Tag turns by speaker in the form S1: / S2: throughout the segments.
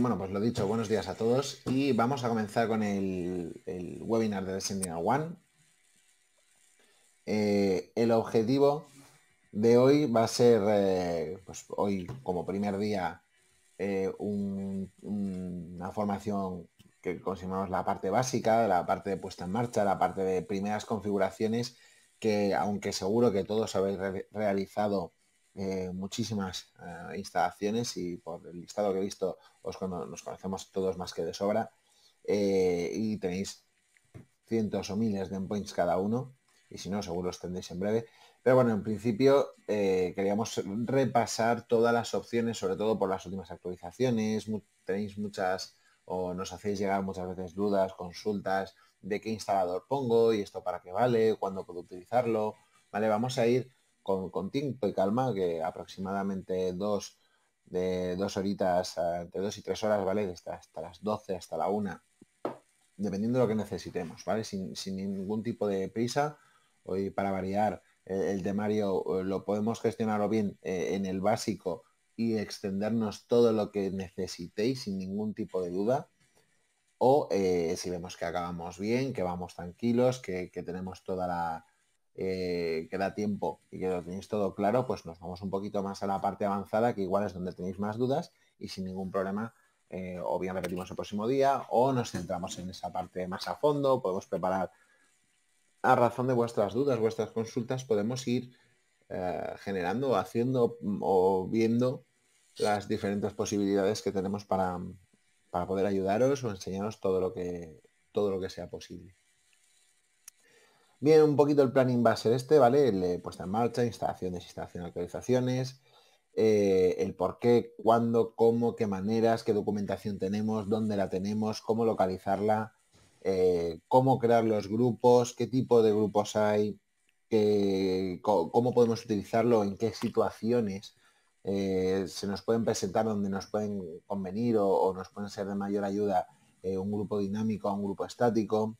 S1: bueno, pues lo dicho, buenos días a todos y vamos a comenzar con el, webinar de A One. Eh, el objetivo de hoy va a ser, eh, pues hoy como primer día, eh, una formación que consideramos la parte básica, la parte de puesta en marcha, la parte de primeras configuraciones, que aunque seguro que todos habéis realizado muchísimas instalaciones y por el listado que he visto os nos conocemos todos más que de sobra, eh, y tenéis cientos o miles de endpoints cada uno, y si no, seguro os tendréis en breve. Pero bueno, en principio eh, queríamos repasar todas las opciones, sobre todo por las últimas actualizaciones, tenéis muchas o nos hacéis llegar muchas veces dudas, consultas de qué instalador pongo y esto para qué vale, cuándo puedo utilizarlo. Vale, vamos a ir con, con tiempo y calma, que aproximadamente dos de dos horitas, a, entre dos y tres horas, ¿vale? Hasta, hasta las 12, hasta la una, dependiendo de lo que necesitemos, ¿vale? Sin, ningún tipo de prisa. Hoy, para variar, el, temario eh, lo podemos gestionarlo bien eh, en el básico y extendernos todo lo que necesitéis sin ningún tipo de duda. O eh, si vemos que acabamos bien, que vamos tranquilos, que tenemos toda la, eh, que da tiempo y que lo tenéis todo claro, pues nos vamos un poquito más a la parte avanzada, que igual es donde tenéis más dudas y sin ningún problema, eh, o bien repetimos el próximo día, o nos centramos en esa parte más a fondo, podemos preparar a razón de vuestras dudas, vuestras consultas, podemos ir eh, generando, haciendo mm, o viendo las diferentes posibilidades que tenemos para, para poder ayudaros o enseñaros todo lo que todo lo que sea posible. Bien, un poquito el planning va a ser este, ¿vale? El, eh, puesta en marcha, instalación, instalaciones, actualizaciones, eh, el por qué, cuándo, cómo, qué maneras, qué documentación tenemos, dónde la tenemos, cómo localizarla, eh, cómo crear los grupos, qué tipo de grupos hay, cómo podemos utilizarlo, en qué situaciones se nos pueden presentar donde nos pueden convenir o, nos pueden ser de mayor ayuda un grupo dinámico a un grupo estático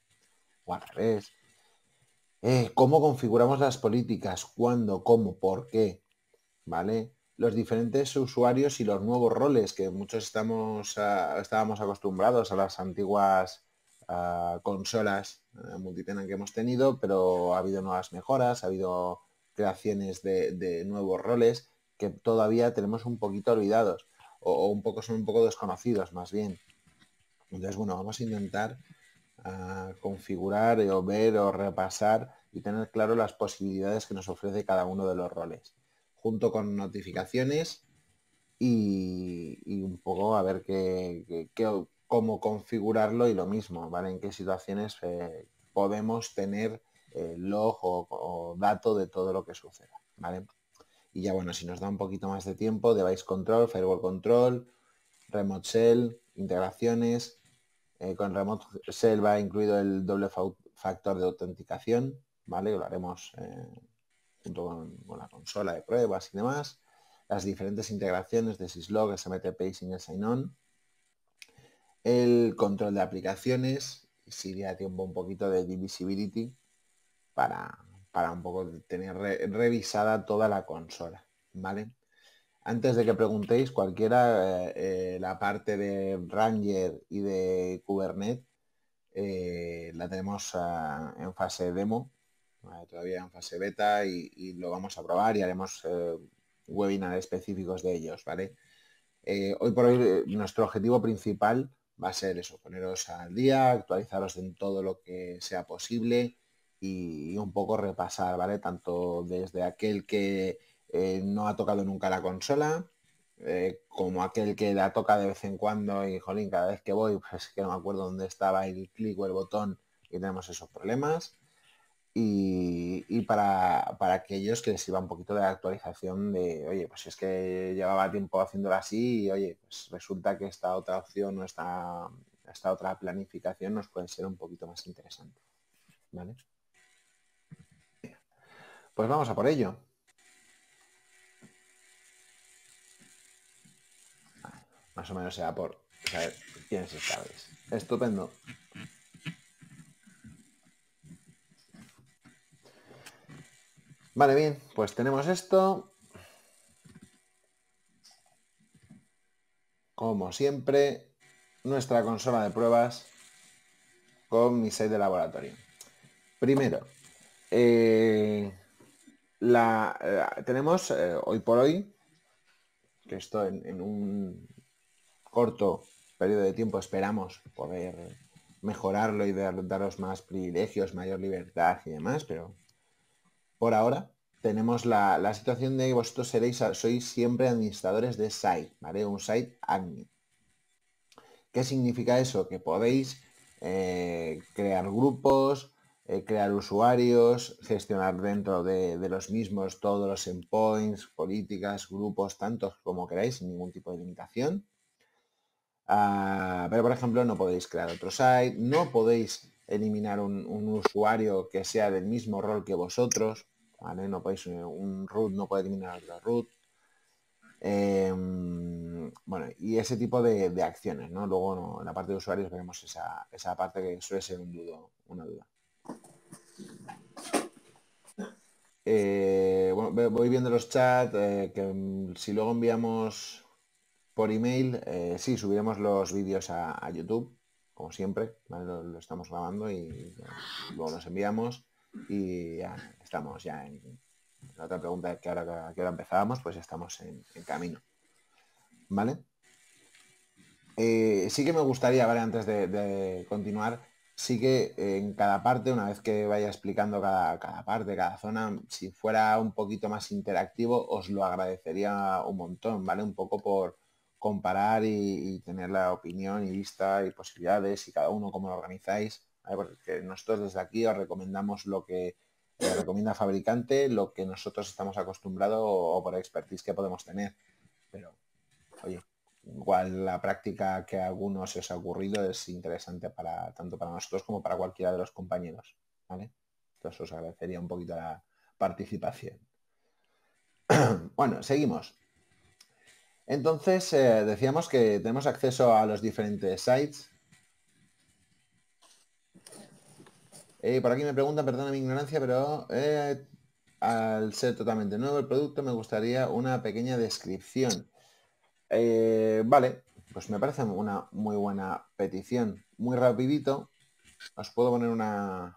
S1: o al revés. Eh, cómo configuramos las políticas, cuándo, cómo, por qué, ¿vale? Los diferentes usuarios y los nuevos roles que muchos estamos, ah, estábamos acostumbrados a las antiguas ah, consolas eh, multi que hemos tenido, pero ha habido nuevas mejoras, ha habido creaciones de, nuevos roles que todavía tenemos un poquito olvidados o, o, un poco son un poco desconocidos más bien. Entonces, bueno, vamos a intentar a configurar o ver o repasar y tener claro las posibilidades que nos ofrece cada uno de los roles, junto con notificaciones y, un poco a ver qué, cómo configurarlo y lo mismo, ¿vale? En qué situaciones eh, podemos tener eh, log o, dato de todo lo que suceda, ¿vale? Y ya bueno, si nos da un poquito más de tiempo, device control, firewall control, remote shell, integraciones, eh, con Remote Selva incluido el doble factor de autenticación, ¿vale? Lo haremos eh, junto con, la consola de pruebas y demás. Las diferentes integraciones de Syslog, SMTP y signon Sign-On. El control de aplicaciones, si ya tiempo un poquito de divisibility para, para un poco tener revisada toda la consola, ¿vale? Antes de que preguntéis, cualquiera, eh, eh, la parte de Ranger y de Kubernetes eh, la tenemos ah, en fase demo, ah, todavía en fase beta y, lo vamos a probar y haremos webinars específicos de ellos, ¿vale? hoy por hoy nuestro objetivo principal va a ser eso, poneros al día, actualizaros en todo lo que sea posible y un poco repasar, ¿vale? Tanto desde aquel que eh, no ha tocado nunca la consola, eh, como aquel que la toca de vez en cuando y jolín, cada vez que voy, pues que no me acuerdo dónde estaba el clic o el botón y tenemos esos problemas. Y, para, para, aquellos que les iba un poquito de la actualización de, oye, pues es que llevaba tiempo haciéndolo así y, oye, pues resulta que esta otra opción o esta, otra planificación nos puede ser un poquito más interesante. ¿Vale? Pues vamos a por ello. Más o menos sea por saber quiénes vez. Estupendo. Vale, bien, pues tenemos esto. Como siempre, nuestra consola de pruebas con mi seis de laboratorio. Primero, eh, la, eh, tenemos eh, hoy por hoy, que esto en, un, corto periodo de tiempo esperamos poder mejorarlo y dar, daros más privilegios, mayor libertad y demás, pero por ahora tenemos la, situación de que vosotros seréis, sois siempre administradores de site, ¿vale? Un site admin. ¿Qué significa eso? Que podéis eh, crear grupos, eh, crear usuarios, gestionar dentro de, de los mismos todos los endpoints, políticas, grupos, tantos como queráis, sin ningún tipo de limitación Ah, pero por ejemplo no podéis crear otro site, no podéis eliminar un, usuario que sea del mismo rol que vosotros, No podéis, eh, un root no puede eliminar otro root. Em, bueno, y ese tipo de, acciones, ¿no? Luego en la parte de usuarios veremos esa, parte que suele ser un dudo, una duda. Eh, bueno, voy viendo los chats, eh, que si luego enviamos por email, eh, sí, subiremos los vídeos a, YouTube, como siempre, lo, estamos grabando y, luego los enviamos y ya estamos ya en la otra pregunta que ahora, que empezábamos, pues ya estamos en, camino. ¿Vale? Eh, sí que me gustaría, ¿vale? Antes de, continuar, sí que en cada parte, una vez que vaya explicando cada, cada parte, cada zona, si fuera un poquito más interactivo, os lo agradecería un montón, ¿vale? Un poco por, comparar y, tener la opinión y vista y posibilidades y cada uno cómo lo organizáis. nosotros desde aquí os recomendamos lo que eh, recomienda fabricante, lo que nosotros estamos acostumbrados o, por expertise que podemos tener. Pero, oye, igual la práctica que a algunos os ha ocurrido es interesante para tanto para nosotros como para cualquiera de los compañeros. Entonces os agradecería un poquito la participación. bueno, seguimos. Entonces, eh, decíamos que tenemos acceso a los diferentes sites. Y eh, por aquí me preguntan, perdona mi ignorancia, pero eh, al ser totalmente nuevo el producto me gustaría una pequeña descripción. vale, pues me parece una muy buena petición. Muy rapidito, os puedo poner una,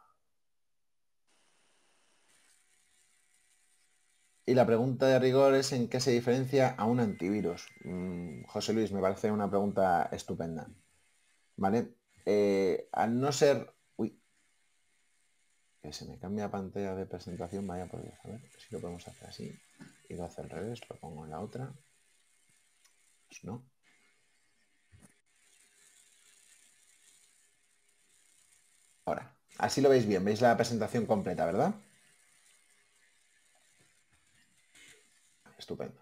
S1: Y la pregunta de rigor es en qué se diferencia a un antivirus. Mm, José Luis, me parece una pregunta estupenda. ¿Vale? Eh, al no ser... Uy. Que se me cambia pantalla de presentación, vaya por Dios. A ver si lo podemos hacer así. Y lo hace al revés, lo pongo en la otra. Pues no. Ahora, así lo veis bien, veis la presentación completa, ¿verdad? estupendo.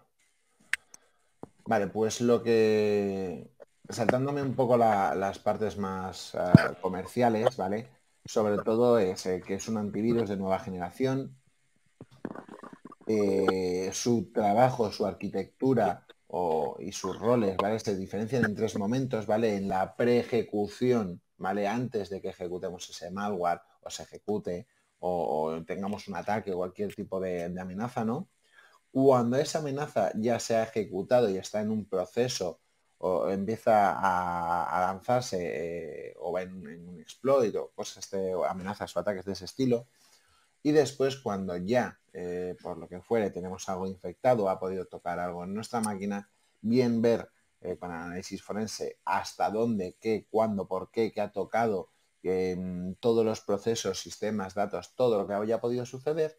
S1: Vale, pues lo que, saltándome un poco las partes más eh, comerciales, ¿vale? Sobre todo es eh, que es un antivirus de nueva generación. Eh, su trabajo, su arquitectura o, y sus roles, ¿vale? Se diferencian en tres momentos, ¿vale? En la pre-ejecución, ¿vale? Antes de que ejecutemos ese malware o se ejecute o, tengamos un ataque o cualquier tipo de amenaza, ¿no? Cuando esa amenaza ya se ha ejecutado y está en un proceso o empieza a, lanzarse eh, o va en, un exploit o cosas amenazas o ataques de ese estilo, y después cuando ya, eh, por lo que fuere, tenemos algo infectado ha podido tocar algo en nuestra máquina, bien ver eh, con análisis forense hasta dónde, qué, cuándo, por qué, qué ha tocado, em, todos los procesos, sistemas, datos, todo lo que haya podido suceder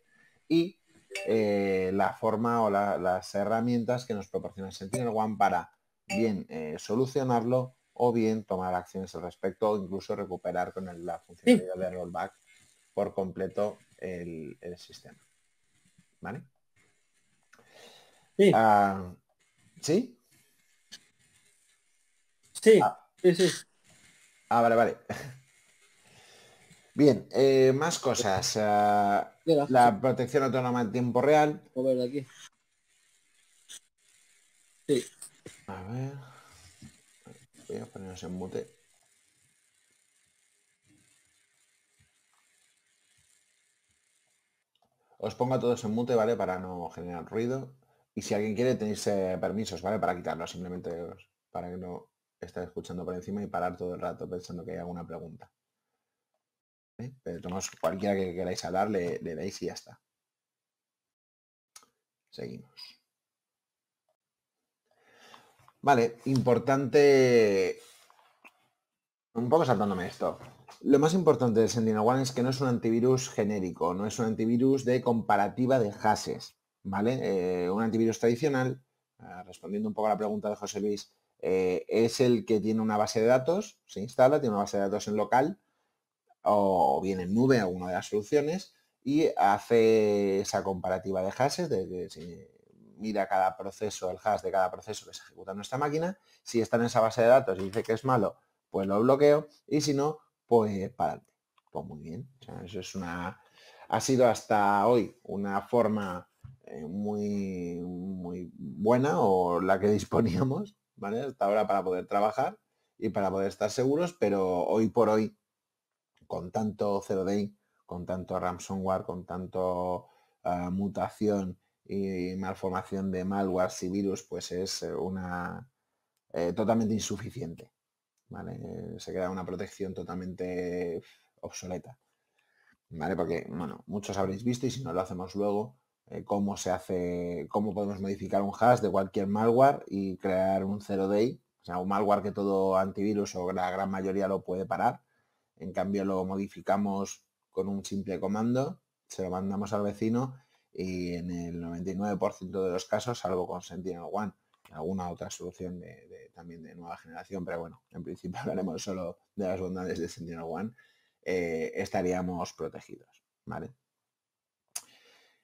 S1: y eh, la forma o las herramientas que nos proporciona Sentinel One para bien eh, solucionarlo o bien tomar acciones al respecto o incluso recuperar con la funcionalidad de rollback por completo el, sistema. ¿Vale? Sí. Ah, ¿Sí? Ah. Ah, vale, vale. Bien, eh, más cosas la protección autónoma en tiempo real. aquí. Sí. A ver. Voy a en mute. Os pongo a todos en mute, ¿vale? Para no generar ruido. Y si alguien quiere, tenéis eh, permisos, ¿vale? Para quitarlo simplemente para que no estéis escuchando por encima y parar todo el rato pensando que hay alguna pregunta. Pero tomamos cualquiera que queráis hablar, le, le dais y ya está. Seguimos. Vale, importante... Un poco saltándome esto. Lo más importante de One es que no es un antivirus genérico, no es un antivirus de comparativa de hashes, ¿vale? Eh, un antivirus tradicional, ah, respondiendo un poco a la pregunta de José Luis, eh, es el que tiene una base de datos, se instala, tiene una base de datos en local o bien en nube, alguna de las soluciones, y hace esa comparativa de hashes, de si mira cada proceso, el hash de cada proceso que se ejecuta en nuestra máquina, si está en esa base de datos y dice que es malo, pues lo bloqueo, y si no, pues para pues muy bien. eso es una. Ha sido hasta hoy una forma eh, muy, muy buena o la que disponíamos, Hasta ahora para poder trabajar y para poder estar seguros, pero hoy por hoy con tanto 0 day, con tanto ransomware, con tanto eh, mutación y malformación de malware y virus, pues es eh, una eh, totalmente insuficiente. Se crea una protección totalmente obsoleta. ¿Vale? Porque, bueno, muchos habréis visto y si no lo hacemos luego, cómo se hace, cómo podemos modificar un hash de cualquier malware y crear un zero day, o sea, un malware que todo antivirus o la gran mayoría lo puede parar, en cambio lo modificamos con un simple comando, se lo mandamos al vecino y en el 99% de los casos, salvo con sentinel One, alguna otra solución de, también de nueva generación, pero bueno, en principio hablaremos solo de las bondades de sentinel One, eh, estaríamos protegidos, ¿vale?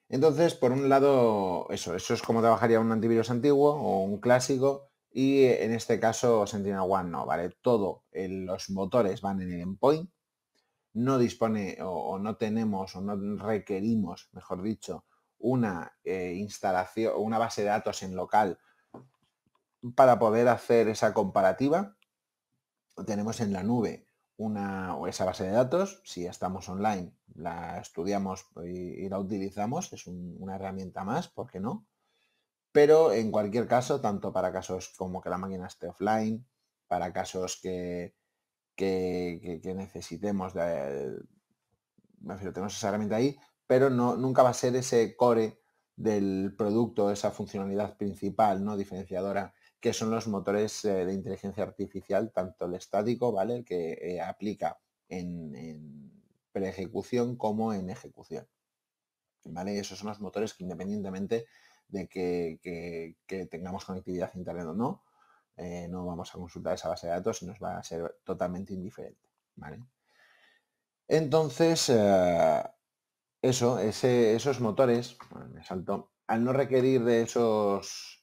S1: Entonces, por un lado, eso, eso es como trabajaría un antivirus antiguo o un clásico, y eh, en este caso sentinel One no, ¿vale? Todo, eh, los motores van en el endpoint, no dispone o, no tenemos o no requerimos, mejor dicho, una eh, instalación, una base de datos en local para poder hacer esa comparativa. Tenemos en la nube una o esa base de datos, si estamos online la estudiamos y, la utilizamos, es una herramienta más, ¿por qué no? Pero en cualquier caso, tanto para casos como que la máquina esté offline, para casos que, necesitemos, de, me tenemos esa herramienta ahí, pero no, nunca va a ser ese core del producto, esa funcionalidad principal, ¿no? Diferenciadora, que son los motores eh, de inteligencia artificial, tanto el estático, ¿vale? El que eh, aplica en, en preejecución como en ejecución. Esos son los motores que independientemente de que, tengamos conectividad a internet o no, eh, no vamos a consultar esa base de datos y nos va a ser totalmente indiferente. Entonces, eh, eso, ese, esos motores, me salto, al no requerir de esos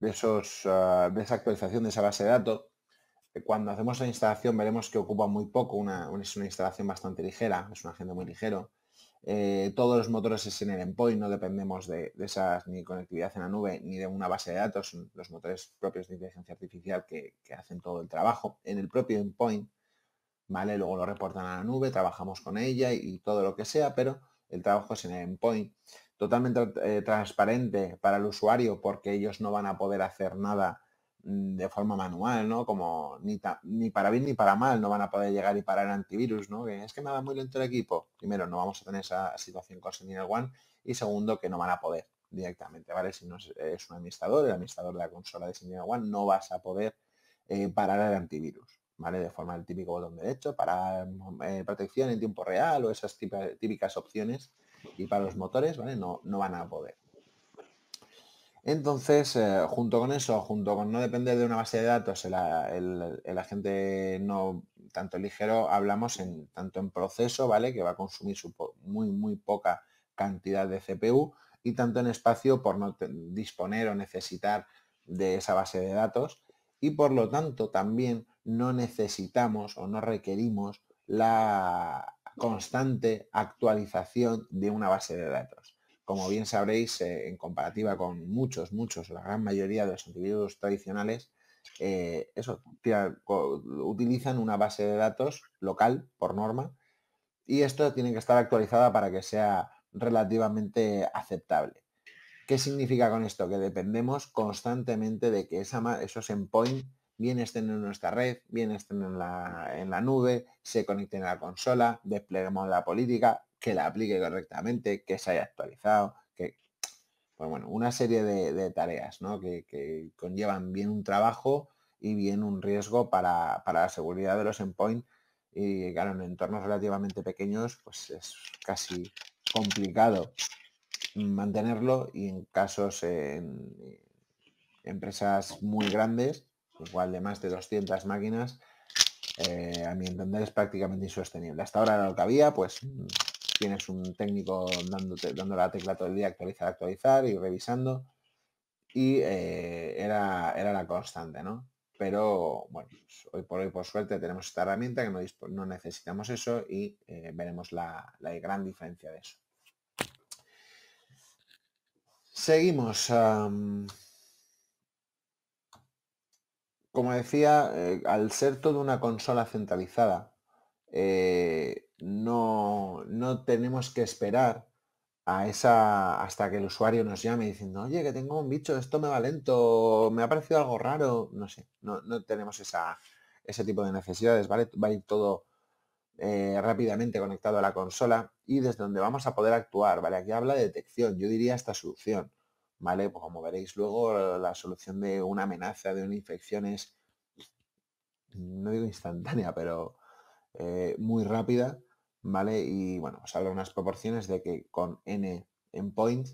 S1: de esos ah, de esa actualización de esa base de datos, eh, cuando hacemos la instalación veremos que ocupa muy poco, una, es una instalación bastante ligera, es un agente muy ligero, eh, todos los motores es en endpoint, no dependemos de, esas ni conectividad en la nube ni de una base de datos, los motores propios de inteligencia artificial que, hacen todo el trabajo en el propio endpoint, ¿vale? Luego lo reportan a la nube, trabajamos con ella y, todo lo que sea, pero el trabajo es en el endpoint totalmente eh, transparente para el usuario porque ellos no van a poder hacer nada Mm, de forma manual, ¿no? Como ni, ni para bien ni para mal no van a poder llegar y parar el antivirus, ¿no? es que me muy lento el equipo. Primero, no vamos a tener esa situación con Sentinel One y segundo, que no van a poder directamente, ¿vale? Si no es, un administrador, el administrador de la consola de Sentinel One, no vas a poder eh, parar el antivirus, ¿vale? De forma el típico botón derecho, para eh, protección en tiempo real o esas típicas opciones y para los motores, ¿vale? No, no van a poder. Entonces, eh, junto con eso, junto con no depender de una base de datos, el, agente no tanto ligero, hablamos tanto en proceso, ¿vale? Que va a consumir muy, muy poca cantidad de CPU y tanto en espacio por no disponer o necesitar de esa base de datos y por lo tanto también no necesitamos o no requerimos la constante actualización de una base de datos como bien sabréis, eh, en comparativa con muchos, muchos, la gran mayoría de los individuos tradicionales, eh, eso, utilizan una base de datos local por norma y esto tiene que estar actualizada para que sea relativamente aceptable. ¿Qué significa con esto? Que dependemos constantemente de que esa, esos endpoints bien estén en nuestra red, bien estén en la, en la nube, se conecten a la consola, despleguemos la política, que la aplique correctamente, que se haya actualizado, que, pues bueno, una serie de, tareas ¿no? que, conllevan bien un trabajo y bien un riesgo para, para la seguridad de los endpoints. Y claro, en entornos relativamente pequeños, pues es casi complicado mantenerlo y en casos en empresas muy grandes, igual de más de 200 máquinas, eh, a mi entender es prácticamente insostenible. Hasta ahora lo que había, pues tienes un técnico dándote, dando la tecla todo el día, actualizar, actualizar y revisando. Y eh, era, era la constante, ¿no? Pero bueno, pues, hoy por hoy por suerte tenemos esta herramienta que no, no necesitamos eso y eh, veremos la, gran diferencia de eso. Seguimos. como decía, eh, al ser toda una consola centralizada, eh, no, no tenemos que esperar a esa hasta que el usuario nos llame diciendo, oye, que tengo un bicho, esto me va lento, me ha parecido algo raro, no sé, no, tenemos ese tipo de necesidades, ¿vale? Va a ir todo eh, rápidamente conectado a la consola y desde donde vamos a poder actuar, ¿vale? Aquí habla de detección, yo diría esta solución, ¿vale? Pues como veréis luego, la solución de una amenaza, de una infección es, no digo instantánea, pero eh, muy rápida y bueno, os pues unas proporciones de que con n endpoint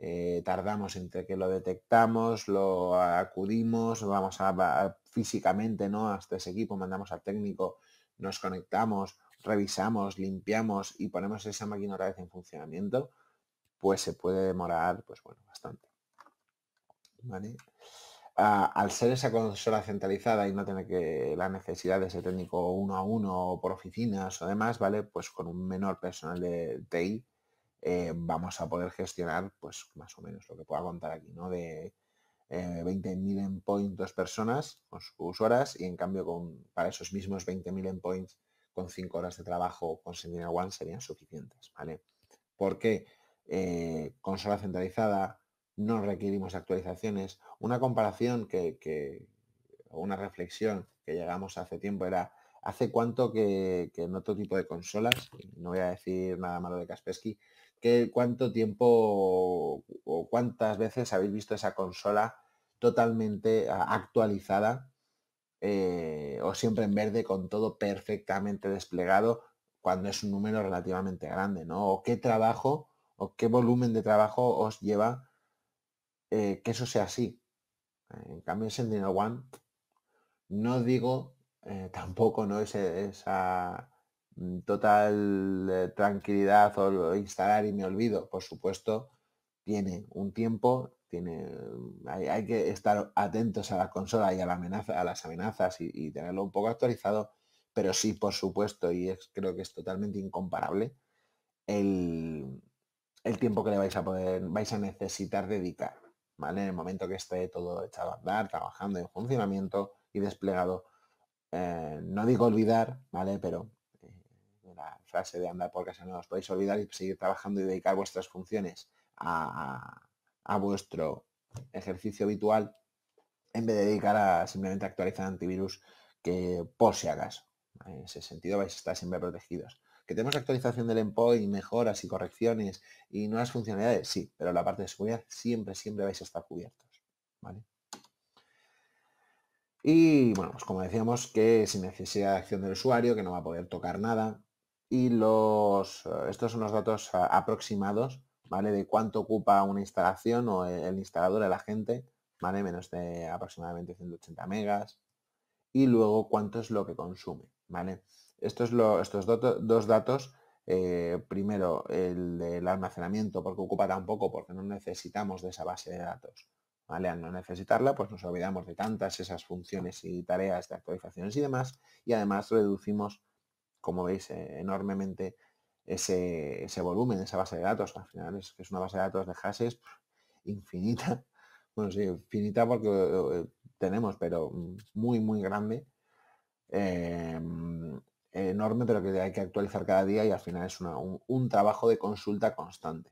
S1: eh, tardamos entre que lo detectamos, lo acudimos, vamos a, físicamente ¿no? hasta ese equipo, mandamos al técnico, nos conectamos, revisamos, limpiamos y ponemos esa máquina otra vez en funcionamiento, pues se puede demorar pues bueno, bastante. ¿Vale? al ser esa consola centralizada y no tener que la necesidad de ese técnico uno a uno por oficinas o demás, ¿vale? Pues con un menor personal de TI eh, vamos a poder gestionar, pues más o menos lo que pueda contar aquí, ¿no? De eh, 20.000 endpoints personas con sus usuarias y en cambio con, para esos mismos 20.000 endpoints con 5 horas de trabajo con Sentinel One serían suficientes, ¿vale? Porque eh, consola centralizada, no requerimos actualizaciones. Una comparación que, o una reflexión que llegamos hace tiempo era hace cuánto que, que, en otro tipo de consolas, no voy a decir nada malo de Kaspersky, que cuánto tiempo o cuántas veces habéis visto esa consola totalmente actualizada eh, o siempre en verde con todo perfectamente desplegado cuando es un número relativamente grande, ¿no? O qué trabajo o qué volumen de trabajo os lleva eh, que eso sea así. En cambio, en Sentinel One no digo eh, tampoco ¿no? es esa mm, total eh, tranquilidad o instalar y me olvido. Por supuesto, tiene un tiempo, tiene, mm, hay, que estar atentos a la consola y a, la amenaza, a las amenazas y, tenerlo un poco actualizado, pero sí, por supuesto, y es, creo que es totalmente incomparable el, el tiempo que le vais a poder, vais a necesitar dedicar en el momento que esté todo echado a andar, trabajando en funcionamiento y desplegado, eh, no digo olvidar, ¿vale? Pero eh, la frase de andar por casa no os podéis olvidar y seguir trabajando y dedicar vuestras funciones a, a, vuestro ejercicio habitual en vez de dedicar a simplemente actualizar antivirus que por si acaso. En ese sentido vais a estar siempre protegidos. Que tenemos actualización del endpoint, mejoras y correcciones y nuevas funcionalidades, sí, pero la parte de seguridad siempre, siempre vais a estar cubiertos. ¿vale? Y bueno, pues como decíamos, que sin necesidad de acción del usuario, que no va a poder tocar nada. Y los, eh, estos son los datos eh, aproximados, ¿vale? De cuánto ocupa una instalación o el instalador de la gente, ¿vale? Menos de aproximadamente 180 megas. Y luego cuánto es lo que consume, ¿vale? Esto es estos dos datos, eh, primero el almacenamiento, porque ocupa tan poco, porque no necesitamos de esa base de datos. ¿Vale? Al no necesitarla, pues nos olvidamos de tantas esas funciones y tareas de actualizaciones y demás, y además reducimos, como veis, eh, enormemente ese, ese, volumen, esa base de datos. Al final es, es una base de datos de hashes infinita, bueno, sí, infinita porque eh, tenemos, pero mm, muy, muy grande. Em, enorme, pero que hay que actualizar cada día y al final es un, trabajo de consulta constante.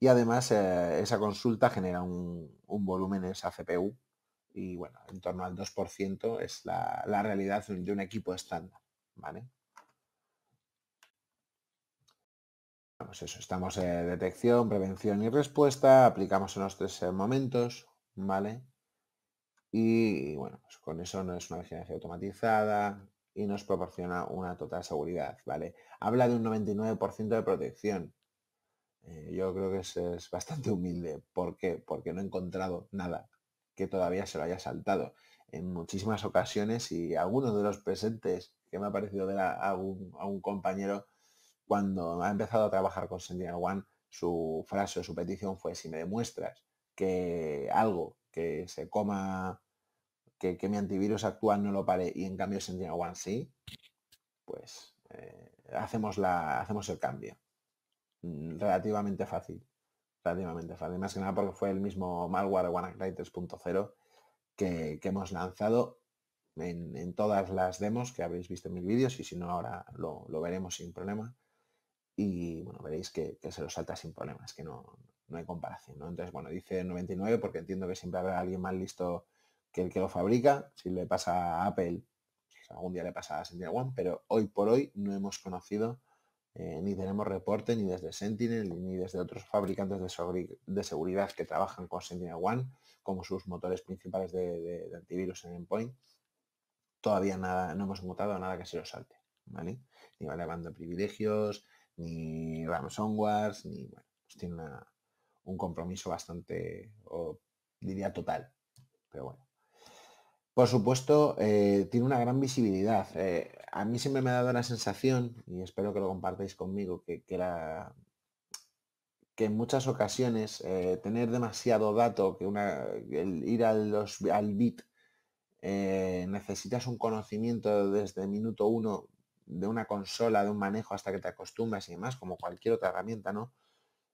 S1: Y además eh, esa consulta genera un, volumen en esa CPU y bueno, en torno al 2% es la, realidad de un equipo estándar. ¿vale? Pues eso, estamos en eh, detección, prevención y respuesta, aplicamos en los tres eh, momentos, ¿vale? Y bueno, pues con eso no es una vigilancia automatizada, y nos proporciona una total seguridad, ¿vale? Habla de un 99% de protección. Eh, yo creo que es, bastante humilde. ¿Por qué? Porque no he encontrado nada que todavía se lo haya saltado. En muchísimas ocasiones y algunos de los presentes que me ha parecido ver a, un, a un compañero cuando ha empezado a trabajar con One, su frase o su petición fue si me demuestras que algo que se coma que, mi antivirus actual no lo pare y en cambio One sí, pues eh, hacemos, la, hacemos el cambio. Mm, relativamente fácil. Relativamente fácil. Más que nada porque fue el mismo malware WannaCry 3.0 que, hemos lanzado en, en, todas las demos que habéis visto en mis vídeos y si no ahora lo, veremos sin problema. Y bueno, veréis que, se lo salta sin problemas, que no, no hay comparación. Entonces, bueno, dice 99 porque entiendo que siempre habrá alguien más listo que el que lo fabrica, si le pasa a Apple, algún día le pasa a Sentinel One, pero hoy por hoy no hemos conocido eh, ni tenemos reporte ni desde Sentinel ni desde otros fabricantes de, seguridad que trabajan con Sentinel One como sus motores principales de, antivirus en endpoint. Todavía nada, no hemos notado nada que se lo salte, ¿vale? Ni levando privilegios, ni onwards, ni bueno, pues tiene un compromiso bastante, o diría total, pero bueno. Por supuesto, eh, tiene una gran visibilidad. Eh, a mí siempre me ha dado la sensación, y espero que lo compartáis conmigo, que, en muchas ocasiones eh, tener demasiado dato, que una, ir a los, al bit, necesitas un conocimiento desde minuto uno de una consola, de un manejo hasta que te acostumbras y demás, como cualquier otra herramienta, ¿no?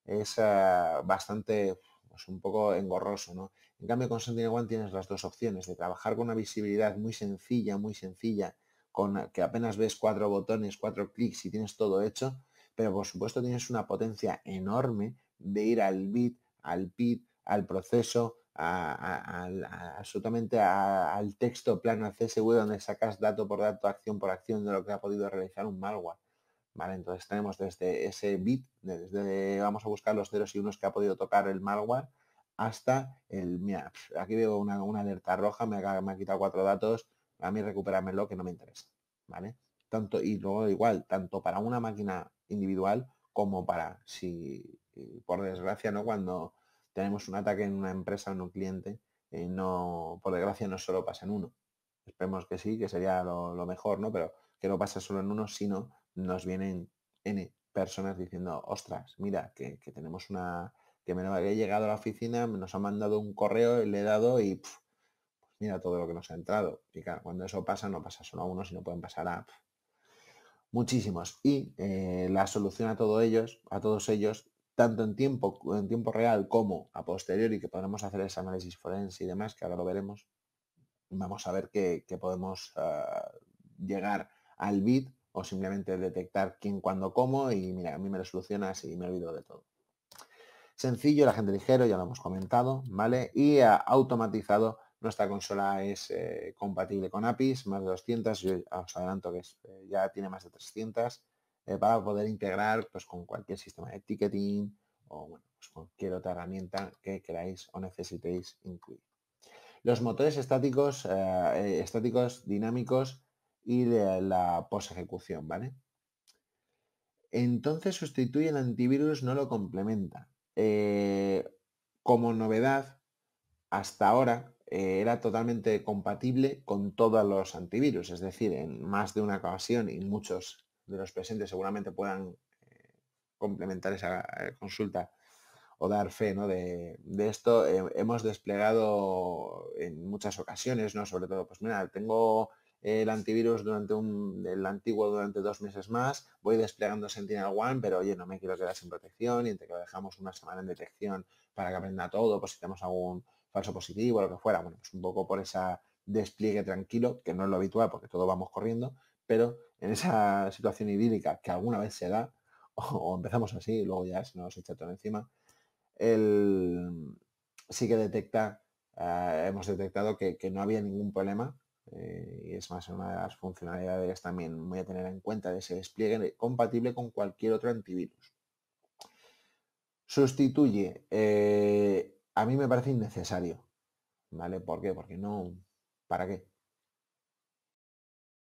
S1: Es ah, bastante es pues, un poco engorroso, ¿no? En cambio, con Sentinel One tienes las dos opciones, de trabajar con una visibilidad muy sencilla, muy sencilla, con que apenas ves cuatro botones, cuatro clics y tienes todo hecho, pero por supuesto tienes una potencia enorme de ir al bit, al pit, al proceso, absolutamente al texto plano, al CSV, donde sacas dato por dato, acción por acción de lo que ha podido realizar un malware. ¿vale? Entonces tenemos desde ese bit, desde vamos a buscar los ceros y unos que ha podido tocar el malware, hasta el mira, aquí veo una, alerta roja, me ha, me ha, quitado cuatro datos, a mí lo que no me interesa, ¿vale? Tanto, y luego igual, tanto para una máquina individual como para si, eh, por desgracia, ¿no? Cuando tenemos un ataque en una empresa o en un cliente, eh, no, por desgracia no solo pasa en uno. Esperemos que sí, que sería lo, mejor, ¿no? Pero que no pasa solo en uno, sino nos vienen N personas diciendo, ostras, mira, que, tenemos una, que me había llegado a la oficina, nos ha mandado un correo, le he dado y pues mira todo lo que nos ha entrado. Y claro, cuando eso pasa, no pasa solo a uno, sino pueden pasar a muchísimos. Y eh, la solución a todos ellos, a todos ellos, tanto en tiempo, en tiempo real como a posteriori, que podremos hacer ese análisis forense y demás, que ahora lo veremos, vamos a ver que, podemos ah, llegar al bit o simplemente detectar quién, cuándo, cómo y mira, a mí me lo solucionas y me olvido de todo. Sencillo, la gente ligero, ya lo hemos comentado, ¿vale? Y automatizado, nuestra consola es eh, compatible con APIs, más de 200, yo os adelanto que eh, ya tiene más de 300, eh, para poder integrar pues, con cualquier sistema de ticketing o pues, cualquier otra herramienta que queráis o necesitéis incluir. Los motores estáticos, estáticos dinámicos, y de la post-ejecución, ¿vale? Entonces sustituye el antivirus, no lo complementa. Eh, como novedad, hasta ahora eh, era totalmente compatible con todos los antivirus, es decir, en más de una ocasión y muchos de los presentes seguramente puedan eh, complementar esa consulta o dar fe ¿no? de, esto. hemos desplegado en muchas ocasiones, ¿no? Sobre todo, pues mira, tengo el antivirus durante un, el antiguo durante dos meses más, voy desplegando Sentinel One, pero oye, no me quiero quedar sin protección y entre que lo dejamos una semana en detección para que aprenda todo, Por pues si tenemos algún falso positivo o lo que fuera, bueno, pues un poco por esa despliegue tranquilo, que no es lo habitual porque todo vamos corriendo, pero en esa situación idílica que alguna vez se da, o, empezamos así luego ya se nos echa todo encima, el, sí que detecta, ah, hemos detectado que no había ningún problema eh, y es más una de las funcionalidades también voy a tener en cuenta de ese despliegue compatible con cualquier otro antivirus. Sustituye, eh, a mí me parece innecesario, ¿vale? ¿Por qué? Porque no, ¿para qué?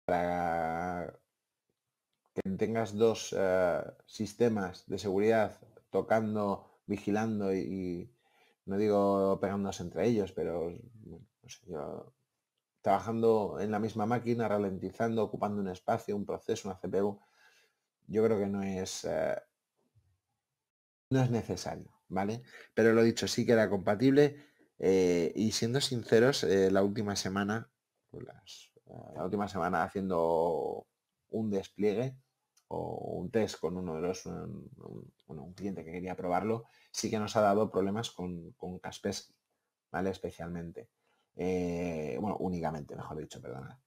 S1: Para que tengas dos eh, sistemas de seguridad tocando, vigilando y, no digo pegándose entre ellos, pero trabajando en la misma máquina, ralentizando, ocupando un espacio, un proceso, una CPU, yo creo que no es, eh, no es necesario, ¿vale? Pero lo dicho, sí que era compatible eh, y siendo sinceros, eh, la última semana, pues la última semana haciendo un despliegue o un test con uno de los, un, cliente que quería probarlo, sí que nos ha dado problemas con, con Kaspersky, ¿vale? Especialmente. Eh, bueno, únicamente, mejor dicho, perdona.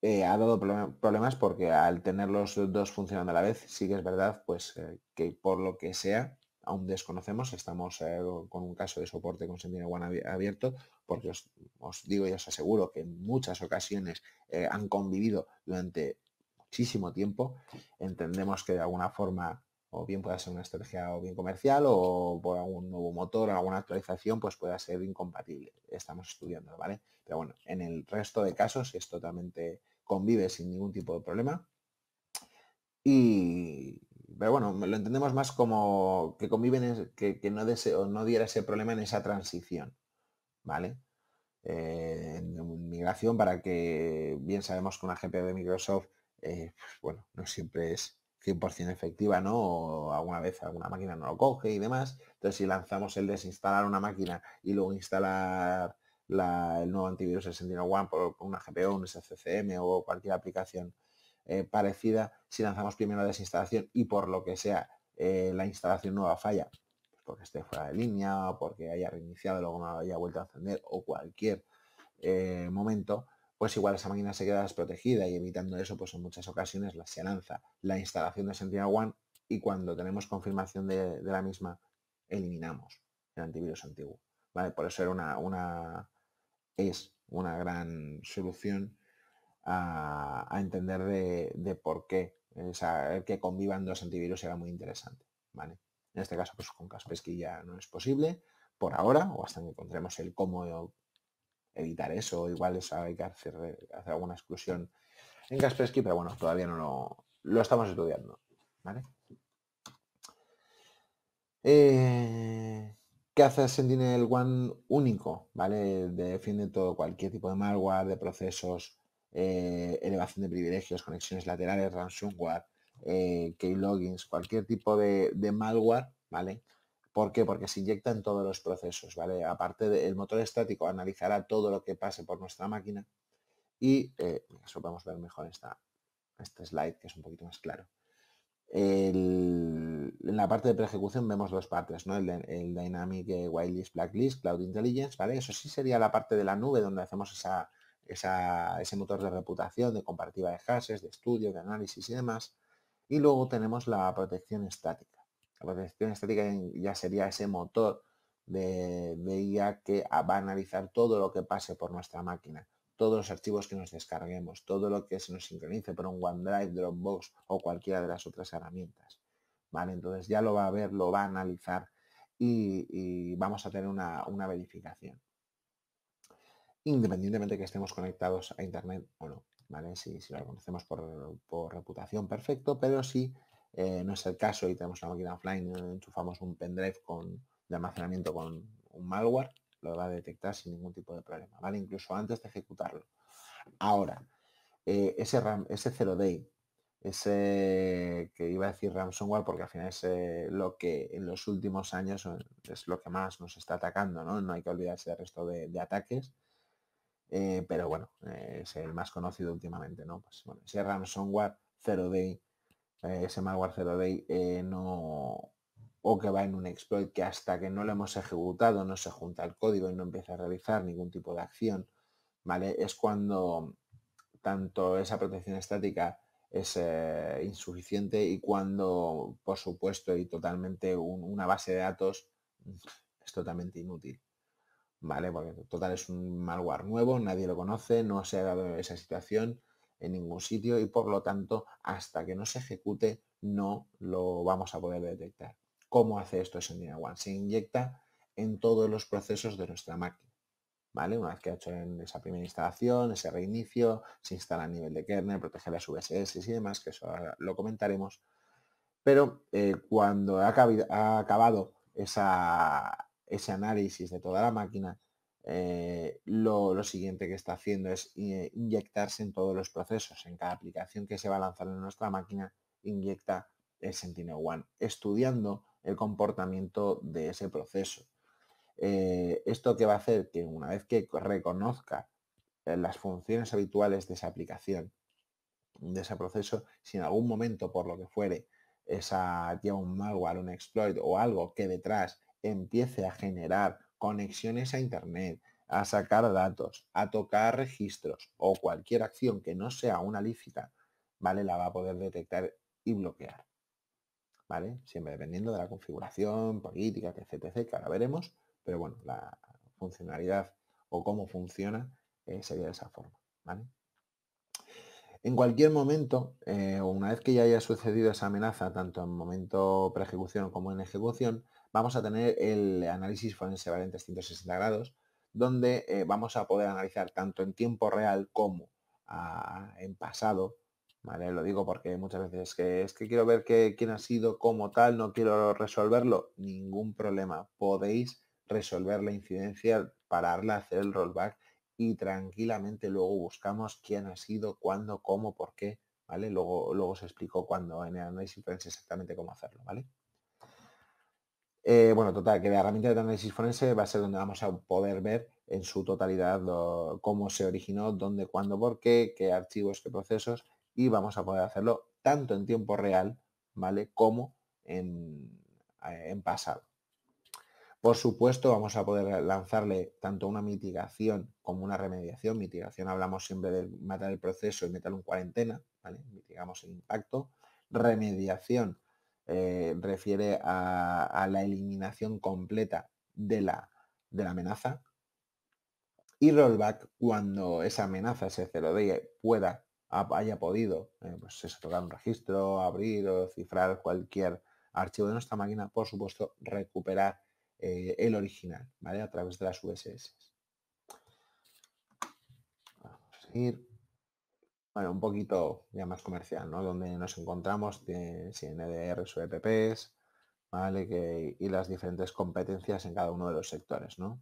S1: Eh, ha dado problemas porque al tener los dos funcionando a la vez, sí que es verdad, pues eh, que por lo que sea, aún desconocemos, estamos con un caso de soporte con One abierto, porque os, os, digo y os aseguro que en muchas ocasiones han convivido durante muchísimo tiempo, entendemos que de alguna forma o bien pueda ser una estrategia o bien comercial o por algún nuevo motor o alguna actualización, pues pueda ser incompatible. Estamos estudiando, ¿vale? Pero bueno, en el resto de casos es totalmente convive sin ningún tipo de problema. Y, pero bueno, lo entendemos más como que conviven, es, que, no, deseo, no diera ese problema en esa transición, ¿vale? Eh, en migración para que bien sabemos que una GPU de Microsoft, eh, pues bueno, no siempre es 100% efectiva, ¿no? alguna vez alguna máquina no lo coge y demás. Entonces, si lanzamos el desinstalar una máquina y luego instalar la, el nuevo antivirus Sentinel One por una GPO, un SCCM o cualquier aplicación eh, parecida, si lanzamos primero la desinstalación y por lo que sea eh, la instalación nueva falla, pues porque esté fuera de línea, porque haya reiniciado, luego no haya vuelto a encender o cualquier eh, momento, pues igual esa máquina se queda desprotegida y evitando eso, pues en muchas ocasiones se lanza la instalación de Sentinel One y cuando tenemos confirmación de, la misma, eliminamos el antivirus antiguo. ¿vale? Por eso era una, una es una gran solución a, entender de, por qué eh, que convivan dos antivirus era muy interesante. ¿vale? En este caso, pues con Kaspersky ya no es posible por ahora, o hasta que encontremos el cómo evitar eso, igual eso hay que hacer, alguna exclusión en Kaspersky, pero bueno, todavía no lo, estamos estudiando. ¿vale? Eh, ¿Qué hace Sentinel One único? ¿vale? Defiende todo, cualquier tipo de malware, de procesos, eh, elevación de privilegios, conexiones laterales, ransomware, eh, keyloggings, cualquier tipo de, de malware, ¿vale? ¿Por qué? Porque se inyecta en todos los procesos, ¿vale? Aparte del motor estático, analizará todo lo que pase por nuestra máquina y eso eh, podemos ver mejor esta, este slide que es un poquito más claro. en la parte de pre-ejecución vemos dos partes, ¿no? El, Dynamic eh, Whitelist, Blacklist, Cloud Intelligence, ¿vale? Eso sí sería la parte de la nube donde hacemos ese motor de reputación, de comparativa de hashes, de estudio, de análisis y demás. Y luego tenemos la protección estática. La protección estática ya sería ese motor de, veía IA que va a analizar todo lo que pase por nuestra máquina, todos los archivos que nos descarguemos, todo lo que se nos sincronice por un OneDrive, Dropbox o cualquiera de las otras herramientas. ¿Vale? Entonces ya lo va a ver, lo va a analizar y, vamos a tener una, verificación. Independientemente que estemos conectados a Internet o no. ¿Vale? Si, lo conocemos por, por reputación, perfecto, pero si eh, no es el caso y tenemos la máquina offline, eh, enchufamos un pendrive con, de almacenamiento con un malware, lo va a detectar sin ningún tipo de problema, ¿vale? Incluso antes de ejecutarlo. Ahora, eh, ese, RAM, ese Zero Day, ese que iba a decir ransomware porque al final es lo que en los últimos años es lo que más nos está atacando, ¿no? No hay que olvidarse del resto de, ataques. pero bueno, es el más conocido últimamente, ¿no? Pues bueno, ese ransomware Zero Day eh, ese malware 0 day eh, no o que va en un exploit que hasta que no lo hemos ejecutado no se junta el código y no empieza a realizar ningún tipo de acción, ¿vale? Es cuando tanto esa protección estática es eh, insuficiente y cuando, por supuesto, y totalmente una base de datos es totalmente inútil, ¿vale? total es un malware nuevo, nadie lo conoce, no se ha dado esa situación, en ningún sitio y por lo tanto hasta que no se ejecute no lo vamos a poder detectar. ¿Cómo hace esto Sendina One? Se inyecta en todos los procesos de nuestra máquina. ¿Vale? Una vez que ha hecho en esa primera instalación, ese reinicio, se instala a nivel de kernel, protege las VSS y demás, que eso lo comentaremos. Pero eh, cuando ha, ha acabado esa, ese análisis de toda la máquina, eh, lo, siguiente que está haciendo es eh, inyectarse en todos los procesos. En cada aplicación que se va a lanzar en nuestra máquina, inyecta el sentinel One, estudiando el comportamiento de ese proceso. Eh, esto que va a hacer que una vez que reconozca las funciones habituales de esa aplicación, de ese proceso, si en algún momento, por lo que fuere, esa lleva un malware, un exploit o algo que detrás empiece a generar conexiones a Internet, a sacar datos, a tocar registros o cualquier acción que no sea una lícita, ¿vale? La va a poder detectar y bloquear. ¿Vale? Siempre dependiendo de la configuración, política, etc, que ahora veremos, pero bueno, la funcionalidad o cómo funciona eh, sería de esa forma, ¿vale? En cualquier momento, eh, o una vez que ya haya sucedido esa amenaza, tanto en momento pre-ejecución como en ejecución, vamos a tener el análisis forense en 360 grados, donde eh, vamos a poder analizar tanto en tiempo real como ah, en pasado. ¿vale? Lo digo porque muchas veces que es que quiero ver que, quién ha sido como tal, no quiero resolverlo. Ningún problema. Podéis resolver la incidencia, pararla, hacer el rollback y tranquilamente luego buscamos quién ha sido, cuándo, cómo, por qué. ¿Vale? Luego, luego os explico cuando en el análisis exactamente cómo hacerlo, ¿vale? Eh, bueno, total, que la herramienta de análisis forense va a ser donde vamos a poder ver en su totalidad cómo se originó, dónde, cuándo, por qué, qué archivos, qué procesos, y vamos a poder hacerlo tanto en tiempo real, ¿vale? Como en, eh, en pasado. Por supuesto, vamos a poder lanzarle tanto una mitigación como una remediación. Mitigación hablamos siempre de matar el proceso y meterlo en cuarentena, ¿vale? Mitigamos el impacto. Remediación eh, refiere a, la eliminación completa de la, de la amenaza. Y rollback, cuando esa amenaza, se cero de pueda, haya podido, eh, pues tocar un registro, abrir o cifrar cualquier archivo de nuestra máquina, por supuesto, recuperar eh, el original, A través de las USS. Vamos a seguir bueno, un poquito ya más comercial, ¿no? Donde nos encontramos, tiene, si e o EPPs, ¿vale? Que, y las diferentes competencias en cada uno de los sectores, ¿no?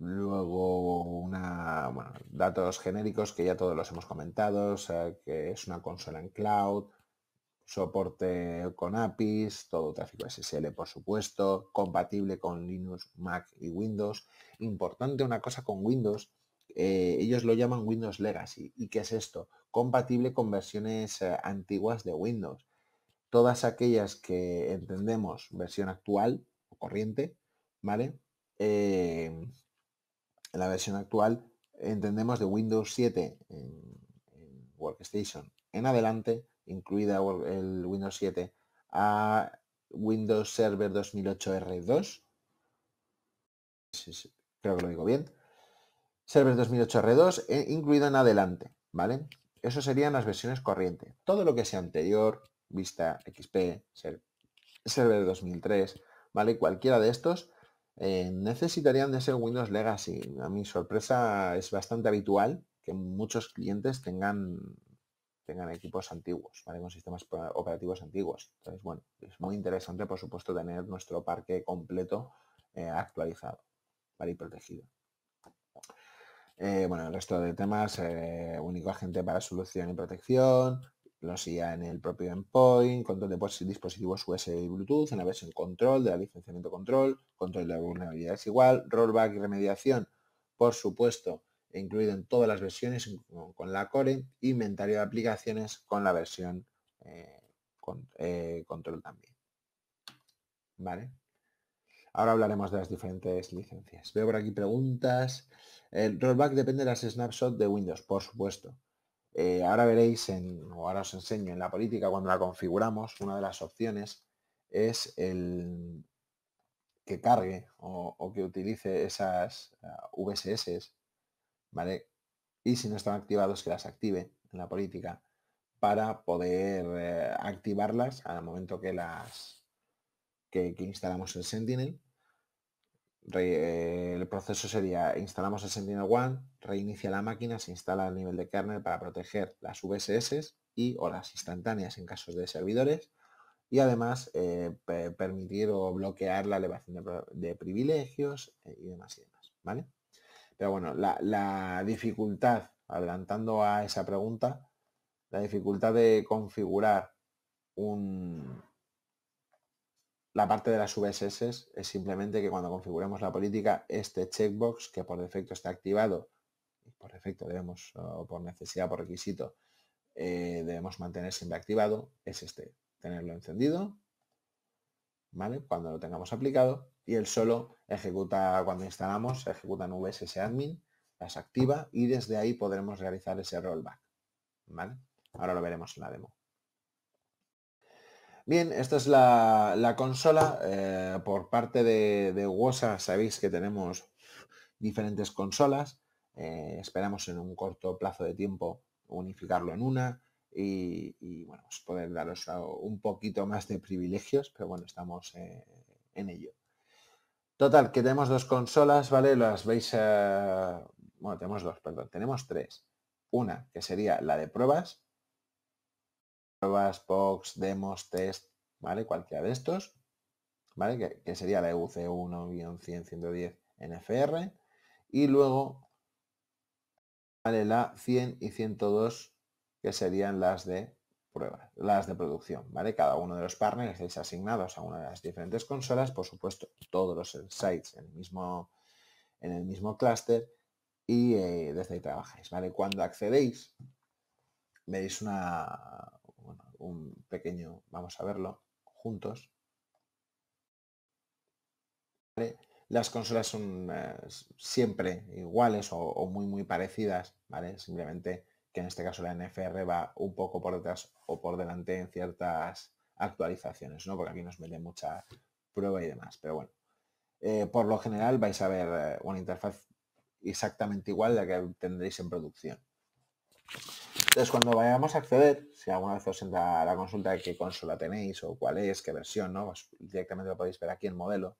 S1: Luego, una, bueno, datos genéricos que ya todos los hemos comentado, o sea, que es una consola en cloud, soporte con APIs, todo tráfico SSL, por supuesto, compatible con Linux, Mac y Windows. Importante una cosa con Windows, eh, ellos lo llaman Windows Legacy. ¿Y qué es esto? Compatible con versiones eh, antiguas de Windows. Todas aquellas que entendemos versión actual o corriente, ¿vale? Eh, la versión actual entendemos de Windows 7 en Workstation en adelante, incluida el Windows 7, a Windows Server 2008 R2. Creo que lo digo bien Server 2008 R2 incluido en adelante, ¿vale? Eso serían las versiones corriente. Todo lo que sea anterior, Vista, XP, Server 2003, ¿vale? Cualquiera de estos eh, necesitarían de ser Windows Legacy. A mi sorpresa es bastante habitual que muchos clientes tengan, tengan equipos antiguos, Con sistemas operativos antiguos. Entonces, bueno, es muy interesante, por supuesto, tener nuestro parque completo eh, actualizado, ¿vale? Y protegido. Eh, bueno, el resto de temas, eh, único agente para solución y protección, los IA en el propio endpoint, control de pues, dispositivos USB y Bluetooth, en la versión control de la licenciamiento control, control de vulnerabilidades, igual, rollback y remediación, por supuesto, incluido en todas las versiones con la core, inventario de aplicaciones con la versión eh, control también. ¿Vale? Ahora hablaremos de las diferentes licencias. Veo por aquí preguntas. El rollback depende de las snapshots de Windows, por supuesto. Eh, ahora veréis, en, o ahora os enseño, en la política cuando la configuramos, una de las opciones es el que cargue o, que utilice esas uh, VSS, ¿vale? Y si no están activados, que las active en la política para poder eh, activarlas al momento que las que, que instalamos el Sentinel eh, el proceso sería instalamos el one reinicia la máquina, se instala a nivel de kernel para proteger las VSS y o las instantáneas en casos de servidores y además eh, permitir o bloquear la elevación de, privilegios eh, y demás y demás, ¿vale? Pero bueno, la, la, dificultad, adelantando a esa pregunta, la dificultad de configurar un, la parte de las VSS es simplemente que cuando configuremos la política, este checkbox que por defecto está activado, por defecto debemos, o por necesidad, por requisito, eh, debemos mantener siempre activado, es este, tenerlo encendido, ¿vale? Cuando lo tengamos aplicado, y él solo ejecuta, cuando instalamos, ejecuta en VSS admin, las activa y desde ahí podremos realizar ese rollback, ¿vale? Ahora lo veremos en la demo. Bien, esta es la, consola. Eh, por parte de, de WOSA sabéis que tenemos diferentes consolas. Eh, esperamos en un corto plazo de tiempo unificarlo en una y, poder daros un poquito más de privilegios, pero bueno, estamos eh, en ello. Total, que tenemos dos consolas, ¿vale? Las veis... bueno, tenemos dos, perdón. Tenemos tres. Una, que sería la de pruebas, pruebas, box, demos, test, ¿vale? Cualquiera de estos, ¿vale? Que, sería la EUC1-100-110 NFR. Y luego, ¿vale? La 100 y 102, que serían las de prueba, las de producción, ¿vale? Cada uno de los partners es asignados a una de las diferentes consolas, por supuesto, todos los sites en el mismo, en el mismo clúster y eh, desde ahí trabajáis, ¿vale? Cuando accedéis, veis una, un pequeño, vamos a verlo juntos. Las consolas son eh, siempre iguales o, muy muy parecidas, ¿vale? Simplemente que en este caso la NFR va un poco por detrás o por delante en ciertas actualizaciones, ¿no? Porque aquí nos mete mucha prueba y demás, pero bueno. Eh, por lo general vais a ver eh, una interfaz exactamente igual a la que tendréis en producción. Entonces, cuando vayamos a acceder, si alguna vez os entra la consulta de qué consola tenéis o cuál es, qué versión, ¿no? Pues directamente lo podéis ver aquí en modelo.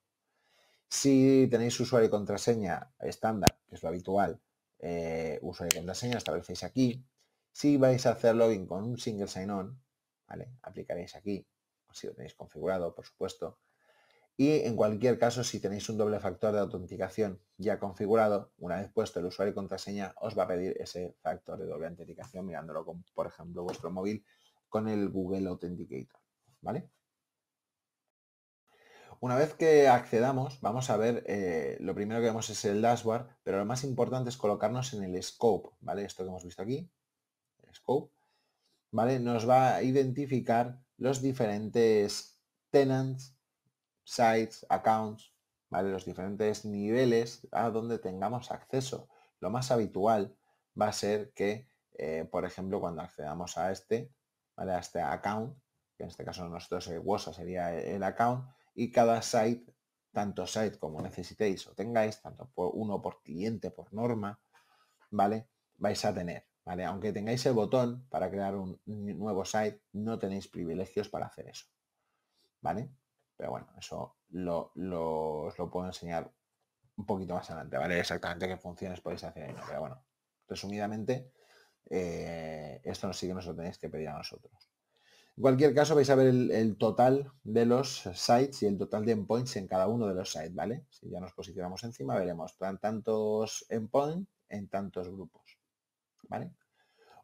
S1: Si tenéis usuario y contraseña estándar, que es lo habitual, eh, usuario y contraseña, establecéis aquí. Si vais a hacer login con un single sign-on, ¿vale? Aplicaréis aquí, si lo tenéis configurado, por supuesto. Y en cualquier caso, si tenéis un doble factor de autenticación ya configurado, una vez puesto el usuario y contraseña, os va a pedir ese factor de doble autenticación mirándolo con, por ejemplo, vuestro móvil con el Google Authenticator. ¿Vale? Una vez que accedamos, vamos a ver, eh, lo primero que vemos es el dashboard, pero lo más importante es colocarnos en el scope, ¿vale? Esto que hemos visto aquí, el scope, ¿vale? Nos va a identificar los diferentes tenants sites, accounts, ¿vale? Los diferentes niveles a donde tengamos acceso. Lo más habitual va a ser que, eh, por ejemplo, cuando accedamos a este, ¿vale? A este account, que en este caso nosotros el eh, sería el account, y cada site, tanto site como necesitéis o tengáis, tanto por uno por cliente, por norma, ¿vale? Vais a tener, ¿vale? Aunque tengáis el botón para crear un nuevo site, no tenéis privilegios para hacer eso, ¿vale? Pero bueno, eso lo, lo, os lo puedo enseñar un poquito más adelante, ¿vale? Exactamente qué funciones podéis hacer ahí, Pero bueno, resumidamente, eh, esto sí que nos lo tenéis que pedir a nosotros. En cualquier caso, vais a ver el, el, total de los sites y el total de endpoints en cada uno de los sites, ¿vale? Si ya nos posicionamos encima, veremos tantos endpoints en tantos grupos, ¿vale?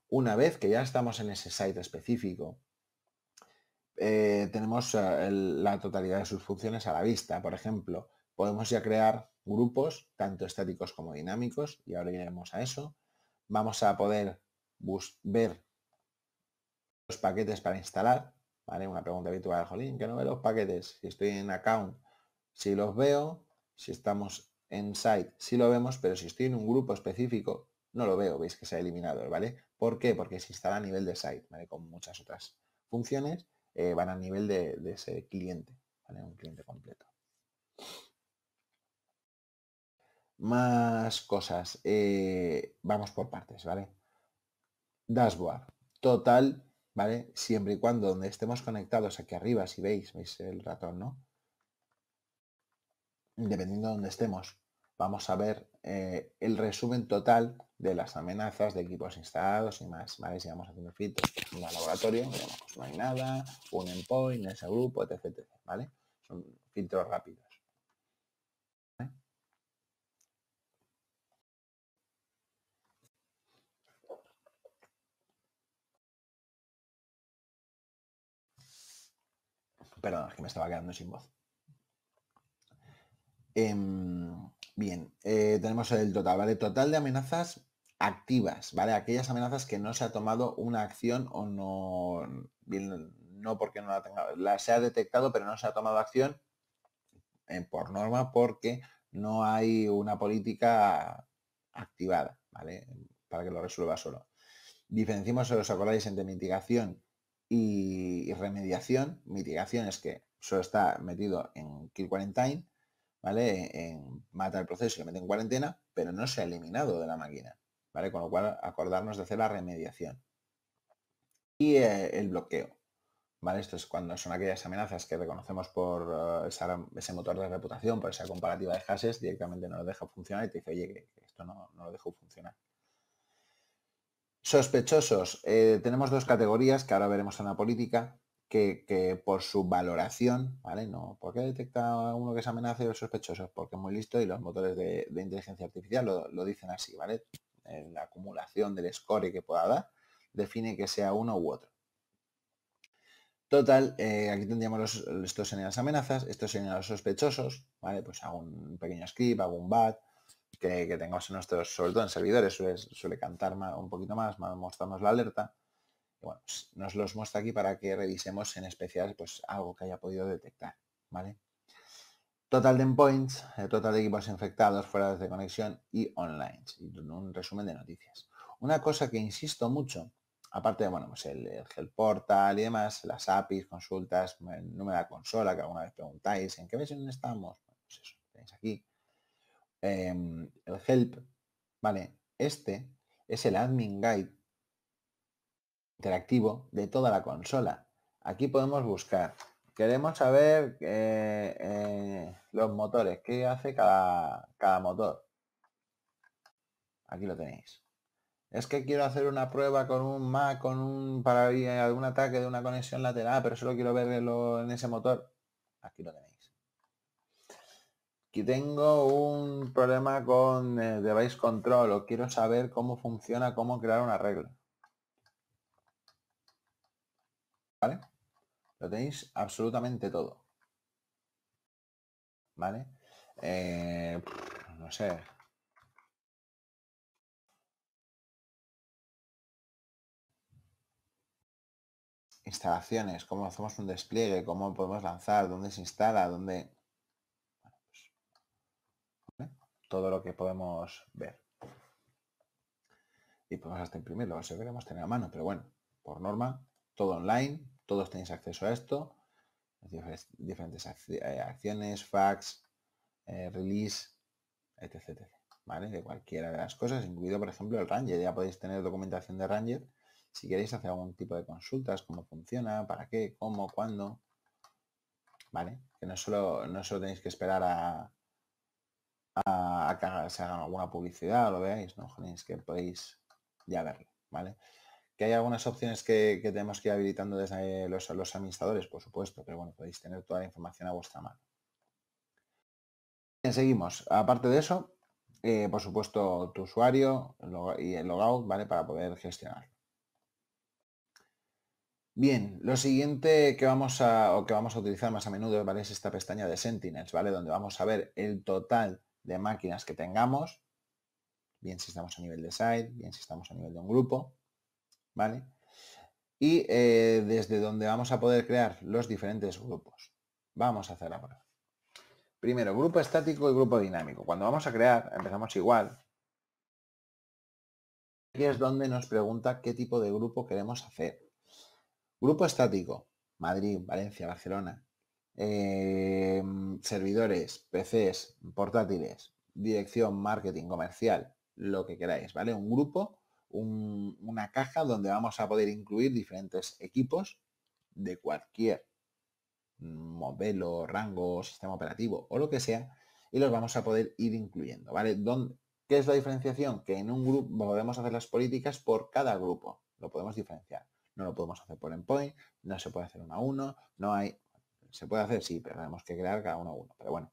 S1: Una vez que ya estamos en ese site específico eh, tenemos eh, la totalidad de sus funciones a la vista. Por ejemplo, podemos ya crear grupos, tanto estáticos como dinámicos, y ahora iremos a eso. Vamos a poder ver los paquetes para instalar. ¿vale? Una pregunta habitual, Jolín, que no veo los paquetes. Si estoy en account, si los veo. Si estamos en site, si sí lo vemos, pero si estoy en un grupo específico, no lo veo. Veis que se ha eliminado, ¿vale? ¿Por qué? Porque se instala a nivel de site, Con muchas otras funciones. Eh, van a nivel de, ese cliente, ¿vale? un cliente completo. Más cosas. Eh, vamos por partes, ¿vale? Dashboard. Total, ¿vale? Siempre y cuando donde estemos conectados aquí arriba, si veis, veis el ratón, ¿no? Dependiendo de donde estemos, vamos a ver eh, el resumen total de las amenazas de equipos instalados y más, ¿vale? Si vamos haciendo filtros, en es pues, laboratorio, pues, no hay nada, un endpoint, ese grupo, etc, etc, ¿vale? Son filtros rápidos. Perdón, es que me estaba quedando sin voz. Em, Bien, eh, tenemos el total, ¿vale? Total de amenazas activas, ¿vale? Aquellas amenazas que no se ha tomado una acción o no, no porque no la tenga, la, se ha detectado pero no se ha tomado acción eh, por norma porque no hay una política activada, ¿vale? Para que lo resuelva solo. Diferenciamos, los acordáis, entre mitigación y remediación. Mitigación es que solo está metido en Kill Quarantine ¿vale? En mata el proceso y lo mete en cuarentena, pero no se ha eliminado de la máquina, ¿vale? Con lo cual acordarnos de hacer la remediación. Y eh, el bloqueo, ¿vale? Esto es cuando son aquellas amenazas que reconocemos por eh, ese motor de reputación, por esa comparativa de hashes, directamente no lo deja funcionar y te dice, oye, que esto no, lo dejo funcionar. Sospechosos. Eh, tenemos dos categorías que ahora veremos en la política, que, por su valoración, ¿vale? No, ¿por qué detecta uno que es amenaza o sospechoso? Porque es muy listo y los motores de, inteligencia artificial lo, dicen así, ¿vale? Eh, la acumulación del score que pueda dar define que sea uno u otro. Total, eh, aquí tendríamos estos señales las amenazas, estos señales sospechosos, ¿vale? Pues hago un pequeño script, hago un bat, que, tengamos en nuestros, sobre en servidores, suele, cantar más, un poquito más, mostramos la alerta bueno, pues, nos los muestra aquí para que revisemos en especial pues algo que haya podido detectar, ¿vale? Total de endpoints, eh, total de equipos infectados, fuera de conexión y online. Y un resumen de noticias. Una cosa que insisto mucho, aparte de bueno, pues el, el portal y demás, las APIs, consultas, el número de consola que alguna vez preguntáis, ¿en qué versión estamos? Pues eso, tenéis aquí. Em, el help, ¿vale? Este es el admin guide interactivo de toda la consola. Aquí podemos buscar. Queremos saber eh, eh, los motores, qué hace cada, cada motor. Aquí lo tenéis. Es que quiero hacer una prueba con un Mac, con un para algún ataque de una conexión lateral, pero solo quiero verlo en ese motor. Aquí lo tenéis. Aquí tengo un problema con de eh, device control o quiero saber cómo funciona, cómo crear una regla. ¿Vale? Lo tenéis absolutamente todo. ¿Vale? Eh, no sé. Instalaciones, cómo hacemos un despliegue, cómo podemos lanzar, dónde se instala, dónde... Pues, todo lo que podemos ver. Y podemos hasta imprimirlo, si queremos tener a mano, pero bueno, por norma todo online, todos tenéis acceso a esto, diferentes eh, acciones, fax, eh, release, etc, ¿Vale? De cualquiera de las cosas, incluido por ejemplo el Ranger. Ya podéis tener documentación de Ranger si queréis hacer algún tipo de consultas, cómo funciona, para qué, cómo, cuándo. ¿Vale? Que no solo, no solo tenéis que esperar a, que se haga alguna publicidad, lo veáis, ¿no? Tenéis que podéis ya verlo. ¿Vale? que hay algunas opciones que, tenemos que ir habilitando desde eh, los, administradores, por supuesto, pero bueno, podéis tener toda la información a vuestra mano. Bien, seguimos. Aparte de eso, eh, por supuesto, tu usuario y el logout, ¿vale? Para poder gestionarlo. Bien, lo siguiente que vamos a, o que vamos a utilizar más a menudo, ¿vale? Es esta pestaña de Sentinels, ¿vale? Donde vamos a ver el total de máquinas que tengamos, bien si estamos a nivel de site, bien si estamos a nivel de un grupo, ¿vale? Y eh, desde donde vamos a poder crear los diferentes grupos. Vamos a hacer ahora, Primero, grupo estático y grupo dinámico. Cuando vamos a crear, empezamos igual. Aquí es donde nos pregunta qué tipo de grupo queremos hacer. Grupo estático, Madrid, Valencia, Barcelona. Eh, servidores, PCs, portátiles, dirección, marketing, comercial, lo que queráis, ¿vale? Un grupo una caja donde vamos a poder incluir diferentes equipos de cualquier modelo, rango, sistema operativo o lo que sea, y los vamos a poder ir incluyendo, ¿vale? ¿Qué es la diferenciación? Que en un grupo podemos hacer las políticas por cada grupo, lo podemos diferenciar. No lo podemos hacer por endpoint, no se puede hacer uno a uno, no hay... Se puede hacer, sí, pero tenemos que crear cada uno a uno. Pero bueno,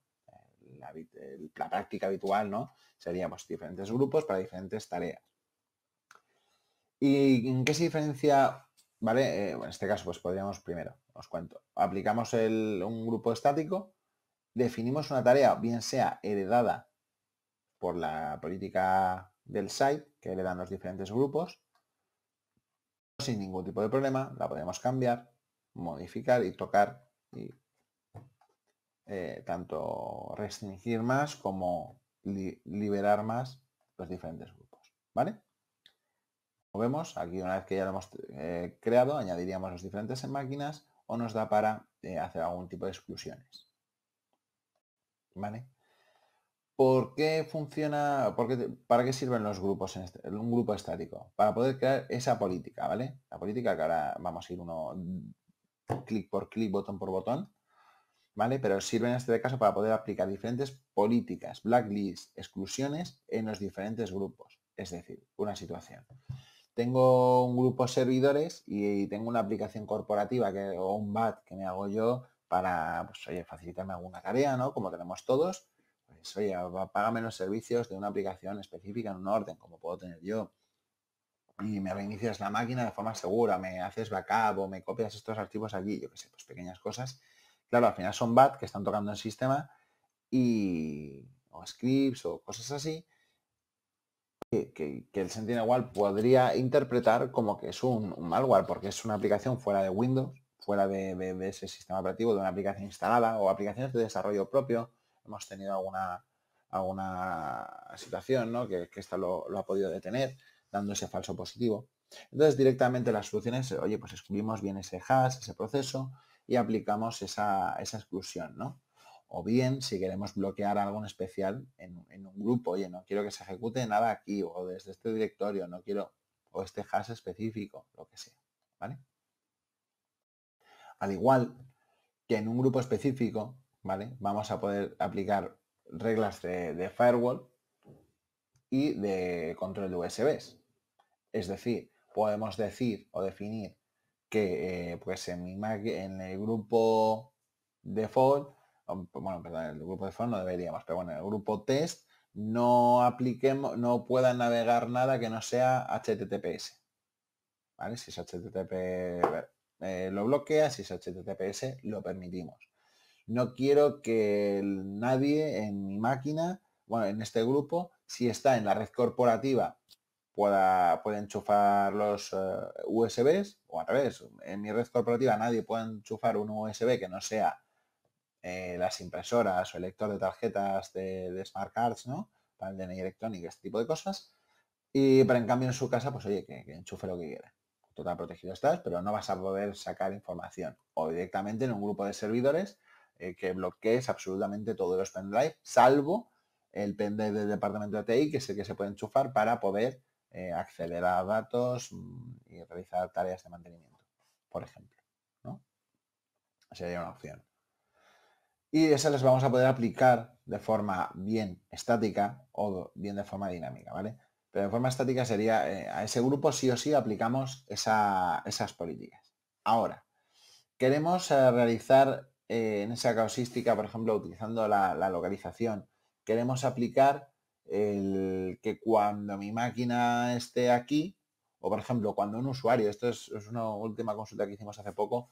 S1: la práctica habitual, ¿no? Seríamos diferentes grupos para diferentes tareas. ¿Y en qué se diferencia? ¿Vale? Eh, en este caso, pues podríamos primero, os cuento, aplicamos el, un grupo estático, definimos una tarea, bien sea heredada por la política del site, que le dan los diferentes grupos, sin ningún tipo de problema, la podemos cambiar, modificar y tocar y eh, tanto restringir más como liberar más los diferentes grupos. ¿Vale? vemos, aquí una vez que ya lo hemos eh, creado, añadiríamos los diferentes en máquinas o nos da para eh, hacer algún tipo de exclusiones. ¿Vale? ¿Por qué funciona, para qué sirven los grupos en, este, un grupo estático? Para poder crear esa política, ¿vale? La política que ahora vamos a ir uno clic por clic, botón por botón, ¿vale? Pero sirve en este caso para poder aplicar diferentes políticas, blacklist, exclusiones en los diferentes grupos, es decir, una situación tengo un grupo de servidores y tengo una aplicación corporativa que, o un BAT que me hago yo para, pues, facilitarme alguna tarea, ¿no? Como tenemos todos, pues, oye, págame los servicios de una aplicación específica en un orden, como puedo tener yo. Y me reinicias la máquina de forma segura, me haces backup o me copias estos archivos aquí, yo qué sé, pues pequeñas cosas. Claro, al final son BAT que están tocando el sistema y, o scripts o cosas así que, el que el podría interpretar como que es un, malware, porque es una aplicación fuera de Windows, fuera de, ese sistema operativo, de una aplicación instalada o aplicaciones de desarrollo propio. Hemos tenido alguna, alguna situación ¿no? que, que esta lo, ha podido detener, dando ese falso positivo. Entonces directamente las soluciones, oye, pues escribimos bien ese hash, ese proceso y aplicamos esa, esa exclusión, ¿no? o bien si queremos bloquear algo en especial en, un grupo, oye, no quiero que se ejecute nada aquí o desde este directorio, no quiero, o este hash específico, lo que sea, ¿vale? Al igual que en un grupo específico, ¿vale? Vamos a poder aplicar reglas de, firewall y de control de USBs. Es decir, podemos decir o definir que eh, pues en mi en el grupo default, bueno, perdón, el grupo de fondo no deberíamos, pero bueno, el grupo test no apliquemos, no pueda navegar nada que no sea HTTPS. ¿Vale? Si es HTTP eh, lo bloquea, si es HTTPS lo permitimos. No quiero que nadie en mi máquina, bueno, en este grupo, si está en la red corporativa, pueda, puede enchufar los usb eh, USBs, o al revés, en mi red corporativa nadie puede enchufar un USB que no sea eh, las impresoras o el lector de tarjetas de, smart cards, ¿no? Para el DNI electrónico, este tipo de cosas. Y para en cambio en su casa, pues oye, que, enchufe lo que quiera. Total protegido estás, pero no vas a poder sacar información. O directamente en un grupo de servidores eh, que bloquees absolutamente todos los pendrive, salvo el pendrive del departamento de TI, que es el que se puede enchufar para poder acelerar eh, acceder a datos mm, y realizar tareas de mantenimiento, por ejemplo. ¿no? Sería una opción y esas les vamos a poder aplicar de forma bien estática o bien de forma dinámica, ¿vale? Pero de forma estática sería, eh, a ese grupo sí o sí aplicamos esa, esas políticas. Ahora, queremos eh, realizar eh, en esa causística, por ejemplo, utilizando la, localización, queremos aplicar el que cuando mi máquina esté aquí, o por ejemplo, cuando un usuario, esto es, una última consulta que hicimos hace poco,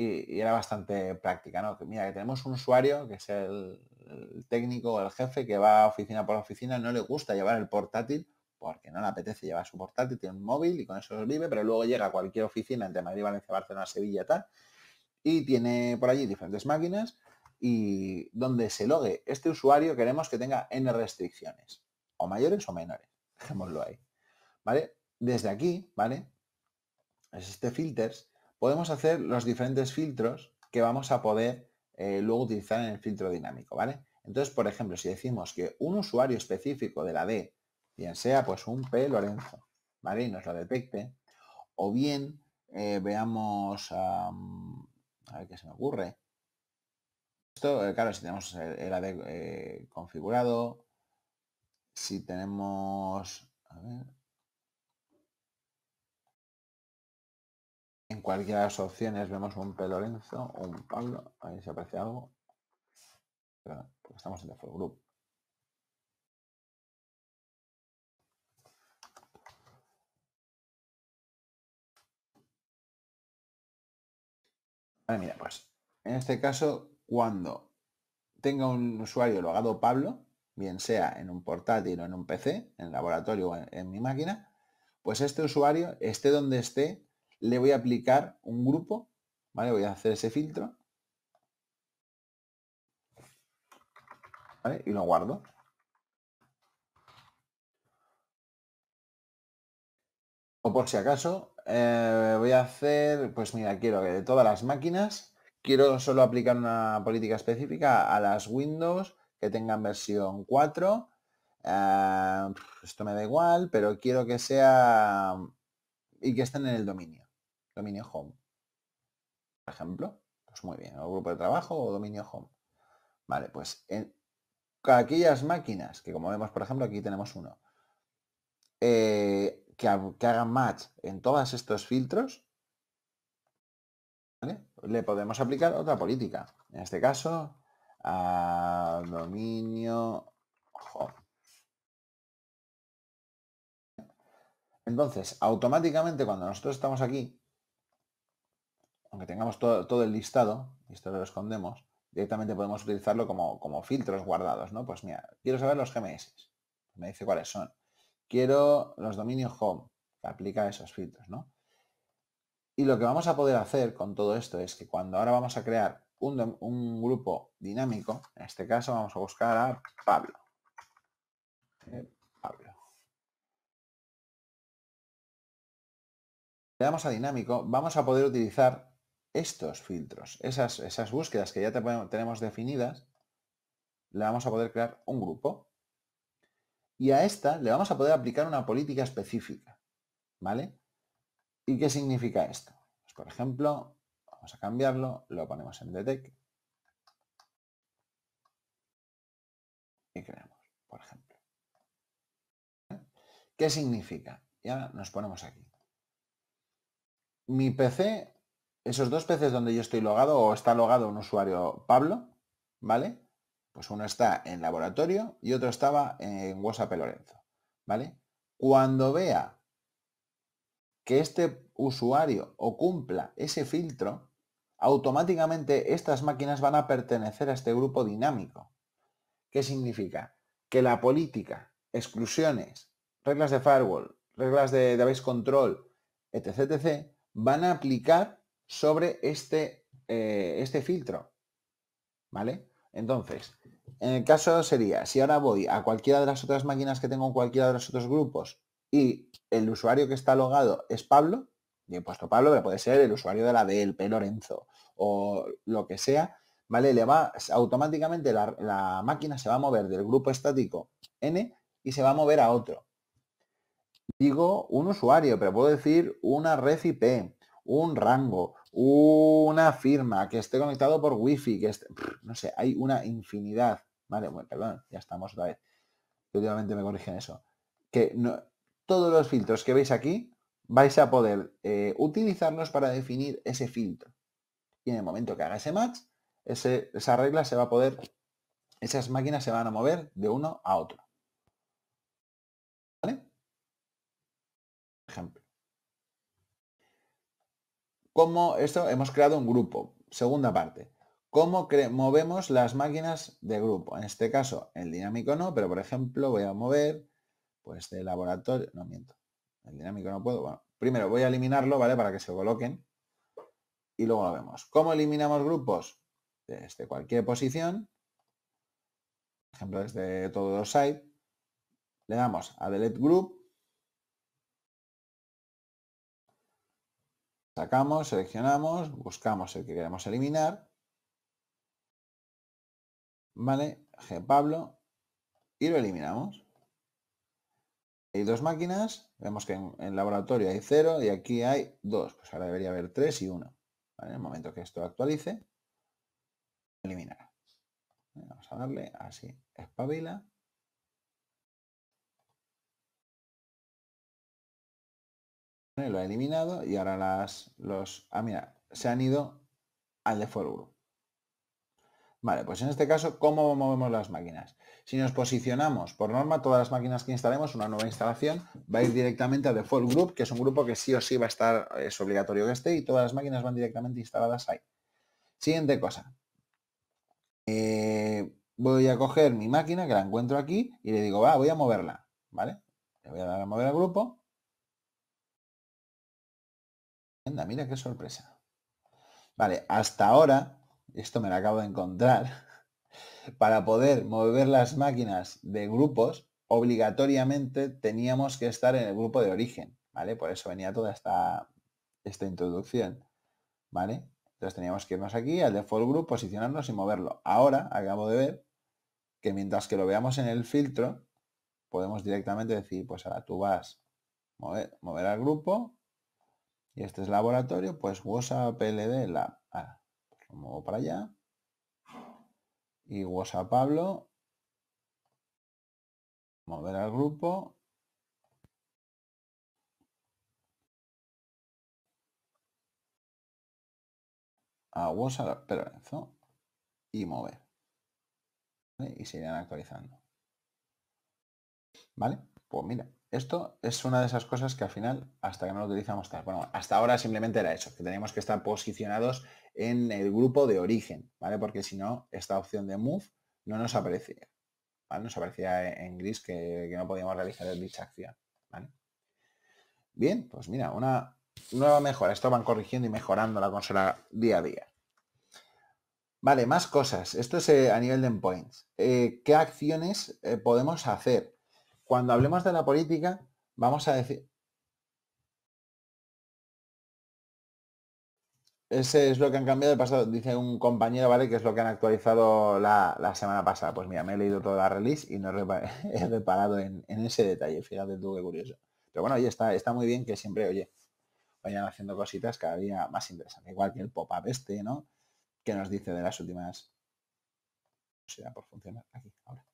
S1: y, era bastante práctica, ¿no? mira, que tenemos un usuario que es el, técnico el jefe que va oficina por oficina, no le gusta llevar el portátil porque no le apetece llevar su portátil, tiene un móvil y con eso vive, pero luego llega a cualquier oficina entre Madrid, Valencia, Barcelona, Sevilla, tal, y tiene por allí diferentes máquinas y donde se logue este usuario queremos que tenga N restricciones, o mayores o menores, dejémoslo ahí, ¿vale? Desde aquí, ¿vale? Existe filters podemos hacer los diferentes filtros que vamos a poder eh, luego utilizar en el filtro dinámico, ¿vale? Entonces, por ejemplo, si decimos que un usuario específico de la D, bien sea pues un P Lorenzo, ¿vale? Y nos lo detecte, o bien eh, veamos, a ver qué se me ocurre. Esto, eh, claro, si tenemos el, el AD configurado, si tenemos, a ver, En cualquiera de las opciones vemos un Pelorenzo Lorenzo, un Pablo, ahí se aparece algo. estamos en el group. mira, pues en este caso, cuando tenga un usuario logado Pablo, bien sea en un portátil o en un PC, en el laboratorio o en mi máquina, pues este usuario, esté donde esté, le voy a aplicar un grupo, ¿vale? Voy a hacer ese filtro. Y lo guardo. O por si acaso, eh, voy a hacer, pues mira, quiero que de todas las máquinas, quiero solo aplicar una política específica a las Windows que tengan versión 4. Eh, esto me da igual, pero quiero que sea y que estén en el dominio dominio home. Por ejemplo, pues muy bien, o grupo de trabajo o dominio home. Vale, pues en aquellas máquinas, que como vemos, por ejemplo, aquí tenemos uno, eh, que, hagan match en todos estos filtros, le podemos aplicar otra política. En este caso, a dominio home. Entonces, automáticamente cuando nosotros estamos aquí, aunque tengamos todo, el listado, y esto lo escondemos, directamente podemos utilizarlo como, filtros guardados, ¿no? Pues mira, quiero saber los GMS. Me dice cuáles son. Quiero los dominios home, que aplica esos filtros, ¿no? Y lo que vamos a poder hacer con todo esto es que cuando ahora vamos a crear un, grupo dinámico, en este caso vamos a buscar a Pablo. Eh, Pablo. Le damos a dinámico, vamos a poder utilizar estos filtros, esas, esas búsquedas que ya tenemos definidas, le vamos a poder crear un grupo. Y a esta le vamos a poder aplicar una política específica. ¿Vale? ¿Y qué significa esto? Pues, por ejemplo, vamos a cambiarlo, lo ponemos en detect. Y creamos, por ejemplo. ¿Qué significa? ya nos ponemos aquí. Mi PC esos dos peces donde yo estoy logado o está logado un usuario Pablo, ¿vale? Pues uno está en laboratorio y otro estaba en WhatsApp Lorenzo, ¿vale? Cuando vea que este usuario o cumpla ese filtro, automáticamente estas máquinas van a pertenecer a este grupo dinámico. ¿Qué significa? Que la política, exclusiones, reglas de firewall, reglas de device control, etc., van a aplicar sobre este, eh, este filtro. ¿Vale? Entonces, en el caso sería, si ahora voy a cualquiera de las otras máquinas que tengo en cualquiera de los otros grupos y el usuario que está logado es Pablo, y he puesto Pablo, puede ser el usuario de la del P Lorenzo o lo que sea, ¿vale? Le va automáticamente la, la máquina se va a mover del grupo estático N y se va a mover a otro. Digo un usuario, pero puedo decir una red IP, un rango, una firma, que esté conectado por wifi, que esté, no sé, hay una infinidad. Vale, bueno, perdón, ya estamos otra vez. Últimamente me corrigen eso. Que no, todos los filtros que veis aquí vais a poder eh, utilizarlos para definir ese filtro. Y en el momento que haga ese match, ese, esa regla se va a poder, esas máquinas se van a mover de uno a otro. ejemplo. ¿Cómo esto? Hemos creado un grupo. Segunda parte. ¿Cómo movemos las máquinas de grupo? En este caso, el dinámico no, pero por ejemplo voy a mover pues de laboratorio. No miento. El dinámico no puedo. Bueno, primero voy a eliminarlo, ¿vale? Para que se coloquen. Y luego lo vemos. ¿Cómo eliminamos grupos? Desde cualquier posición. Por ejemplo, desde todos los sites. Le damos a Delete Group Sacamos, seleccionamos, buscamos el que queremos eliminar. Vale, G Pablo. Y lo eliminamos. Hay dos máquinas. Vemos que en, laboratorio hay cero y aquí hay dos, Pues ahora debería haber tres y uno. en el momento que esto actualice, eliminar. Vamos a darle así, espabila. lo ha eliminado y ahora las los ah mira se han ido al default group vale pues en este caso cómo movemos las máquinas si nos posicionamos por norma todas las máquinas que instalemos una nueva instalación va a ir directamente al default group que es un grupo que sí o sí va a estar es obligatorio que esté y todas las máquinas van directamente instaladas ahí siguiente cosa eh, voy a coger mi máquina que la encuentro aquí y le digo va voy a moverla vale le voy a dar a mover al grupo mira qué sorpresa. Vale, hasta ahora, esto me lo acabo de encontrar, para poder mover las máquinas de grupos, obligatoriamente teníamos que estar en el grupo de origen, ¿vale? Por eso venía toda esta, esta introducción, ¿vale? Entonces teníamos que irnos aquí al default group, posicionarnos y moverlo. Ahora acabo de ver que mientras que lo veamos en el filtro, podemos directamente decir, pues ahora tú vas mover, mover al grupo, y este es laboratorio, pues WhatsApp LD, la, pues lo muevo para allá. Y WhatsApp Pablo, mover al grupo. A WhatsApp y mover. Y se irán actualizando. ¿Vale? Pues mira, esto es una de esas cosas que al final, hasta que no lo utilizamos tal. Bueno, hasta ahora simplemente era eso, que teníamos que estar posicionados en el grupo de origen, ¿vale? Porque si no, esta opción de move no nos aparecía, ¿vale? Nos aparecía e-, en gris que, no podíamos realizar dicha acción, ¿vale? Bien, pues mira, una nueva mejora. Esto van corrigiendo y mejorando la consola día a día. Vale, más cosas. Esto es eh, a nivel de endpoints. Eh, ¿Qué acciones eh, podemos hacer? cuando hablemos de la política, vamos a decir... Ese es lo que han cambiado el pasado, dice un compañero, ¿vale? Que es lo que han actualizado la, semana pasada. Pues mira, me he leído toda la release y no he, reparado, en, ese detalle. Fíjate tú qué curioso. Pero bueno, oye, está, está muy bien que siempre, oye, vayan haciendo cositas cada día más interesantes. Igual que el pop-up este, ¿no? Que nos dice de las últimas... No por funcionar. Aquí, ahora.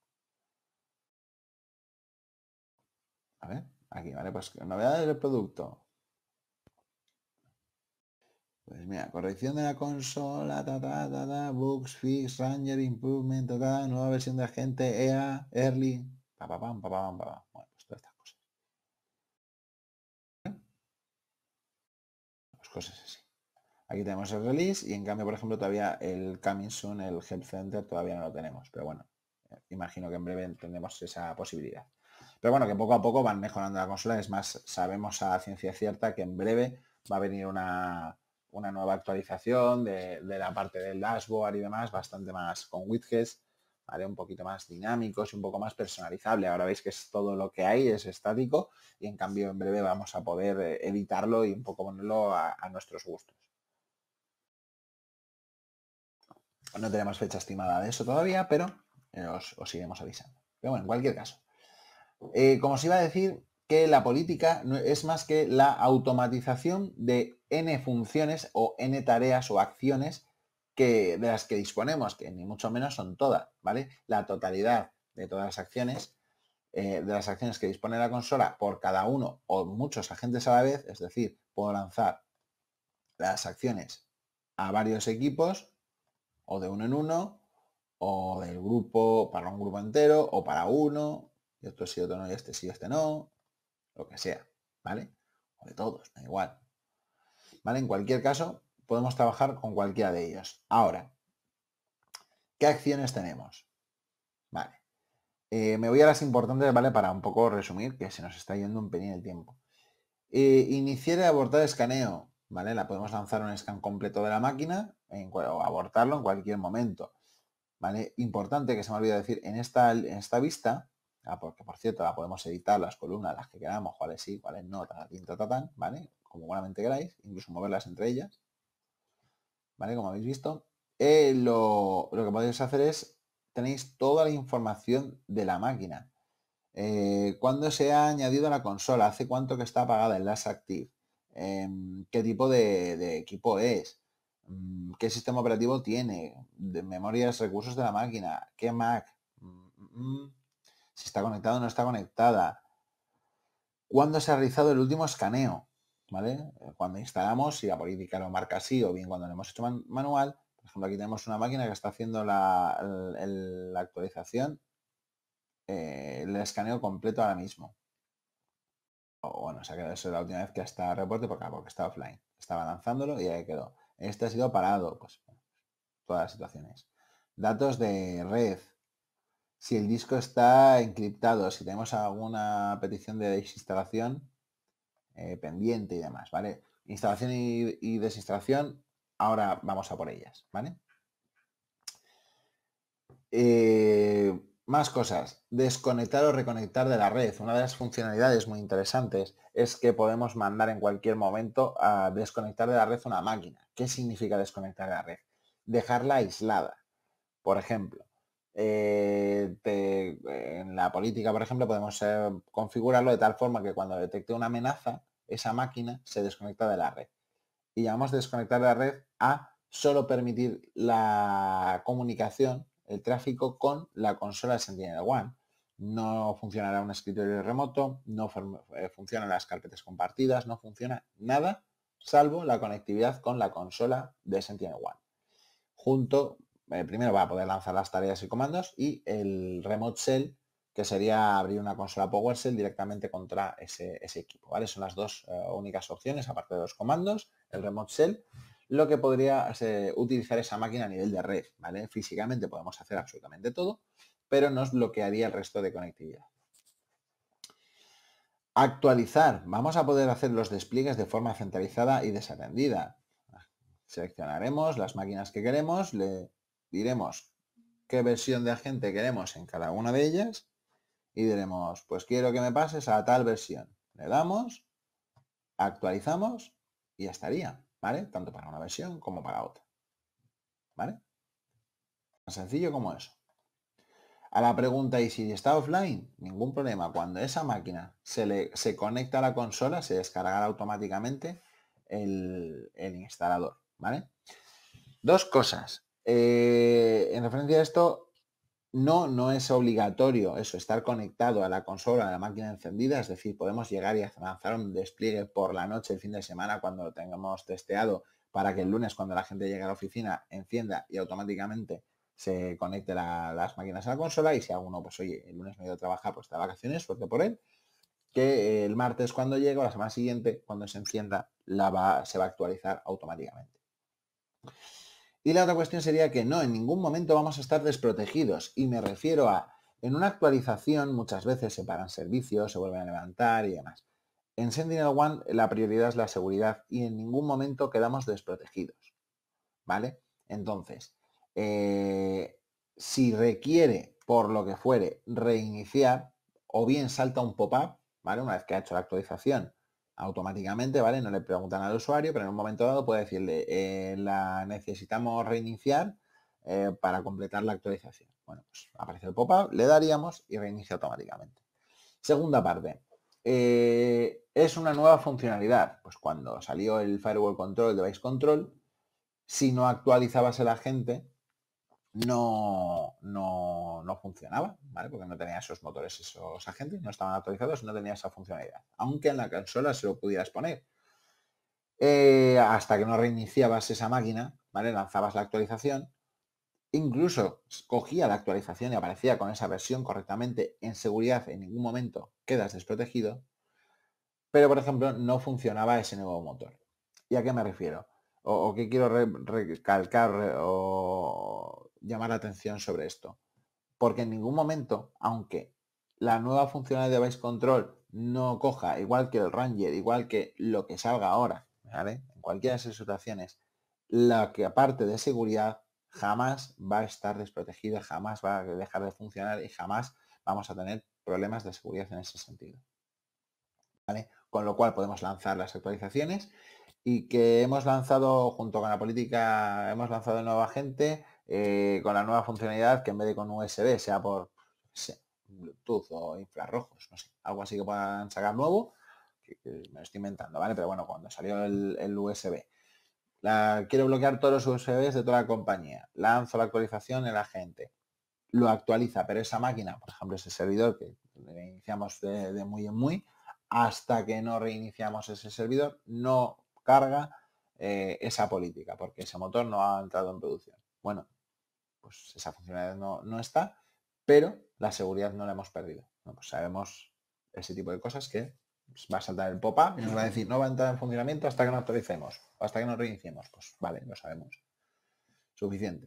S1: A aquí, ¿vale? Pues novedades del producto. Pues mira, corrección de la consola, ta, ta, ta, ta bugs, fix, ranger, improvement, ta, nueva versión de agente, EA, early, pa, pa, Bueno, pues todas estas cosas. cosas así. Aquí tenemos el release y en cambio, por ejemplo, todavía el coming soon, el help center, todavía no lo tenemos. Pero bueno, imagino que en breve tendremos esa posibilidad. Pero bueno, que poco a poco van mejorando la consola. Es más, sabemos a ciencia cierta que en breve va a venir una, una nueva actualización de, la parte del dashboard y demás, bastante más con widgets, ¿vale? un poquito más dinámicos y un poco más personalizable. Ahora veis que es todo lo que hay, es estático, y en cambio en breve vamos a poder eh, editarlo y un poco ponerlo a, nuestros gustos. No tenemos fecha estimada de eso todavía, pero eh, os, os iremos avisando. Pero bueno, en cualquier caso. Eh, como os iba a decir, que la política es más que la automatización de n funciones o n tareas o acciones que, de las que disponemos, que ni mucho menos son todas, ¿vale? La totalidad de todas las acciones, eh, de las acciones que dispone la consola por cada uno o muchos agentes a la vez, es decir, puedo lanzar las acciones a varios equipos, o de uno en uno, o del grupo para un grupo entero, o para uno, y otro sí, otro no, y este sí, este no, lo que sea, ¿vale? O de todos, da igual. ¿Vale? En cualquier caso, podemos trabajar con cualquiera de ellos. Ahora, ¿qué acciones tenemos? Vale. Eh, me voy a las importantes, ¿vale? Para un poco resumir, que se nos está yendo un pelín el tiempo. Eh, iniciar y abortar escaneo, ¿vale? La podemos lanzar un scan completo de la máquina en, o abortarlo en cualquier momento. ¿Vale? Importante que se me olvida decir, en esta, en esta vista Ah, porque pues por cierto, la podemos editar las columnas, las que queramos, cuáles sí, cuáles no, tal, tal, ¿vale? Como buenamente queráis, incluso moverlas entre ellas, ¿vale? Como habéis visto. Eh, lo, lo, que podéis hacer es, tenéis toda la información de la máquina. Eh, ¿Cuándo se ha añadido a la consola? ¿Hace cuánto que está apagada el Last Active? Em, ¿Qué tipo de, equipo es? Mm, ¿Qué sistema operativo tiene? De memorias, recursos de la máquina. ¿Qué Mac? Mm, mm, si está conectado o no está conectada, cuándo se ha realizado el último escaneo, ¿vale? Eh, cuando instalamos, si la política lo marca así o bien cuando lo hemos hecho manual, por ejemplo, aquí tenemos una máquina que está haciendo la, actualización, eh, el escaneo completo ahora mismo. O, bueno, se ha quedado eso la última vez que está reporte porque, porque está offline. Estaba lanzándolo y ahí quedó. Este ha sido parado, pues todas las situaciones. Datos de red, si el disco está encriptado, si tenemos alguna petición de desinstalación eh, pendiente y demás, ¿vale? Instalación y, desinstalación, ahora vamos a por ellas, ¿vale? Eh, más cosas, desconectar o reconectar de la red. Una de las funcionalidades muy interesantes es que podemos mandar en cualquier momento a desconectar de la red una máquina. ¿Qué significa desconectar de la red? Dejarla aislada. Por ejemplo, eh, eh, en la política, por ejemplo, podemos eh, configurarlo de tal forma que cuando detecte una amenaza, esa máquina se desconecta de la red. Y llamamos desconectar la red a solo permitir la comunicación, el tráfico con la consola de sentinel One. No funcionará un escritorio remoto, no funcionan las carpetas compartidas, no funciona nada, salvo la conectividad con la consola de sentinel One. Junto eh, primero va a poder lanzar las tareas y comandos y el Remote Shell, que sería abrir una consola PowerShell directamente contra ese, equipo. ¿vale? Son las dos eh, únicas opciones, aparte de los comandos, el Remote Shell, lo que podría eh, utilizar esa máquina a nivel de red. ¿vale? Físicamente podemos hacer absolutamente todo, pero nos bloquearía el resto de conectividad. Actualizar. Vamos a poder hacer los despliegues de forma centralizada y desatendida. Seleccionaremos las máquinas que queremos, diremos qué versión de agente queremos en cada una de ellas y diremos, pues quiero que me pases a tal versión. Le damos, actualizamos y ya estaría, ¿vale? Tanto para una versión como para otra. ¿Vale? Tan sencillo como eso. A la pregunta, ¿y si está offline? Ningún problema. Cuando esa máquina se, le, se conecta a la consola, se descargará automáticamente el, el instalador, ¿vale? Dos cosas. Eh, en referencia a esto, no, no es obligatorio eso, estar conectado a la consola, a la máquina encendida, es decir, podemos llegar y lanzar un despliegue por la noche, el fin de semana, cuando lo tengamos testeado, para que el lunes, cuando la gente llegue a la oficina, encienda y automáticamente se conecte las máquinas a la consola y si alguno, pues oye, el lunes me he ido a trabajar, pues está de vacaciones, suerte por él, que el martes cuando llego, la semana siguiente, cuando se encienda, la se va a actualizar automáticamente. Y la otra cuestión sería que no, en ningún momento vamos a estar desprotegidos. Y me refiero a, en una actualización muchas veces se paran servicios, se vuelven a levantar y demás. En Sentinel One la prioridad es la seguridad y en ningún momento quedamos desprotegidos. ¿Vale? Entonces, eh, si requiere, por lo que fuere, reiniciar, o bien salta un pop-up, ¿vale? Una vez que ha hecho la actualización, automáticamente, ¿vale? No le preguntan al usuario, pero en un momento dado puede decirle, eh, la necesitamos reiniciar eh, para completar la actualización. Bueno, pues aparece el pop-up, le daríamos y reinicia automáticamente. Segunda parte, eh, es una nueva funcionalidad. Pues cuando salió el Firewall Control, Device Control, si no actualizabas el agente, no, no, no funcionaba, ¿vale? Porque no tenía esos motores, esos agentes, no estaban actualizados, no tenía esa funcionalidad. Aunque en la consola se lo pudieras poner. Eh, hasta que no reiniciabas esa máquina, ¿vale? Lanzabas la actualización. Incluso cogía la actualización y aparecía con esa versión correctamente en seguridad, en ningún momento quedas desprotegido. Pero, por ejemplo, no funcionaba ese nuevo motor. ¿Y a qué me refiero? o, qué quiero recalcar o llamar la atención sobre esto? Porque en ningún momento, aunque la nueva funcionalidad de base Control no coja, igual que el Ranger, igual que lo que salga ahora, En cualquiera de esas situaciones, la que aparte de seguridad jamás va a estar desprotegida, jamás va a dejar de funcionar y jamás vamos a tener problemas de seguridad en ese sentido. ¿Vale? Con lo cual podemos lanzar las actualizaciones y que hemos lanzado junto con la política, hemos lanzado nueva gente eh, con la nueva funcionalidad que en vez de con USB sea por Bluetooth o infrarrojos, algo así que puedan sacar nuevo, que, me lo estoy inventando, ¿vale? Pero bueno, cuando salió el, USB. La, quiero bloquear todos los USBs de toda la compañía. Lanzo la actualización en la gente. Lo actualiza, pero esa máquina, por ejemplo, ese servidor que reiniciamos de, de muy en muy, hasta que no reiniciamos ese servidor, no carga eh, esa política, porque ese motor no ha entrado en producción. Bueno, pues esa funcionalidad no, está, pero la seguridad no la hemos perdido. Pues sabemos ese tipo de cosas que va a saltar el pop-up y nos va a decir no va a entrar en funcionamiento hasta que no actualicemos, hasta que no reiniciemos. Pues vale, lo sabemos. Suficiente.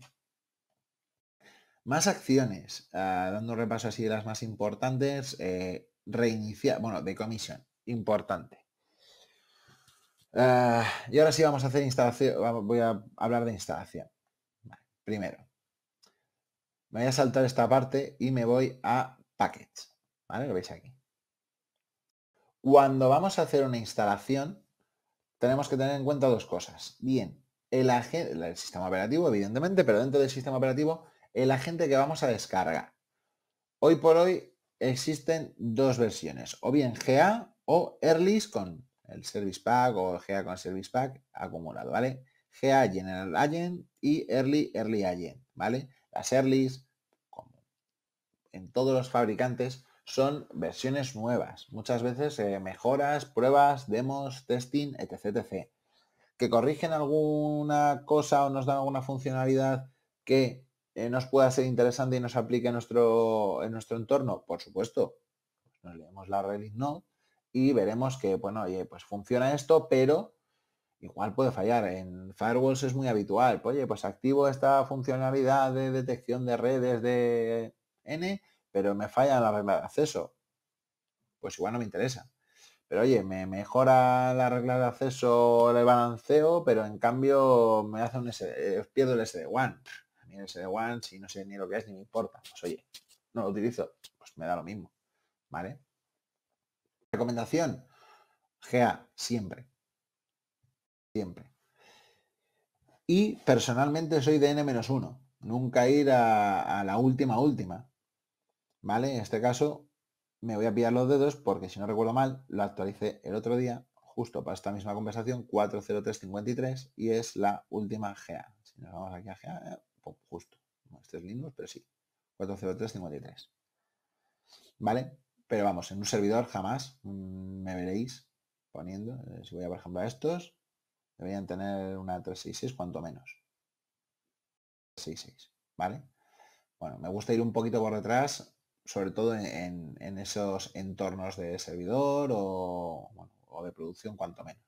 S1: Más acciones, ah, dando repaso así de las más importantes, eh, reiniciar, bueno, de comisión, importante. Ah, y ahora sí vamos a hacer instalación. Voy a hablar de instalación. primero. Me voy a saltar esta parte y me voy a Package. Lo aquí. Cuando vamos a hacer una instalación, tenemos que tener en cuenta dos cosas. Bien, el, agente, el sistema operativo, evidentemente, pero dentro del sistema operativo, el agente que vamos a descargar. Hoy por hoy existen dos versiones, o bien GA o Erlis con el Service Pack o GA con el Service Pack acumulado, ¿vale? GA General Agent y Early Early Agent, ¿vale? Las Earlys, como en todos los fabricantes, son versiones nuevas. Muchas veces eh, mejoras, pruebas, demos, testing, etc, etc. Que corrigen alguna cosa o nos dan alguna funcionalidad que eh, nos pueda ser interesante y nos aplique en nuestro, en nuestro entorno, por supuesto. Pues nos leemos la release no y veremos que, bueno, oye, pues funciona esto, pero igual puede fallar. En firewalls es muy habitual. oye, pues activo esta funcionalidad de detección de redes de N, pero me falla la regla de acceso. Pues igual no me interesa. Pero oye, me mejora la regla de acceso el balanceo, pero en cambio me hace un SD, pierdo el SD1. A mí el sd si no sé ni lo que es, ni me importa. Pues oye, no lo utilizo, pues me da lo mismo. ¿Vale? Recomendación, GA, siempre. Siempre. Y personalmente soy de N-1. Nunca ir a, la última última. ¿Vale? En este caso me voy a pillar los dedos porque si no recuerdo mal, lo actualicé el otro día, justo para esta misma conversación, 40353, y es la última GA. Si nos vamos aquí a GA, eh, pues justo. Este es lindo, pero sí. 40353. ¿Vale? Pero vamos, en un servidor jamás mm, me veréis poniendo. Eh, si voy a, por ejemplo, a estos, deberían tener una 366 cuanto menos. 366, ¿vale? Bueno, me gusta ir un poquito por detrás, sobre todo en, esos entornos de servidor o, de producción cuanto menos.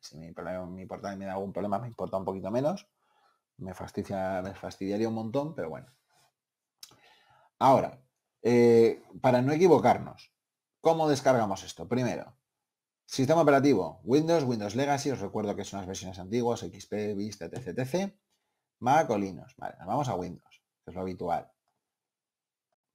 S1: Si mi, portal me da algún problema, me importa un poquito menos. Me, fastidia, me fastidiaría un montón, pero bueno. Ahora, eh, para no equivocarnos, ¿cómo descargamos esto? Primero, sistema operativo, Windows, Windows Legacy, os recuerdo que son las versiones antiguas, XP, Vista, etc, etc. Mac o Linux, vamos a Windows, que es lo habitual.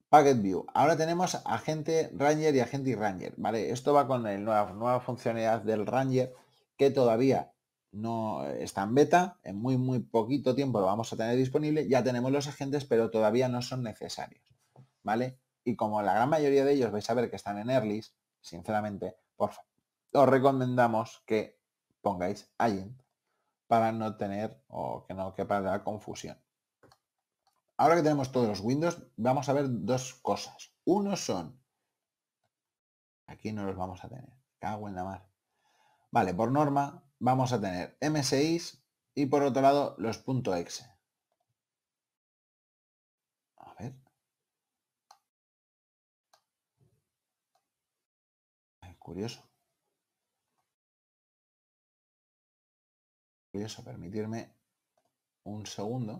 S1: Packet View. Ahora tenemos agente Ranger y agente Ranger. Vale, esto va con la nueva, nueva funcionalidad del Ranger que todavía no está en beta. En muy, muy poquito tiempo lo vamos a tener disponible. Ya tenemos los agentes, pero todavía no son necesarios. ¿vale? Y como la gran mayoría de ellos vais a ver que están en earlys, sinceramente, por os recomendamos que pongáis alguien para no tener o que no quepa la confusión. Ahora que tenemos todos los Windows, vamos a ver dos cosas. Uno son, aquí no los vamos a tener, cago en la mar. Vale, por norma vamos a tener M6 y por otro lado los .exe.
S2: Curioso. Curioso, permitirme un segundo.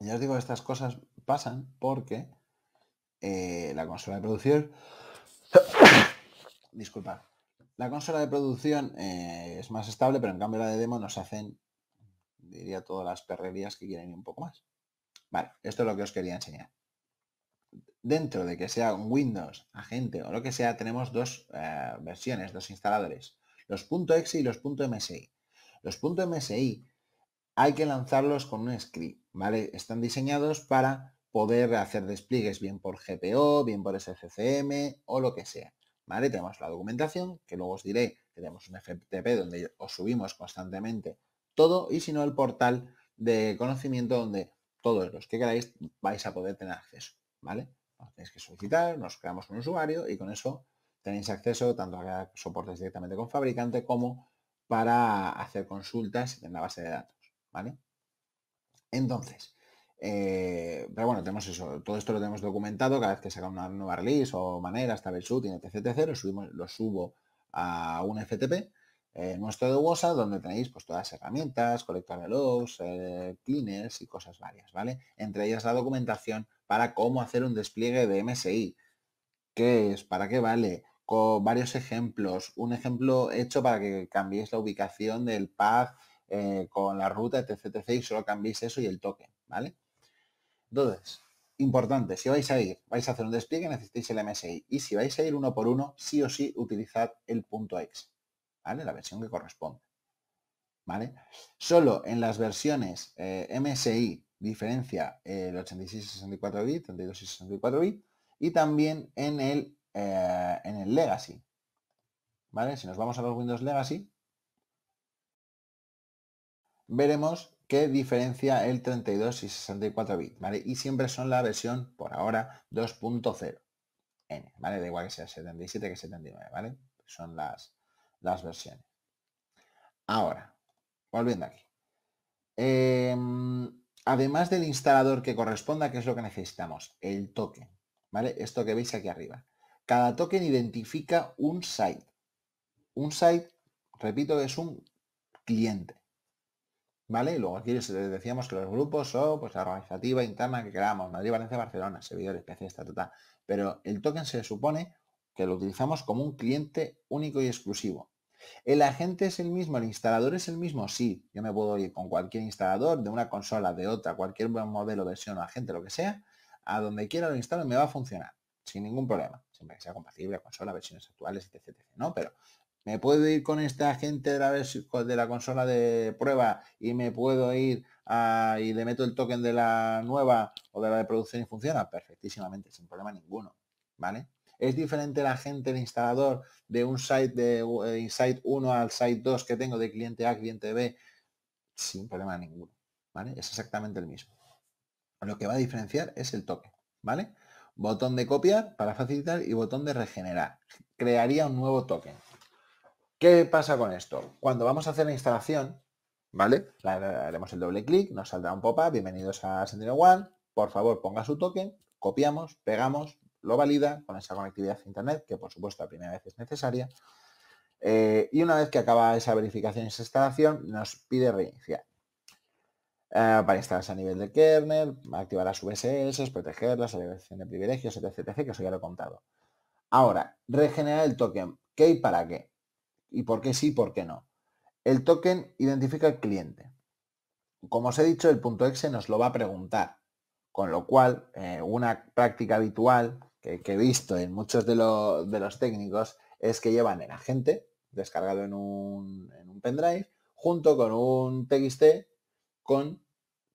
S1: Ya os digo, estas cosas pasan porque eh, la consola de producir Disculpad. La consola de producción eh, es más estable, pero en cambio la de demo nos hacen, diría, todas las perrerías que quieren un poco más. Vale, esto es lo que os quería enseñar. Dentro de que sea un Windows, agente o lo que sea, tenemos dos eh, versiones, dos instaladores. Los .exe y los .msi. Los .msi hay que lanzarlos con un script, ¿vale? Están diseñados para poder hacer despliegues bien por GPO, bien por SCCM o lo que sea. Tenemos la documentación, que luego os diré tenemos un FTP donde os subimos constantemente todo y si no el portal de conocimiento donde todos los que queráis vais a poder tener acceso, ¿vale? Os tenéis que solicitar, nos creamos un usuario y con eso tenéis acceso tanto a soportes directamente con fabricante como para hacer consultas en la base de datos, ¿vale? Entonces, eh, pero bueno, tenemos eso, todo esto lo tenemos documentado, cada vez que saca una nueva release o manera, ver shooting, etc, etc, lo, subimos, lo subo a un FTP eh, nuestro de WhatsApp, donde tenéis pues todas las herramientas, colector de logs, eh, cleaners y cosas varias, ¿vale? Entre ellas la documentación para cómo hacer un despliegue de MSI, qué es, para qué vale, con varios ejemplos, un ejemplo hecho para que cambiéis la ubicación del path eh, con la ruta, etc, etc, y solo cambiéis eso y el toque, ¿vale? Entonces, importante, si vais a ir, vais a hacer un despliegue, necesitáis el MSI. Y si vais a ir uno por uno, sí o sí utilizad el punto X, ¿vale? La versión que corresponde. ¿Vale? Solo en las versiones eh, MSI diferencia el 86 64 bit, 32 y 64 bit, y también en el, eh, en el Legacy. ¿Vale? Si nos vamos a los Windows Legacy, veremos que diferencia el 32 y 64 bits, ¿vale? Y siempre son la versión, por ahora, 2.0. N, ¿vale? Da igual que sea 77 que 79, ¿vale? Son las, las versiones. Ahora, volviendo aquí. Em, además del instalador que corresponda, ¿qué es lo que necesitamos? El token, ¿vale? Esto que veis aquí arriba. Cada token identifica un site. Un site, repito, es un cliente, ¿Vale? Y luego aquí decíamos que los grupos son pues, la organizativa interna que creamos, Madrid, Valencia, Barcelona, servidores, PC, esta, Pero el token se supone que lo utilizamos como un cliente único y exclusivo. ¿El agente es el mismo? ¿El instalador es el mismo? Sí, yo me puedo ir con cualquier instalador, de una consola, de otra, cualquier modelo, versión o agente, lo que sea, a donde quiera lo instalo y me va a funcionar, sin ningún problema, siempre que sea compatible consola, versiones actuales, etc, ¿no? Pero me puedo ir con esta agente de la, consola de prueba y me puedo ir y le meto el token de la nueva o de la de producción y funciona perfectísimamente, sin problema ninguno. ¿Vale? ¿Es diferente la gente, el instalador de un site de, insight eh, site 1 al site 2 que tengo de cliente A, cliente B? Sin problema ninguno. ¿Vale? Es exactamente el mismo. Lo que va a diferenciar es el toque. ¿Vale? Botón de copiar para facilitar y botón de regenerar. Crearía un nuevo token. ¿Qué pasa con esto? Cuando vamos a hacer la instalación, ¿vale? Haremos el doble clic, nos saldrá un pop-up, bienvenidos a One, por favor ponga su token, copiamos, pegamos, lo valida con esa conectividad a internet, que por supuesto la primera vez es necesaria. Eh, y una vez que acaba esa verificación y esa instalación, nos pide reiniciar. Eh, para instalarse a nivel de kernel, activar las VSS, protegerlas, selección de privilegios, etc, etc, que eso ya lo he contado. Ahora, regenerar el token. ¿Qué y para qué? y por qué sí por qué no. El token identifica al cliente. Como os he dicho, el punto .exe nos lo va a preguntar, con lo cual eh, una práctica habitual que, he visto en muchos de, de, los técnicos es que llevan el agente descargado en un, pendrive junto con un TXT con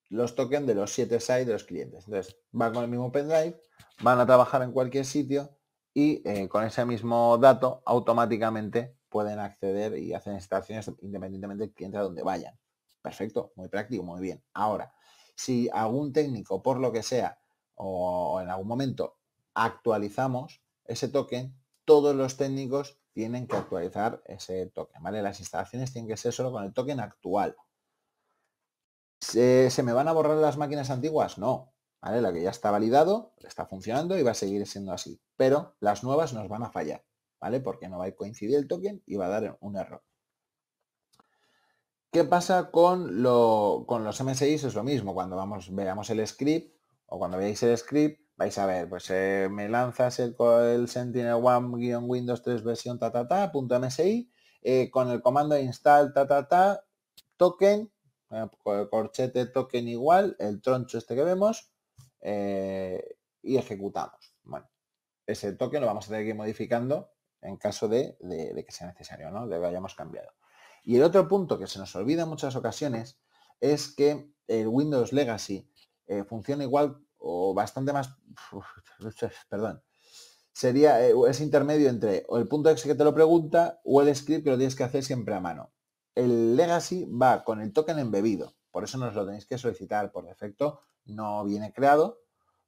S1: los tokens de los 7 sites de los clientes. Entonces, van con el mismo pendrive, van a trabajar en cualquier sitio y eh, con ese mismo dato automáticamente pueden acceder y hacen instalaciones independientemente de quién a donde vayan. Perfecto, muy práctico, muy bien. Ahora, si algún técnico, por lo que sea, o en algún momento actualizamos ese token, todos los técnicos tienen que actualizar ese token, ¿vale? Las instalaciones tienen que ser solo con el token actual. ¿Se, ¿Se, me van a borrar las máquinas antiguas? No, ¿vale? La que ya está validado, está funcionando y va a seguir siendo así, pero las nuevas nos van a fallar. ¿vale? Porque no va a coincidir el token y va a dar un error. ¿Qué pasa con, los MSIs? Es lo mismo, cuando vamos, veamos el script o cuando veáis el script, vais a ver, pues eh, me lanzas el, Sentinel-One-Windows 3 versión ta, punto MSI, eh, con el comando install ta, ta, token, eh, corchete token igual, el troncho este que vemos, y ejecutamos. Bueno, ese token lo vamos a tener que modificando en caso de, que sea necesario, ¿no? De que hayamos cambiado. Y el otro punto que se nos olvida en muchas ocasiones es que el Windows Legacy eh, funciona igual o bastante más, perdón, sería eh, ese intermedio entre el punto exe que te lo pregunta o el script que lo tienes que hacer siempre a mano. El legacy va con el token embebido, por eso nos lo tenéis que solicitar por defecto, no viene creado,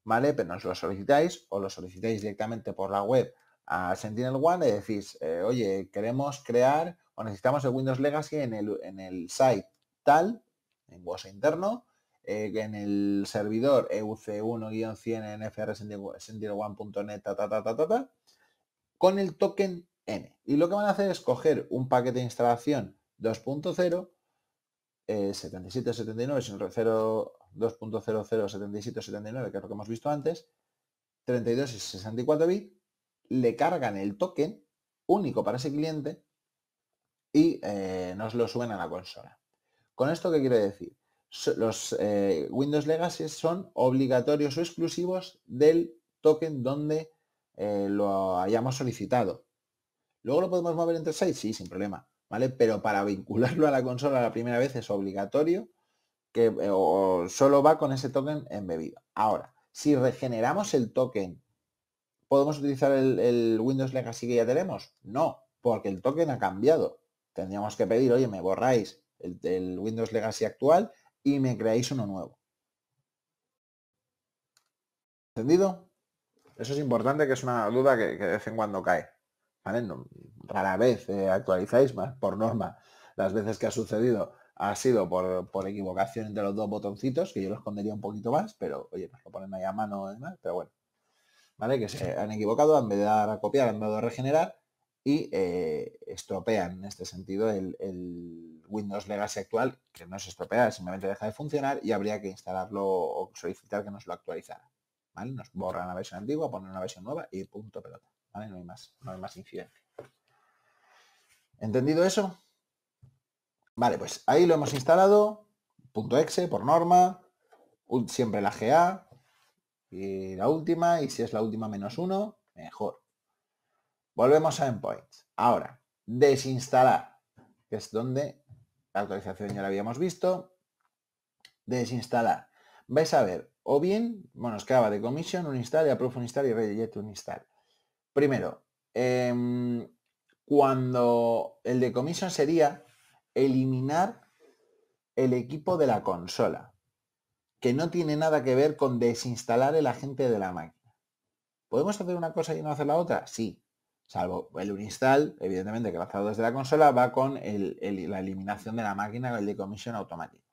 S1: ¿vale? Pero nos lo solicitáis o lo solicitáis directamente por la web a Sentinel One y decís, eh, oye, queremos crear o necesitamos el Windows Legacy en el, en el site tal, en WOS interno, eh, en el servidor EUC1-100 sentinel 1net ta, ta, ta, ta, con el token N. Y lo que van a hacer es coger un paquete de instalación 2.0, eh, 7779, 79 que es lo que hemos visto antes, 32 y 64 bits, le cargan el token único para ese cliente y eh, nos lo suben a la consola. ¿Con esto qué quiero decir? Los eh, Windows Legacy son obligatorios o exclusivos del token donde eh, lo hayamos solicitado. Luego lo podemos mover entre sites, sí, sin problema, ¿vale? Pero para vincularlo a la consola la primera vez es obligatorio que solo va con ese token embebido. Ahora, si regeneramos el token ¿Podemos utilizar el, Windows Legacy que ya tenemos? No, porque el token ha cambiado. Tendríamos que pedir, oye, me borráis el, Windows Legacy actual y me creáis uno nuevo. ¿Entendido? Eso es importante, que es una duda que, de vez en cuando cae. ¿Vale? No, rara vez eh, actualizáis más, por norma. Las veces que ha sucedido ha sido por, equivocación entre los dos botoncitos, que yo lo escondería un poquito más, pero oye, nos lo ponen ahí a mano y pero bueno. ¿vale? Que se han equivocado, en vez de dar a copiar, han dado a regenerar y eh, estropean en este sentido el, Windows Legacy actual, que no se estropea, simplemente deja de funcionar y habría que instalarlo o solicitar que nos lo actualizara. ¿vale? Nos borran la versión antigua, ponen una versión nueva y punto pelota. ¿vale? No hay más, no hay más incidencia. ¿Entendido eso? Vale, pues ahí lo hemos instalado, punto .exe por norma, siempre la GA, y la última, y si es la última menos uno, mejor. Volvemos a endpoints. Ahora, desinstalar, que es donde la actualización ya la habíamos visto. Desinstalar. Vais a ver, o bien, bueno, os quedaba de commission, un install, y approve un install y reject un install. Primero, em, cuando el de comisión sería eliminar el equipo de la consola que no tiene nada que ver con desinstalar el agente de la máquina. ¿Podemos hacer una cosa y no hacer la otra? Sí, salvo el uninstall, evidentemente que lanzado desde la consola, va con la eliminación de la máquina, el decommission automático.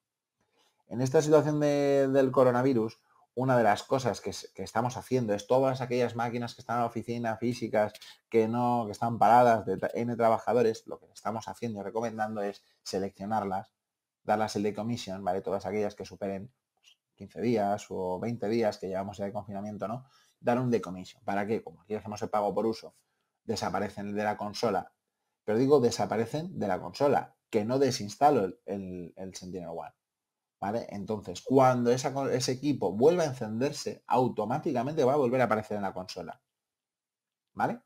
S1: En esta situación del coronavirus, una de las cosas que, estamos haciendo es todas aquellas máquinas que están en la oficina físicas, que no, que están paradas de N trabajadores, lo que estamos haciendo y recomendando es seleccionarlas, darlas el decommission, ¿vale? Todas aquellas que superen 15 días o 20 días que llevamos ya de confinamiento, ¿no? Dar un decommission, ¿Para qué? Como aquí hacemos el pago por uso, desaparecen de la consola. Pero digo desaparecen de la consola, que no desinstalo el, Sentinel One. ¿Vale? Entonces, cuando ese equipo vuelva a encenderse, automáticamente va a volver a aparecer en la consola. ¿Vale?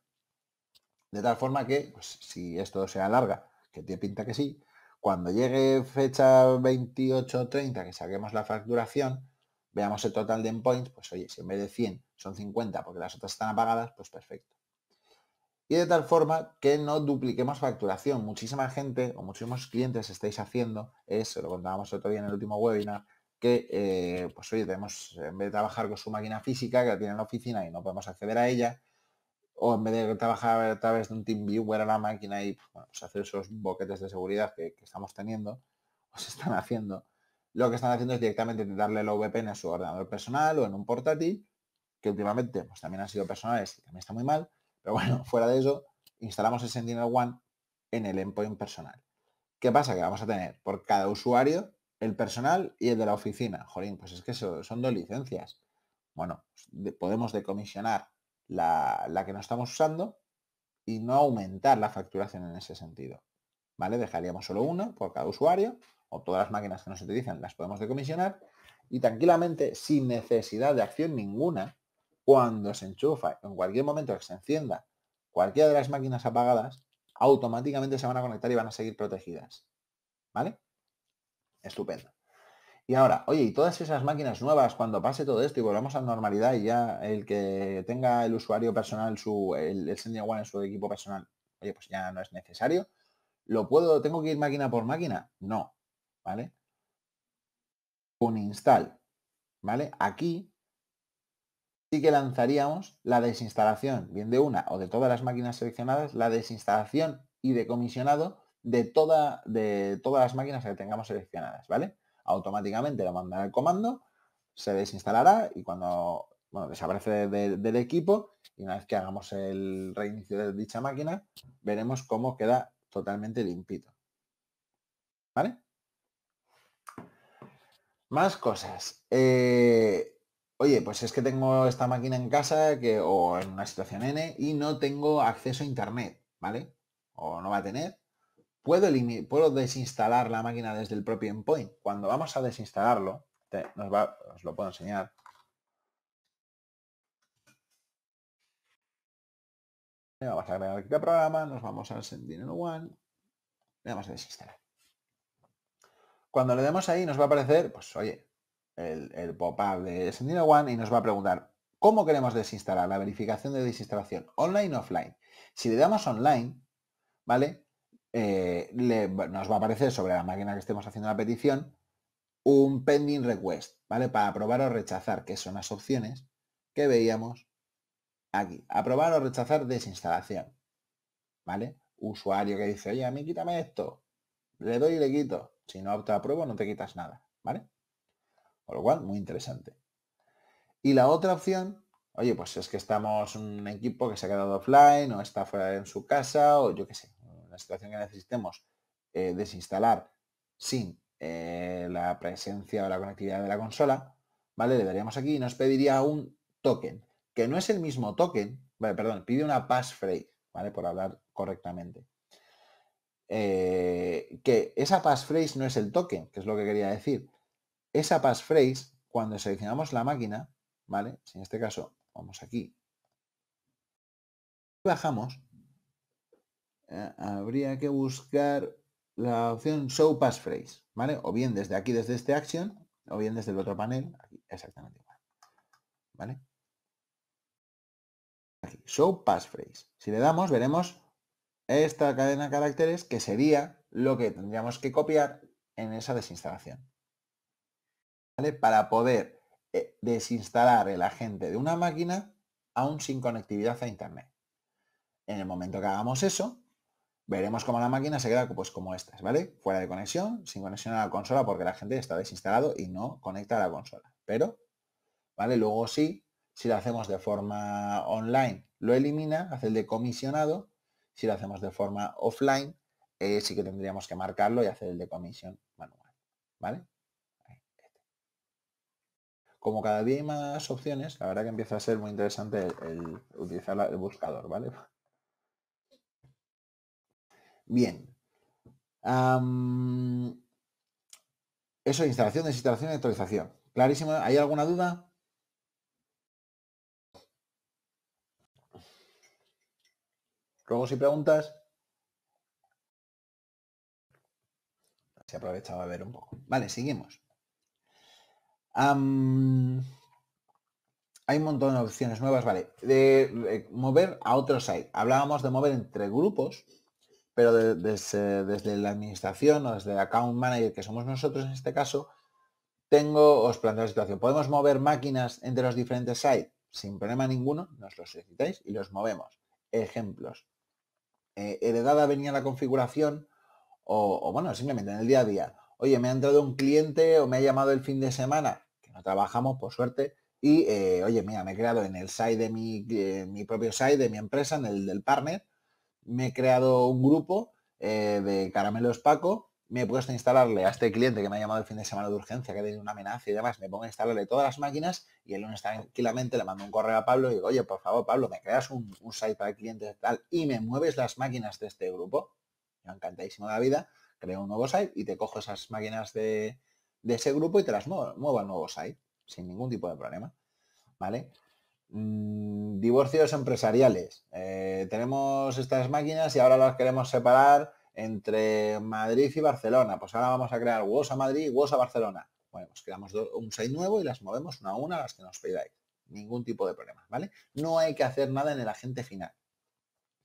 S1: De tal forma que, pues, si esto se alarga, que tiene pinta que sí, cuando llegue fecha 28-30, que saquemos la facturación, veamos el total de endpoints, pues oye, si en vez de 100 son 50 porque las otras están apagadas, pues perfecto. Y de tal forma que no dupliquemos facturación. Muchísima gente o muchísimos clientes estáis haciendo, eso lo contábamos otro día en el último webinar, que eh, pues oye, tenemos, en vez de trabajar con su máquina física que la tiene en la oficina y no podemos acceder a ella, o en vez de trabajar a través de un TeamViewer a la máquina y pues, pues hacer esos boquetes de seguridad que, estamos teniendo, o se están haciendo, lo que están haciendo es directamente darle el VPN a su ordenador personal o en un portátil, que últimamente pues, también han sido personales y también está muy mal, pero bueno, fuera de eso, instalamos el One en el endpoint personal. ¿Qué pasa? Que vamos a tener por cada usuario el personal y el de la oficina. Jolín, pues es que son dos licencias. Bueno, podemos decomisionar la, que no estamos usando y no aumentar la facturación en ese sentido. ¿Vale? Dejaríamos solo una por cada usuario o todas las máquinas que nos se utilizan las podemos decomisionar y tranquilamente, sin necesidad de acción ninguna, cuando se enchufa, en cualquier momento que se encienda cualquiera de las máquinas apagadas, automáticamente se van a conectar y van a seguir protegidas. ¿Vale? Estupendo. Y ahora, oye, y todas esas máquinas nuevas, cuando pase todo esto y volvamos a normalidad y ya el que tenga el usuario personal, su, el, el One en su equipo personal, oye, pues ya no es necesario. ¿Lo puedo, tengo que ir máquina por máquina? No, ¿vale? Un install, ¿vale? Aquí sí que lanzaríamos la desinstalación, bien de una o de todas las máquinas seleccionadas, la desinstalación y decomisionado de, toda, de todas las máquinas que tengamos seleccionadas, ¿vale? automáticamente lo mandan el comando, se desinstalará y cuando desaparece del equipo y una vez que hagamos el reinicio de dicha máquina, veremos cómo queda totalmente limpito. ¿Vale? Más cosas. Eh, oye, pues es que tengo esta máquina en casa que, o en una situación N y no tengo acceso a internet, ¿vale? O no va a tener puedo, puedo desinstalar la máquina desde el propio endpoint. Cuando vamos a desinstalarlo, nos va, os lo puedo enseñar. vamos a agregar el programa, nos vamos al sentinel one le damos a desinstalar. Cuando le demos ahí nos va a aparecer, pues oye, el, el pop-up de Sendino one y nos va a preguntar, ¿cómo queremos desinstalar la verificación de desinstalación? ¿Online o offline? Si le damos online, ¿vale? Eh, nos va a aparecer sobre la máquina que estemos haciendo la petición un pending request, ¿vale? Para aprobar o rechazar, que son las opciones que veíamos aquí. Aprobar o rechazar desinstalación, ¿vale? Usuario que dice, oye, a mí quítame esto. Le doy y le quito. Si no te apruebo, no te quitas nada, ¿vale? por lo cual, muy interesante. Y la otra opción, oye, pues es que estamos un equipo que se ha quedado offline o está fuera en su casa o yo qué sé, situación que necesitemos eh, desinstalar sin eh, la presencia o la conectividad de la consola, ¿vale? Le daríamos aquí y nos pediría un token, que no es el mismo token, vale, perdón, pide una passphrase, ¿vale? Por hablar correctamente. Eh, que esa passphrase no es el token, que es lo que quería decir. Esa passphrase, cuando seleccionamos la máquina, ¿vale? Si en este caso vamos aquí, bajamos, eh, habría que buscar la opción Show Passphrase, ¿vale? O bien desde aquí, desde este action, o bien desde el otro panel, aquí, exactamente igual, ¿vale? Aquí, Show Passphrase. Si le damos, veremos esta cadena de caracteres que sería lo que tendríamos que copiar en esa desinstalación, ¿vale? Para poder eh, desinstalar el agente de una máquina aún sin conectividad a internet. En el momento que hagamos eso, Veremos cómo la máquina se queda pues como estas, ¿vale? Fuera de conexión, sin conexión a la consola porque la gente está desinstalado y no conecta a la consola. Pero, ¿vale? Luego sí, si lo hacemos de forma online, lo elimina, hace el de comisionado. Si lo hacemos de forma offline, eh, sí que tendríamos que marcarlo y hacer el de comisión manual, ¿vale? Como cada día hay más opciones, la verdad que empieza a ser muy interesante el utilizar el buscador, ¿vale? Bien. eso, instalación, desinstalación y actualización. Clarísimo. ¿Hay alguna duda? Luego si preguntas. Se aprovechaba a ver un poco. Vale, seguimos. hay un montón de opciones nuevas, vale. de mover a otro site. Hablábamos de mover entre grupos pero desde, la administración o desde el account manager que somos nosotros en este caso, tengo, os planteo la situación. ¿Podemos mover máquinas entre los diferentes sites? Sin problema ninguno, nos los solicitáis y los movemos. Ejemplos. Eh, heredada venía la configuración o, bueno, simplemente en el día a día. Oye, me ha entrado un cliente o me ha llamado el fin de semana, que no trabajamos, por suerte, y eh, oye, mira, me he creado en el site de mi, eh, mi propio site, de mi empresa, en el del partner, me he creado un grupo eh, de caramelos Paco, me he puesto a instalarle a este cliente que me ha llamado el fin de semana de urgencia, que ha una amenaza y demás, me pongo a instalarle todas las máquinas y el lunes tranquilamente le mando un correo a Pablo y digo, oye, por favor, Pablo, me creas un, un site para cliente tal y me mueves las máquinas de este grupo. Yo encantadísimo de la vida, creo un nuevo site y te cojo esas máquinas de, ese grupo y te las muevo, muevo al nuevo site sin ningún tipo de problema. ¿Vale? Mm, divorcios empresariales. Eh, tenemos estas máquinas y ahora las queremos separar entre Madrid y Barcelona. Pues ahora vamos a crear a Madrid y a Barcelona. Bueno, pues creamos un site nuevo y las movemos una a una las que nos pedáis. Ningún tipo de problema, ¿vale? No hay que hacer nada en el agente final.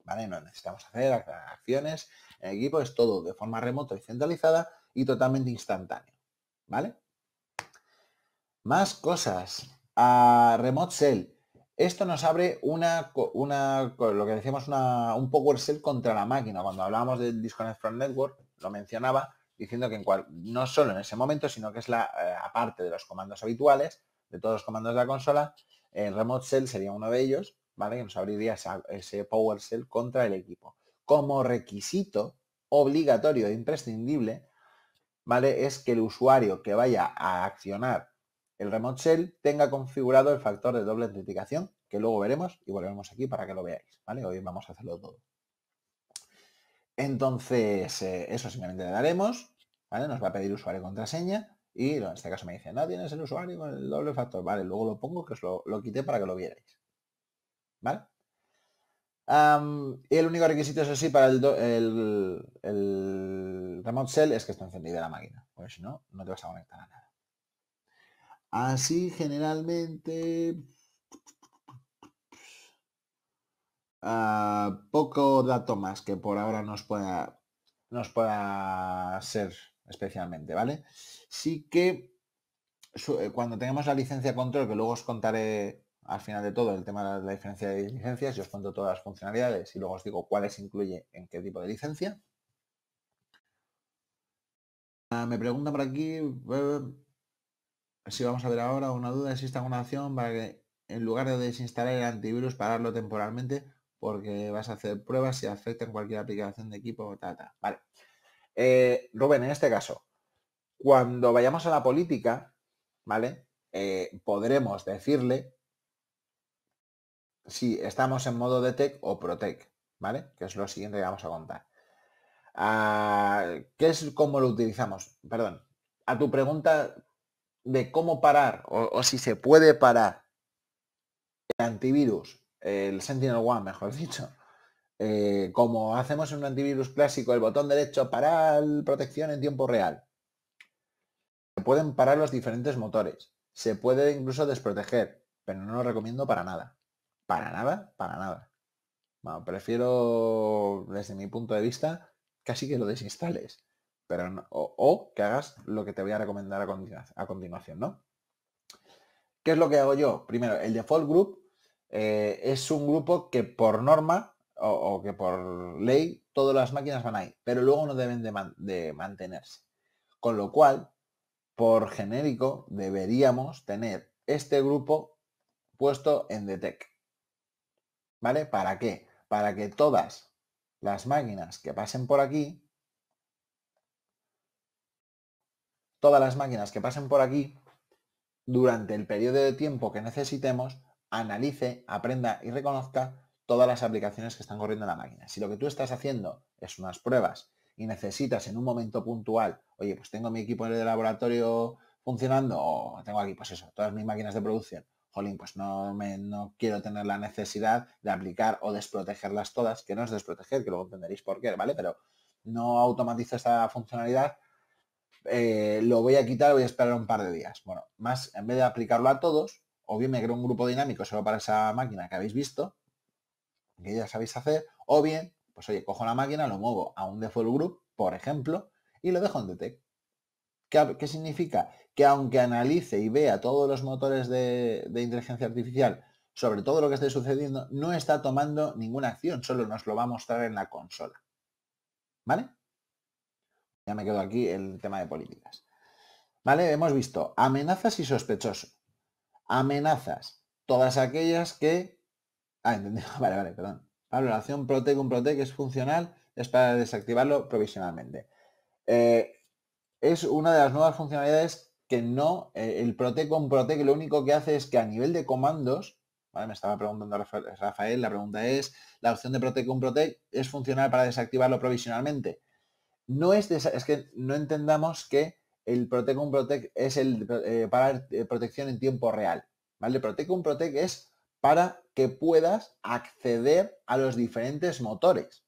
S1: ¿Vale? No necesitamos hacer acciones el equipo, es todo de forma remota y centralizada y totalmente instantáneo. ¿Vale? Más cosas. A Remote Cell. Esto nos abre una, lo que decíamos, un PowerShell contra la máquina. Cuando hablábamos del Disconnect from Network, lo mencionaba, diciendo que no solo en ese momento, sino que es la, eh, aparte de los comandos habituales, de todos los comandos de la consola, el Remote cell sería uno de ellos, ¿vale? Que nos abriría ese PowerShell contra el equipo. Como requisito obligatorio e imprescindible, ¿vale? Es que el usuario que vaya a accionar el remote shell tenga configurado el factor de doble autenticación, que luego veremos y volvemos aquí para que lo veáis, ¿vale? Hoy vamos a hacerlo todo. Entonces, eh, eso simplemente le daremos, Nos va a pedir usuario y contraseña y en este caso me dice, no tienes el usuario con el doble factor, ¿vale? Luego lo pongo que os lo, quité para que lo vierais, ¿vale? y el único requisito, es así para el, el, remote shell es que esté encendida la máquina, porque si no, no te vas a conectar a nada. Así generalmente ah, poco dato más que por ahora nos pueda nos pueda ser especialmente, ¿vale? Sí que eh, cuando tengamos la licencia control, que luego os contaré al final de todo el tema de la diferencia de licencias, yo os cuento todas las funcionalidades y luego os digo cuáles incluye en qué tipo de licencia. Ah, me pregunta por aquí, eh, si vamos a ver ahora una duda, existe alguna opción para que en lugar de desinstalar el antivirus, pararlo temporalmente porque vas a hacer pruebas si afecta en cualquier aplicación de equipo o ta, Vale. Eh, Rubén, en este caso, cuando vayamos a la política, ¿vale? Eh, podremos decirle si estamos en modo detect o protect, ¿vale? Que es lo siguiente que vamos a contar. Ah, ¿Qué es cómo lo utilizamos? Perdón, a tu pregunta, de cómo parar o, si se puede parar el antivirus, el Sentinel One, mejor dicho, eh, como hacemos en un antivirus clásico, el botón derecho para protección en tiempo real. Se pueden parar los diferentes motores. Se puede incluso desproteger, pero no lo recomiendo para nada. Para nada, para nada. prefiero, desde mi punto de vista, casi que lo desinstales o, que hagas lo que te voy a recomendar a, continuación, ¿no? ¿Qué es lo que hago yo? Primero, el default group eh, es un grupo que por norma o, que por ley todas las máquinas van ahí, pero luego no deben de, de mantenerse. Con lo cual, por genérico, deberíamos tener este grupo puesto en detect. ¿Vale? ¿Para qué? Para que todas las máquinas que pasen por aquí todas las máquinas que pasen por aquí, durante el periodo de tiempo que necesitemos, analice, aprenda y reconozca todas las aplicaciones que están corriendo en la máquina. Si lo que tú estás haciendo es unas pruebas y necesitas en un momento puntual, oye, pues tengo mi equipo de laboratorio funcionando o tengo aquí, pues eso, todas mis máquinas de producción, jolín, pues no, me, no quiero tener la necesidad de aplicar o desprotegerlas todas, que no es desproteger, que luego entenderéis por qué, ¿vale? Pero no automatizo esta funcionalidad eh, lo voy a quitar, voy a esperar un par de días. Bueno, más en vez de aplicarlo a todos, o bien me creo un grupo dinámico solo para esa máquina que habéis visto, que ya sabéis hacer, o bien, pues oye, cojo la máquina, lo muevo a un default group, por ejemplo, y lo dejo en detect. E ¿Qué, significa? Que aunque analice y vea todos los motores de, de inteligencia artificial sobre todo lo que esté sucediendo, no está tomando ninguna acción, solo nos lo va a mostrar en la consola. ¿Vale? ya me quedo aquí el tema de políticas. ¿Vale? Hemos visto amenazas y sospechoso. Amenazas, todas aquellas que... Ah, entendido. Vale, vale, perdón. Pablo, la opción protec, un que es funcional, es para desactivarlo provisionalmente. Eh, es una de las nuevas funcionalidades que no, eh, el prote con lo único que hace es que a nivel de comandos, ¿vale? me estaba preguntando Rafael, la pregunta es, ¿la opción de protect con protect es funcional para desactivarlo provisionalmente? No es, es que no entendamos que el Protect Protect es el eh, para eh, protección en tiempo real. ¿Vale? Protect un Protect es para que puedas acceder a los diferentes motores.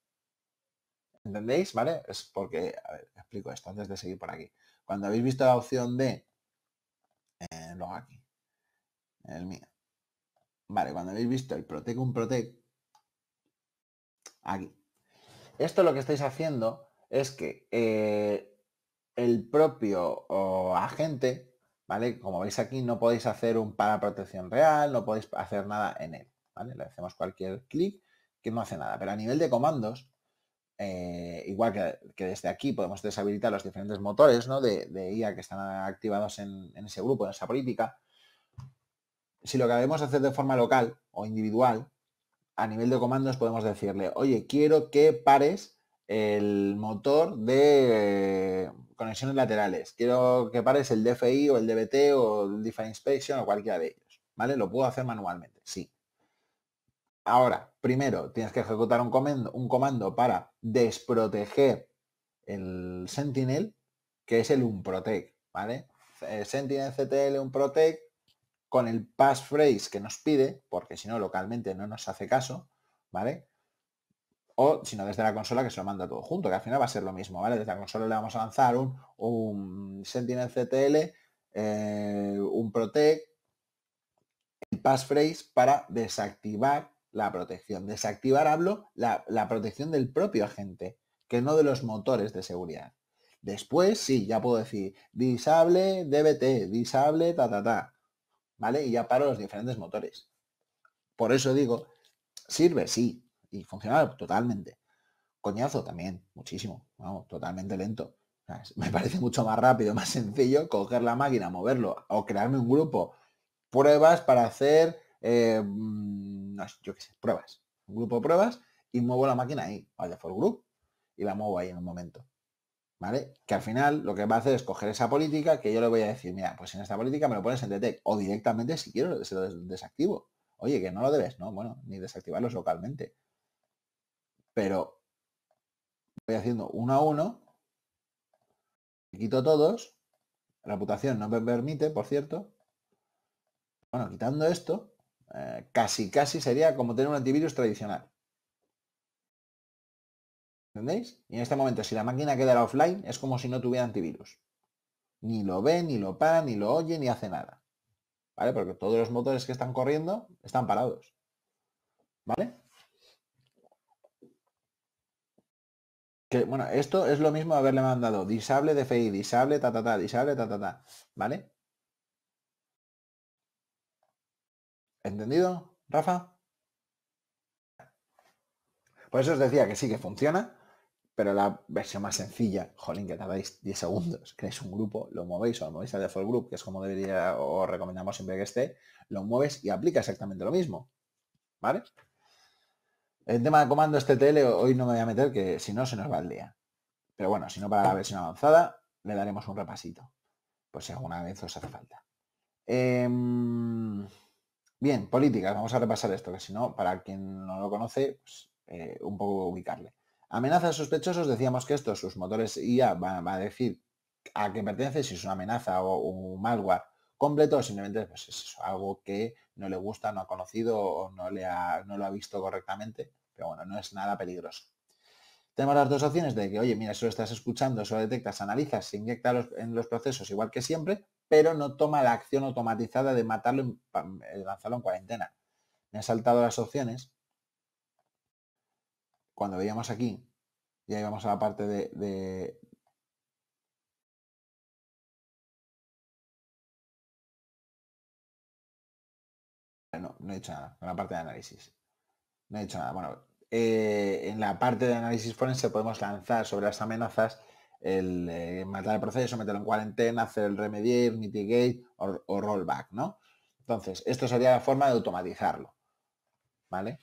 S1: ¿Entendéis? ¿Vale? Es porque, a ver, explico esto antes de seguir por aquí. Cuando habéis visto la opción de... Eh, luego aquí. El mío. Vale, cuando habéis visto el Protect un Protect... Aquí. Esto lo que estáis haciendo es que eh, el propio agente, ¿vale? Como veis aquí, no podéis hacer un para protección real, no podéis hacer nada en él, ¿vale? Le hacemos cualquier clic que no hace nada. Pero a nivel de comandos, eh, igual que, desde aquí podemos deshabilitar los diferentes motores ¿no? de, IA que están activados en, en, ese grupo, en esa política, si lo queremos hacer de forma local o individual, a nivel de comandos podemos decirle, oye, quiero que pares el motor de conexiones laterales. Quiero que pares el DFI o el DBT o el Define Inspection o cualquiera de ellos. ¿Vale? Lo puedo hacer manualmente, sí. Ahora, primero tienes que ejecutar un comando, un comando para desproteger el Sentinel, que es el unprotect, ¿vale? Sentinel CTL unprotect con el passphrase que nos pide, porque si no localmente no nos hace caso, ¿vale? o sino desde la consola que se lo manda todo junto, que al final va a ser lo mismo, ¿vale? Desde la consola le vamos a lanzar un, Sentinel CTL, eh, un Protect, el passphrase para desactivar la protección. Desactivar, hablo, la, la protección del propio agente, que no de los motores de seguridad. Después, sí, ya puedo decir, disable DBT, disable ta, ta, ta, ¿vale? Y ya paro los diferentes motores. Por eso digo, sirve, sí, y funcionaba totalmente. Coñazo también, muchísimo, totalmente lento. Me parece mucho más rápido, más sencillo coger la máquina, moverlo o crearme un grupo. Pruebas para hacer, eh, mm, no, sé, pruebas. Un grupo de pruebas y muevo la máquina ahí, vaya for grupo y la muevo ahí en un momento. ¿Vale? Que al final lo que va a hacer es coger esa política que yo le voy a decir, mira, pues en esta política me lo pones en detect o directamente si quiero se lo desactivo. Oye, que no lo debes, ¿no? Bueno, ni desactivarlos localmente pero voy haciendo uno a uno, quito todos, La reputación no me permite, por cierto. Bueno, quitando esto, eh, casi, casi sería como tener un antivirus tradicional. ¿Entendéis? Y en este momento, si la máquina quedara offline, es como si no tuviera antivirus. Ni lo ve, ni lo para, ni lo oye, ni hace nada. ¿Vale? Porque todos los motores que están corriendo están parados. ¿Vale? bueno, esto es lo mismo haberle mandado disable de disable ta ta ta, disable ta ta ta, ¿vale? ¿Entendido, Rafa? Por eso os decía que sí que funciona, pero la versión más sencilla, jolín, que tardáis 10 segundos, es un grupo, lo movéis o lo movéis al default group, que es como debería o recomendamos siempre que esté, lo mueves y aplica exactamente lo mismo, ¿vale? El tema de comando este TTL hoy no me voy a meter, que si no se nos va el día. Pero bueno, si no para la versión avanzada, le daremos un repasito. Pues si alguna vez os hace falta. Em, bien, políticas. Vamos a repasar esto, que si no, para quien no lo conoce, pues, eh, un poco ubicarle. Amenazas sospechosos, decíamos que estos, sus motores IA van a decir a qué pertenece, si es una amenaza o un malware completo, simplemente pues es algo que no le gusta, no ha conocido o no, le ha, no lo ha visto correctamente, pero bueno, no es nada peligroso. Tenemos las dos opciones de que, oye, mira, eso lo estás escuchando, eso detectas, analizas, se inyecta en los procesos igual que siempre, pero no toma la acción automatizada de matarlo, y eh, lanzarlo en cuarentena. Me han saltado las opciones. Cuando veíamos aquí, ya íbamos a la parte de, No, no he hecho nada en la parte de análisis. No he hecho nada. Bueno, eh, en la parte de análisis forense podemos lanzar sobre las amenazas el eh, matar el proceso, meterlo en cuarentena, hacer el remediate, mitigate o, rollback, ¿no? Entonces, esto sería la forma de automatizarlo, ¿vale?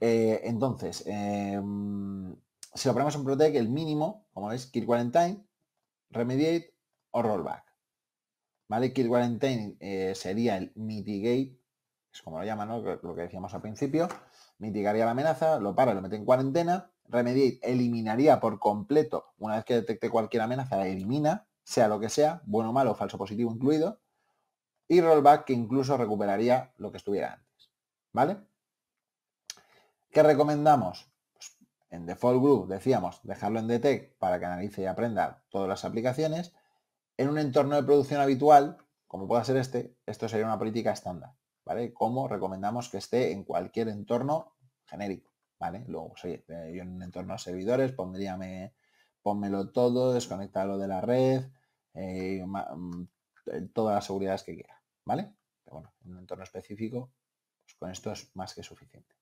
S1: Eh, entonces, em, si lo ponemos en Protect, el mínimo, como veis, kill quarantine, remediate o rollback, ¿vale? Kill quarantine sería el mitigate es como lo llaman, lo que decíamos al principio, mitigaría la amenaza, lo para, lo mete en cuarentena, remedir, eliminaría por completo, una vez que detecte cualquier amenaza, la elimina, sea lo que sea, bueno, o malo, falso positivo incluido, y rollback que incluso recuperaría lo que estuviera antes. ¿Vale? ¿Qué recomendamos? Pues, en Default Group decíamos dejarlo en Detect e para que analice y aprenda todas las aplicaciones. En un entorno de producción habitual, como pueda ser este, esto sería una política estándar. ¿vale? Como recomendamos que esté en cualquier entorno genérico, ¿vale? Luego, pues, eh, yo en un entorno de servidores pues, pondríame, ponmelo todo, desconectarlo de la red, eh, mm, eh, todas las seguridades que quiera, ¿vale? Pero bueno, en un entorno específico, pues con esto es más que suficiente.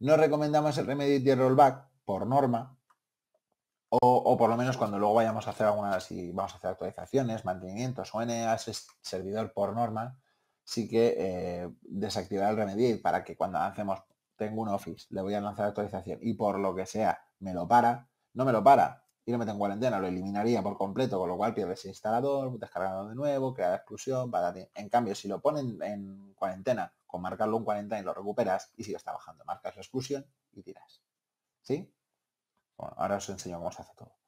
S1: No recomendamos el remedio de rollback por norma, o, por lo menos cuando luego vayamos a hacer algunas, y vamos a hacer actualizaciones, mantenimientos o NAS servidor por norma, sí que eh, desactivar el remedio para que cuando lancemos, tengo un Office, le voy a lanzar actualización y por lo que sea me lo para, no me lo para y lo meto en cuarentena, lo eliminaría por completo, con lo cual pierdes el instalador, descargado de nuevo, crear exclusión, para En cambio, si lo ponen en cuarentena, con marcarlo en cuarentena y lo recuperas y sigue trabajando, marcas la exclusión y tiras. ¿Sí? ahora os enseño cómo se hace todo.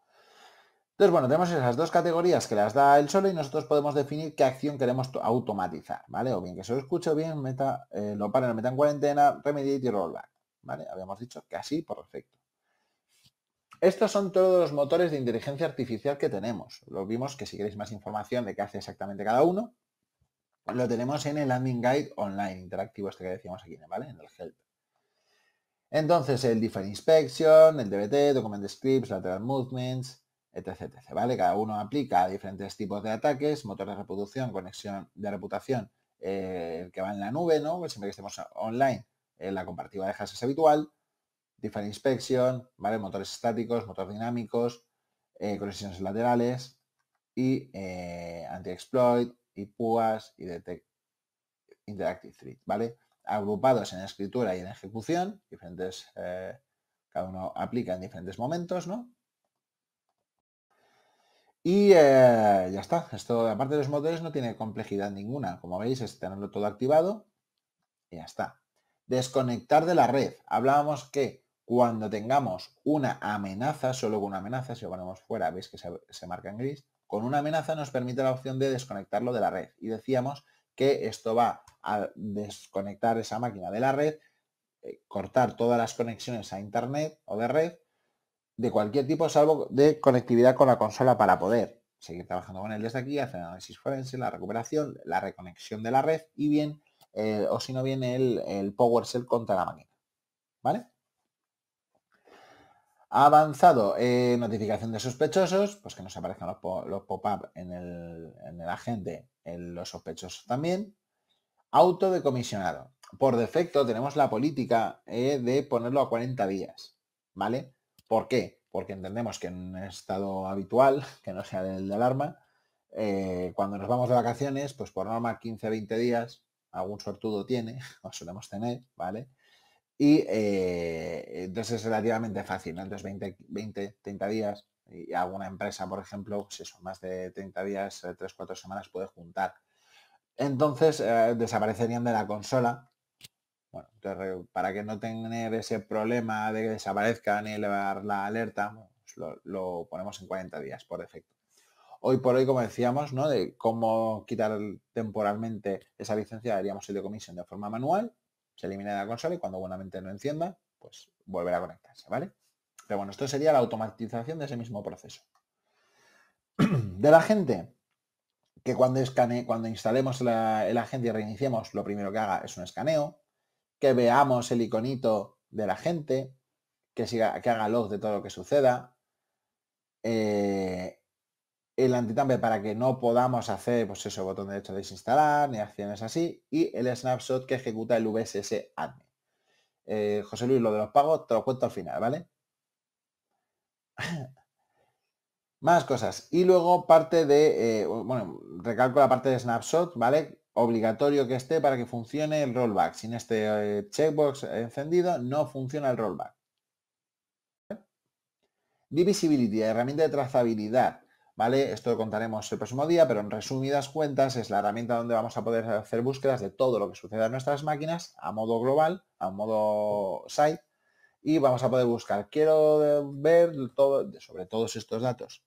S1: Entonces, bueno, tenemos esas dos categorías que las da el solo y nosotros podemos definir qué acción queremos automatizar, ¿vale? O bien que se lo escuche, o bien meta, eh, lo paren, lo meta en cuarentena, remediate y rollback, ¿vale? Habíamos dicho que así, por defecto. Estos son todos los motores de inteligencia artificial que tenemos. Lo vimos que si queréis más información de qué hace exactamente cada uno, lo tenemos en el landing guide online interactivo este que decíamos aquí, ¿vale? En el help. Entonces, el different inspection, el DBT, document scripts, lateral movements, etc, ¿vale? Cada uno aplica diferentes tipos de ataques, motor de reproducción, conexión de reputación, eh, que va en la nube, ¿no? Pues siempre que estemos online, eh, la comparativa de hashes habitual, different inspection, ¿vale? Motores estáticos, motores dinámicos, eh, conexiones laterales y anti-exploit, y PUAS y detect interactive threat ¿vale? Agrupados en escritura y en ejecución, diferentes, cada uno aplica en diferentes momentos, ¿no? Y eh, ya está, esto aparte de los motores no tiene complejidad ninguna. Como veis es tenerlo todo activado y ya está. Desconectar de la red. Hablábamos que cuando tengamos una amenaza, solo con una amenaza, si lo ponemos fuera, veis que se, marca en gris, con una amenaza nos permite la opción de desconectarlo de la red. Y decíamos que esto va a desconectar esa máquina de la red, eh, cortar todas las conexiones a internet o de red de cualquier tipo, salvo de conectividad con la consola para poder seguir trabajando con él desde aquí, hacer análisis forense, la recuperación, la reconexión de la red y bien, eh, o si no bien, el, el PowerShell contra la máquina. ¿Vale? avanzado eh, notificación de sospechosos, pues que nos aparezcan los, pop-up en el, en el, agente, en los sospechosos también. Auto de comisionado. Por defecto tenemos la política eh, de ponerlo a 40 días, ¿vale? ¿Por qué? Porque entendemos que en un estado habitual, que no sea el de alarma, eh, cuando nos vamos de vacaciones, pues por norma 15-20 días, algún sortudo tiene, o solemos tener, ¿vale? Y eh, entonces es relativamente fácil, ¿no? Entonces 20, 20, 30 días, y alguna empresa, por ejemplo, si pues son más de 30 días, 3-4 eh, semanas puede juntar. Entonces desaparecerían de la consola bueno, para que no tener ese problema de que desaparezca ni elevar la alerta, pues lo, ponemos en 40 días por defecto. Hoy por hoy, como decíamos, ¿no? de cómo quitar temporalmente esa licencia, haríamos el de comisión de forma manual, se elimina de la consola y cuando buenamente no encienda, pues volverá a conectarse, ¿vale? Pero bueno, esto sería la automatización de ese mismo proceso. De la gente, que cuando, escane, cuando instalemos la, el agente y reiniciemos, lo primero que haga es un escaneo que veamos el iconito de la gente, que, siga, que haga log de todo lo que suceda. Eh, el antitampe para que no podamos hacer, pues eso, botón derecho de desinstalar, ni acciones así, y el snapshot que ejecuta el VSS admin. Eh, José Luis, lo de los pagos te lo cuento al final, ¿vale? Más cosas. Y luego parte de, eh, bueno, recalco la parte de snapshot, ¿vale? obligatorio que esté para que funcione el rollback. Sin este eh, checkbox encendido no funciona el rollback. Divisibility, herramienta de trazabilidad. ¿Vale? Esto lo contaremos el próximo día, pero en resumidas cuentas es la herramienta donde vamos a poder hacer búsquedas de todo lo que suceda en nuestras máquinas a modo global, a modo site, y vamos a poder buscar, quiero eh, ver sobre todos estos datos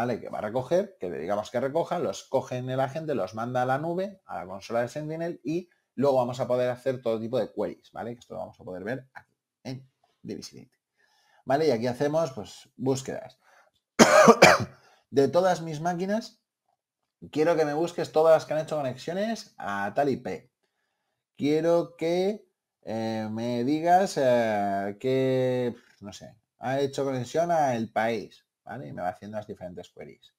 S1: ¿vale? Que va a recoger, que digamos que recoja, los coge en el agente, los manda a la nube, a la consola de Sentinel y luego vamos a poder hacer todo tipo de queries, ¿vale? Que esto lo vamos a poder ver aquí en Divisibility. ¿Vale? Y aquí hacemos, pues, búsquedas. de todas mis máquinas, quiero que me busques todas las que han hecho conexiones a tal IP. Quiero que eh, me digas eh, que, no sé, ha hecho conexión a el país. Y me va haciendo las diferentes queries,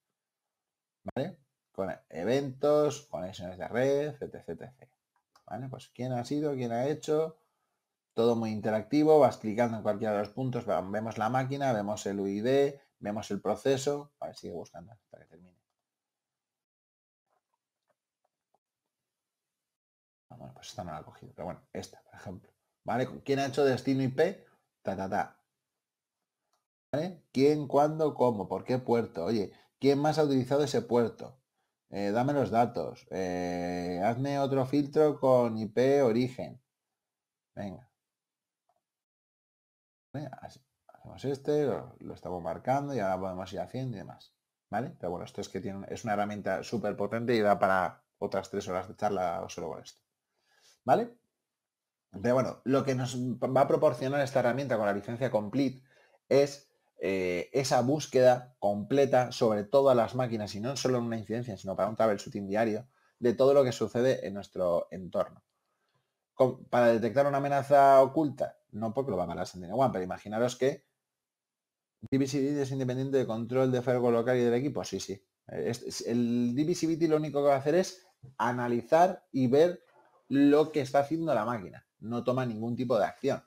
S1: ¿vale? Con eventos, conexiones de red, etc, ¿Vale? Pues quién ha sido, quién ha hecho, todo muy interactivo, vas clicando en cualquiera de los puntos, vemos la máquina, vemos el UID, vemos el proceso, sigue buscando hasta que termine. Ah, bueno, pues esta no la he cogido, pero bueno, esta, por ejemplo. ¿Vale? ¿Quién ha hecho destino IP? Ta, ta, ta. ¿eh? ¿Quién, cuándo, cómo? ¿Por qué puerto? Oye, ¿quién más ha utilizado ese puerto? Eh, dame los datos. Eh, hazme otro filtro con IP origen. Venga. hacemos este, lo, estamos marcando y ahora podemos ir haciendo y demás. ¿Vale? Pero bueno, esto es que tiene, es una herramienta súper potente y da para otras tres horas de charla o solo con esto. ¿Vale? Pero bueno, lo que nos va a proporcionar esta herramienta con la licencia Complete es eh, esa búsqueda completa sobre todas las máquinas y no solo en una incidencia, sino para un travel diario de todo lo que sucede en nuestro entorno. para detectar una amenaza oculta, no porque lo va a la sentinel one, pero imaginaros que DBCD es independiente de control de fuego local y del equipo. Sí, sí. Es, el DBCBT lo único que va a hacer es analizar y ver lo que está haciendo la máquina. No toma ningún tipo de acción.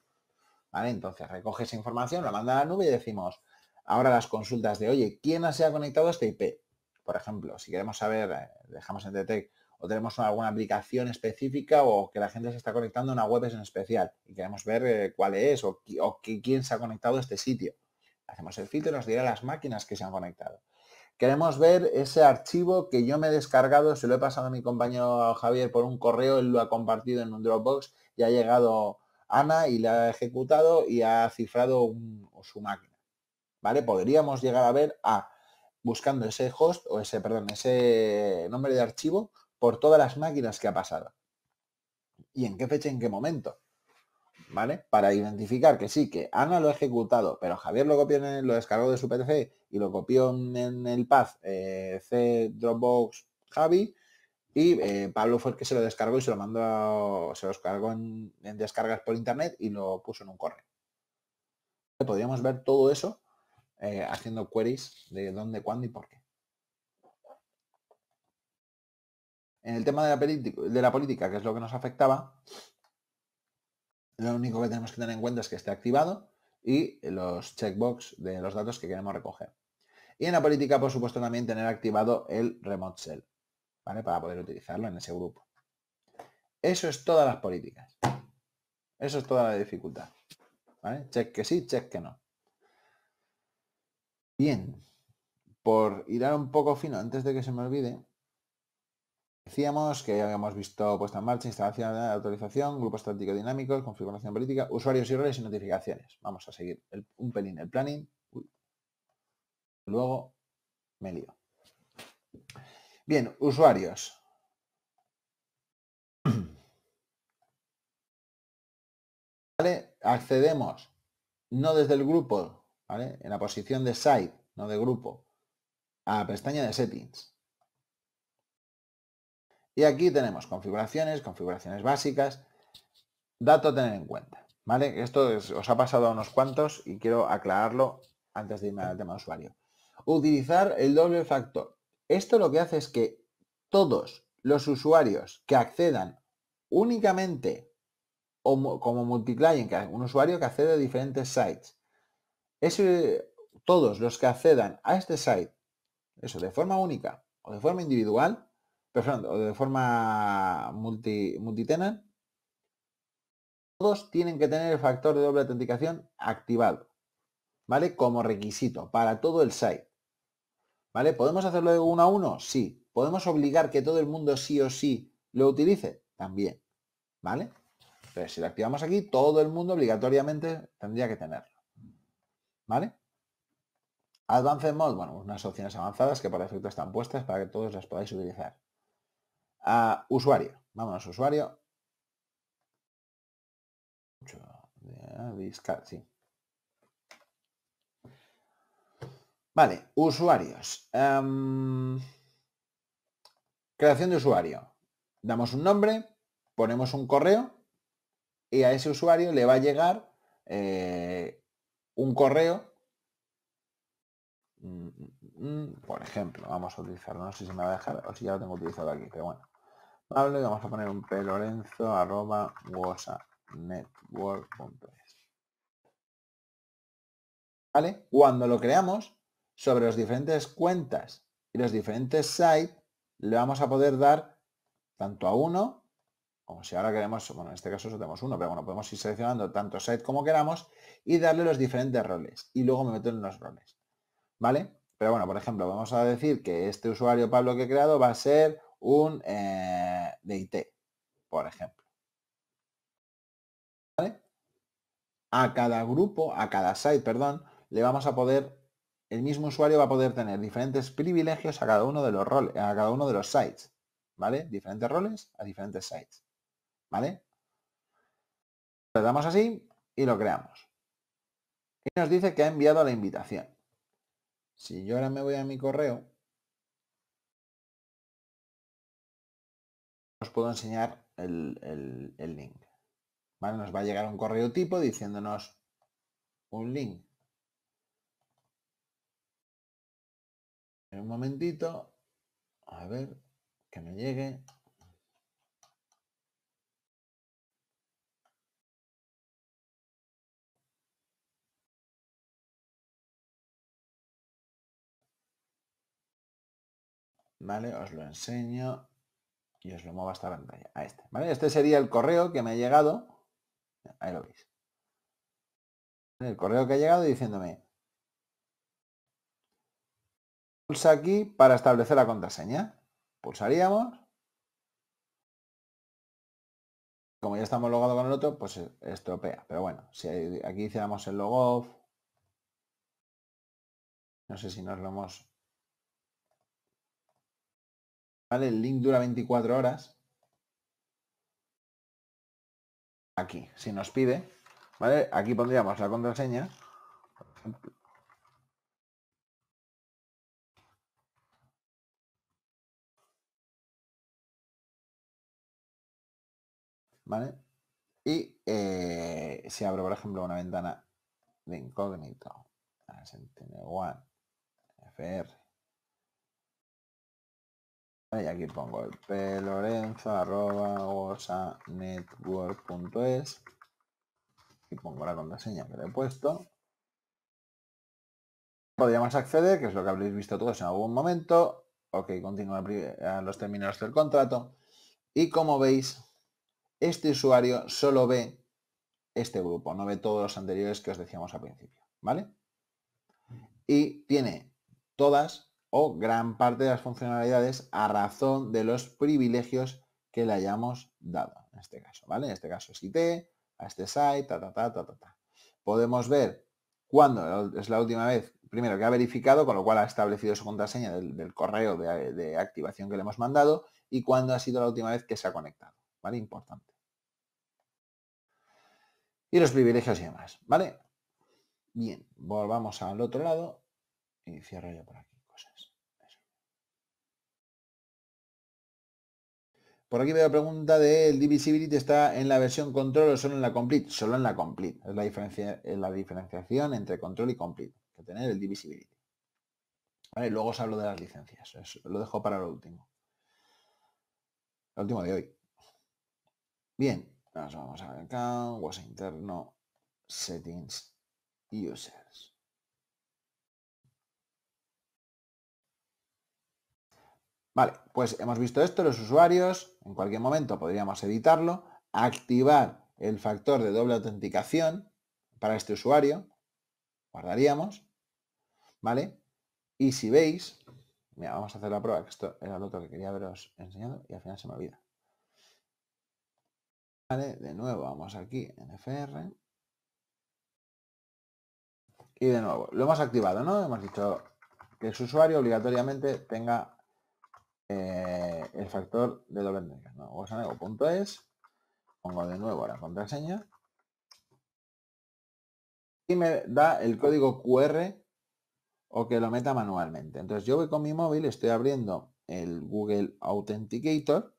S1: Entonces recoge esa información, la manda a la nube y decimos, ahora las consultas de, oye, ¿quién se ha conectado a este IP? Por ejemplo, si queremos saber, eh, dejamos en Detect, o tenemos alguna aplicación específica o que la gente se está conectando a una web en especial y queremos ver eh, cuál es o, o, quién se ha conectado a este sitio. Hacemos el filtro y nos dirá las máquinas que se han conectado. Queremos ver ese archivo que yo me he descargado, se lo he pasado a mi compañero Javier por un correo, él lo ha compartido en un Dropbox y ha llegado Ana y la ha ejecutado y ha cifrado su máquina. ¿Vale? Podríamos llegar a ver a buscando ese host o ese, perdón, ese nombre de archivo por todas las máquinas que ha pasado. ¿Y en qué fecha, en qué momento? ¿Vale? Para identificar que sí, que Ana lo ha ejecutado, pero Javier lo copió en lo descargó de su PC y lo copió en, el path eh, C Dropbox Javi y eh, Pablo fue el que se lo descargó y se lo mandó, se lo descargó en, descargas por internet y lo puso en un correo. Podríamos ver todo eso eh, haciendo queries de dónde, cuándo y por qué. En el tema de la, de la política, que es lo que nos afectaba, lo único que tenemos que tener en cuenta es que esté activado y los checkbox de los datos que queremos recoger. Y en la política, por supuesto, también tener activado el remote cell. Para poder utilizarlo en ese grupo. Eso es todas las políticas. Eso es toda la dificultad. ¿vale? Check que sí, check que no. Bien, por ir a un poco fino, antes de que se me olvide, decíamos que habíamos visto puesta en marcha, instalación de autorización, grupos estático dinámicos, configuración política, usuarios y roles y notificaciones. Vamos a seguir un pelín el planning. Luego me lío. Bien, usuarios. Accedemos no desde el grupo, En la posición de site, no de grupo, a la pestaña de settings. Y aquí tenemos configuraciones, configuraciones básicas, dato a tener en cuenta, ¿vale? Esto os ha pasado a unos cuantos y quiero aclararlo antes de irme al tema de usuario. Utilizar el doble factor. Esto lo que hace es que todos los usuarios que accedan únicamente o como que un usuario que accede a diferentes sites, todos los que accedan a este site, eso de forma única o de forma individual, perdón, o de forma multi, multitenant, todos tienen que tener el factor de doble autenticación activado, ¿vale? Como requisito para todo el site. ¿Vale? ¿Podemos hacerlo de uno a uno? Sí. ¿Podemos obligar que todo el mundo sí o sí lo utilice? También. ¿Vale? Pero si lo activamos aquí, todo el mundo obligatoriamente tendría que tenerlo. ¿Vale? Advanced Mode, bueno, unas opciones avanzadas que por efecto están puestas para que todos las podáis utilizar. a ah, usuario. Vámonos, usuario. sí. Vale, usuarios. Em, creación de usuario. Damos un nombre, ponemos un correo y a ese usuario le va a llegar eh, un correo. Mm, mm, mm, por ejemplo, vamos a utilizar, no sé si me va a dejar o si ya lo tengo utilizado aquí, pero bueno. vamos a poner un pelorenzo arroba network.es. ¿Vale? Cuando lo creamos, sobre las diferentes cuentas y los diferentes sites, le vamos a poder dar tanto a uno, como si ahora queremos, bueno, en este caso solo tenemos uno, pero bueno, podemos ir seleccionando tanto site como queramos y darle los diferentes roles. Y luego me meto en los roles. ¿Vale? Pero bueno, por ejemplo, vamos a decir que este usuario Pablo que he creado va a ser un eh, de IT, por ejemplo. ¿Vale? A cada grupo, a cada site, perdón, le vamos a poder el mismo usuario va a poder tener diferentes privilegios a cada uno de los roles, a cada uno de los sites, ¿vale? Diferentes roles a diferentes sites, ¿vale? Le damos así y lo creamos. Y nos dice que ha enviado la invitación. Si yo ahora me voy a mi correo, os puedo enseñar el, el link. ¿Vale? Nos va a llegar un correo tipo diciéndonos un link un momentito. A ver, que me llegue. ¿Vale? Os lo enseño y os lo muevo a esta pantalla, a este, ¿vale? Este sería el correo que me ha llegado, ahí lo veis. El correo que ha llegado diciéndome, Pulsa aquí para establecer la contraseña. Pulsaríamos. Como ya estamos logados con el otro, pues estropea. Pero bueno, si aquí hiciéramos el logo no sé si nos lo hemos... ¿Vale? El link dura 24 horas. Aquí, si nos pide, ¿vale? Aquí pondríamos la contraseña. ¿vale? Y eh, si abro, por ejemplo, una ventana de incógnito, Sentinel-1, FR, y aquí pongo el pelorenzo arroba gosa network.es y pongo la contraseña que le he puesto podríamos acceder, que es lo que habréis visto todos en algún momento. Ok, a los términos del contrato. Y como veis, este usuario solo ve este grupo, no ve todos los anteriores que os decíamos al principio, ¿vale? Y tiene todas o gran parte de las funcionalidades a razón de los privilegios que le hayamos dado, en este caso, ¿vale? En este caso es IT, a este site, ta, ta, ta, ta, ta, Podemos ver cuándo es la última vez, primero que ha verificado, con lo cual ha establecido su contraseña del, correo de, de activación que le hemos mandado y cuándo ha sido la última vez que se ha conectado, ¿vale? Importante y los privilegios y demás, ¿vale? Bien, volvamos al otro lado y cierro yo por aquí cosas. Por aquí veo la pregunta de el divisibility está en la versión control o solo en la complete, solo en la complete. Es la, diferencia, la diferenciación entre control y complete, que tener el divisibility. Vale, luego os hablo de las licencias, lo dejo para lo último. Lo último de hoy. Bien, nos vamos a ver acá, WhatsApp interno, settings, users. Vale, pues hemos visto esto, los usuarios, en cualquier momento podríamos editarlo, activar el factor de doble autenticación para este usuario, guardaríamos, ¿vale? Y si veis, mira, vamos a hacer la prueba, que esto era lo otro que quería veros enseñado y al final se me olvida de nuevo vamos aquí en FR. Y de nuevo, lo hemos activado, ¿no? Hemos dicho que su usuario obligatoriamente tenga eh, el factor de doble entrega. ¿no? punto .es, pongo de nuevo la contraseña y me da el código QR o que lo meta manualmente. Entonces yo voy con mi móvil, estoy abriendo el Google Authenticator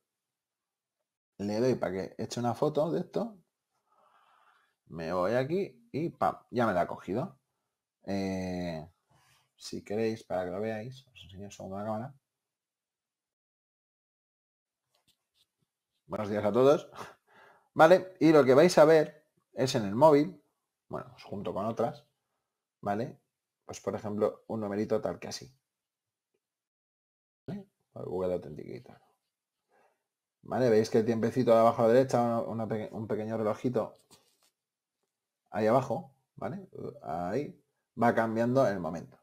S1: le doy para que eche una foto de esto. Me voy aquí y ¡pam! Ya me la ha cogido. Eh, si queréis, para que lo veáis, os enseño un cámara. Buenos días a todos. Vale, y lo que vais a ver es en el móvil, bueno, pues junto con otras, ¿vale? Pues por ejemplo, un numerito tal que así. ¿Vale? Google Authenticator. Vale, veis que el tiempecito de abajo a la derecha, un pequeño relojito ahí abajo, ¿vale? Ahí va cambiando el momento.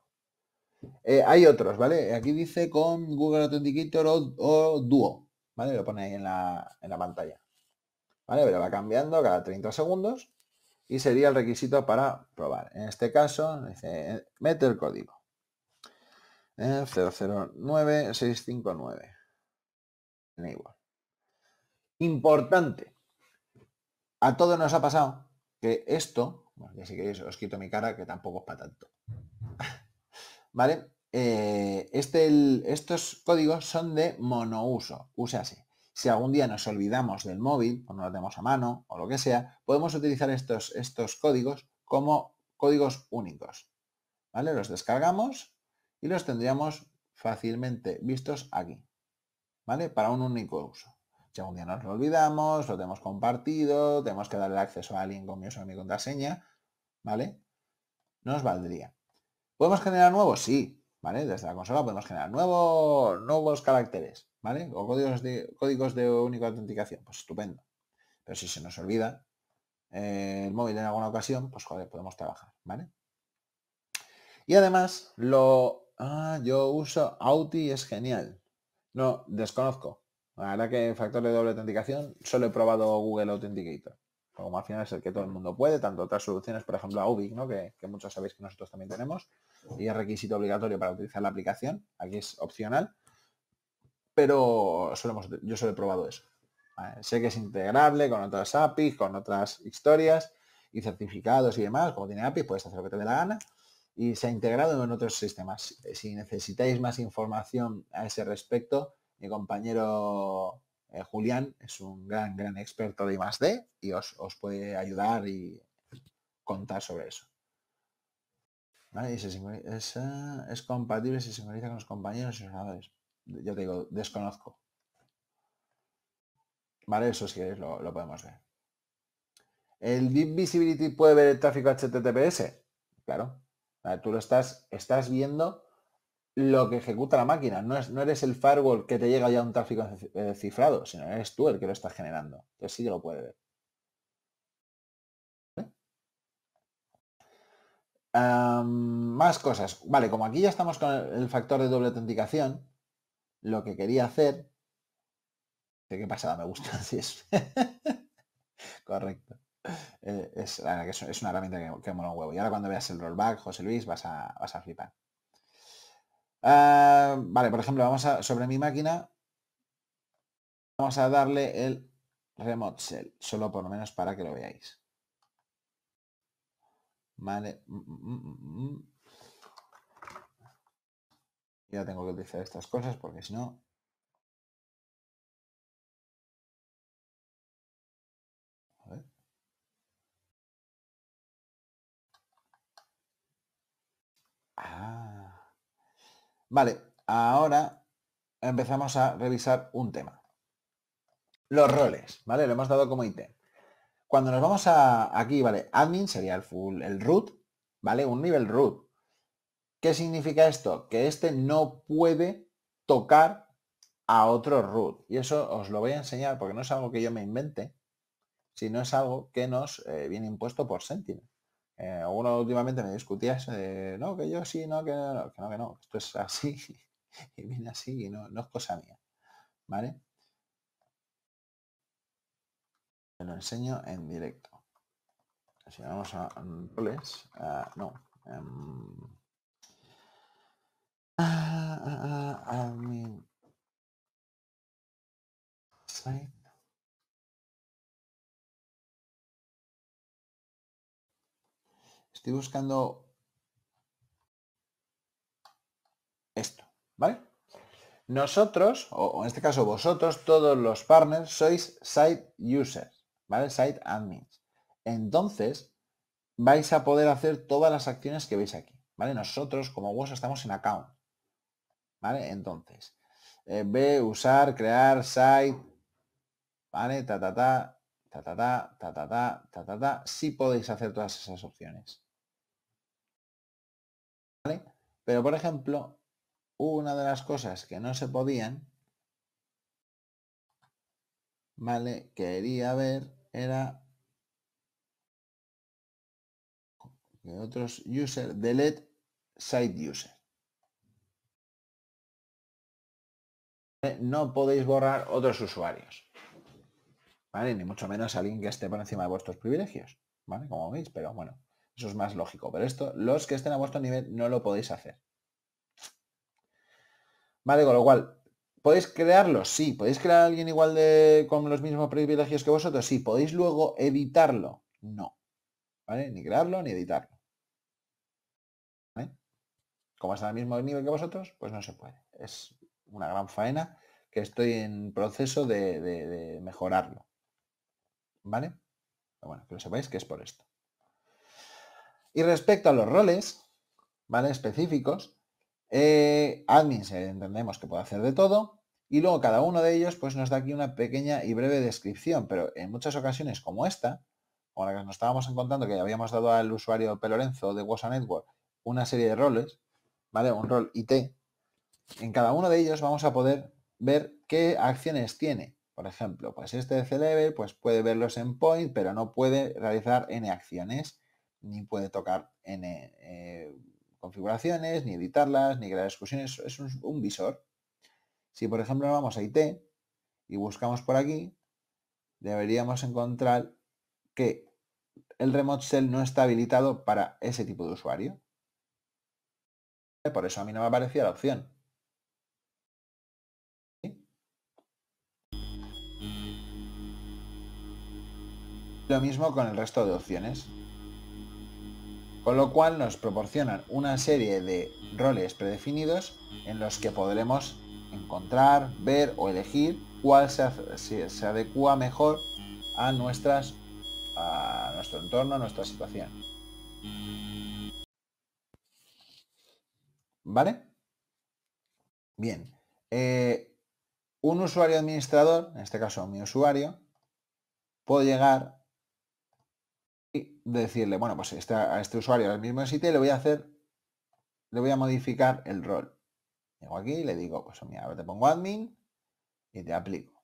S1: Eh, hay otros, ¿vale? Aquí dice con Google Authenticator o, Duo, ¿vale? Lo pone ahí en la, en la pantalla. ¿Vale? Pero va cambiando cada 30 segundos y sería el requisito para probar. En este caso, dice, mete el código. Eh, 009659. Igual Importante. A todos nos ha pasado que esto, bueno, ya sé que os quito mi cara, que tampoco es para tanto. ¿Vale? Eh, este, estos códigos son de monouso, úsase. Si algún día nos olvidamos del móvil, o no lo tenemos a mano, o lo que sea, podemos utilizar estos, estos códigos como códigos únicos. ¿Vale? Los descargamos y los tendríamos fácilmente vistos aquí. ¿Vale? Para un único uso. Si algún día nos lo olvidamos, lo tenemos compartido, tenemos que darle acceso a alguien con mi usuario mi contraseña, ¿vale? Nos valdría. ¿Podemos generar nuevos? Sí, ¿vale? Desde la consola podemos generar nuevos caracteres, ¿vale? O códigos de, códigos de única autenticación, pues estupendo. Pero si se nos olvida eh, el móvil en alguna ocasión, pues joder, podemos trabajar, ¿vale? Y además, lo... Ah, yo uso Auti, es genial. No, desconozco. Ahora que el factor de doble autenticación, solo he probado Google Authenticator. Como al final es el que todo el mundo puede, tanto otras soluciones, por ejemplo, AUBIC, ¿no? que, muchos sabéis que nosotros también tenemos, y es requisito obligatorio para utilizar la aplicación, aquí es opcional, pero yo solo he probado eso. Sé que es integrable con otras APIs, con otras historias y certificados y demás, como tiene APIs, puedes hacer lo que te dé la gana, y se ha integrado en otros sistemas. Si necesitáis más información a ese respecto, mi compañero eh, Julián es un gran, gran experto de I+.D. y os, puede ayudar y contar sobre eso. ¿Vale? Eh, es, compatible si se sincroniza con los compañeros y Yo te digo, desconozco. ¿Vale? Eso si queréis lo, lo podemos ver. ¿El Visibility puede ver el tráfico HTTPS? Claro. Tú lo estás, estás viendo lo que ejecuta la máquina. No, es, no eres el firewall que te llega ya un tráfico eh, cifrado, sino eres tú el que lo estás generando. Entonces sí que lo puede ver. más cosas. Vale, como aquí ya estamos con el factor de doble autenticación, lo que quería hacer... De qué pasada me gusta, Así es... Correcto. Eh, es, una herramienta que, que mola un huevo. Y ahora cuando veas el rollback, José Luis, vas a, vas a flipar. Ah, vale, por ejemplo, vamos a, sobre mi máquina, vamos a darle el remote cell, solo por lo menos para que lo veáis. Vale. Mm, mm, mm, ya tengo que utilizar estas cosas porque si no... A ah. Vale, ahora empezamos a revisar un tema. Los roles, ¿vale? Lo hemos dado como ítem. Cuando nos vamos a aquí, ¿vale? Admin sería el full, el root, ¿vale? Un nivel root. ¿Qué significa esto? Que este no puede tocar a otro root. Y eso os lo voy a enseñar porque no es algo que yo me invente, sino es algo que nos eh, viene impuesto por Sentinel. Eh, uno últimamente me discutía eso de, no, que yo sí, no, que no, que no, que esto es así y viene así y no, no es cosa mía. ¿Vale? Te lo enseño en directo. Si vamos a roles, ah, no. Em, ah, ah, site. Estoy buscando esto, ¿vale? Nosotros, o en este caso vosotros, todos los partners, sois site users, ¿vale? Site admins. Entonces, vais a poder hacer todas las acciones que veis aquí, ¿vale? Nosotros, como vosotros, estamos en account, ¿vale? Entonces, eh, ve, usar, crear, site, ¿vale? Ta, ta, ta, ta, ta, ta, ta, ta, ta, ta, podéis hacer todas esas opciones. Pero por ejemplo, una de las cosas que no se podían, ¿vale? Quería ver era que otros user, delete site user. No podéis borrar otros usuarios. ¿Vale? Ni mucho menos alguien que esté por encima de vuestros privilegios. ¿Vale? Como veis, pero bueno. Eso es más lógico. Pero esto, los que estén a vuestro nivel, no lo podéis hacer. Vale, con lo cual, ¿podéis crearlo? Sí. ¿Podéis crear a alguien igual de con los mismos privilegios que vosotros? Sí. ¿Podéis luego editarlo? No. ¿Vale? Ni crearlo ni editarlo. ¿Vale? Como está al mismo nivel que vosotros, pues no se puede. Es una gran faena que estoy en proceso de, mejorarlo. ¿Vale? Pero bueno, que lo sepáis que es por esto. Y respecto a los roles, ¿vale? Específicos, eh, admin entendemos que puede hacer de todo. Y luego cada uno de ellos pues nos da aquí una pequeña y breve descripción, pero en muchas ocasiones como esta, ahora que nos estábamos encontrando, que habíamos dado al usuario Pelorenzo de WhatsApp Network una serie de roles, ¿vale? Un rol IT. En cada uno de ellos vamos a poder ver qué acciones tiene. Por ejemplo, pues este de c pues puede ver los point, pero no puede realizar N acciones ni puede tocar en eh, configuraciones, ni editarlas, ni crear exclusiones, Es un, visor. Si por ejemplo vamos a IT y buscamos por aquí, deberíamos encontrar que el Remote Cell no está habilitado para ese tipo de usuario. Por eso a mí no me aparecía la opción. Lo mismo con el resto de opciones con lo cual nos proporcionan una serie de roles predefinidos en los que podremos encontrar, ver o elegir cuál se, adecua mejor a, nuestras, a nuestro entorno, a nuestra situación. ¿Vale? Bien. Eh, un usuario administrador, en este caso mi usuario, puede llegar decirle, bueno, pues este, a este usuario al mismo sitio le voy a hacer, le voy a modificar el rol. Llego aquí le digo, pues mira, ahora te pongo admin y te aplico.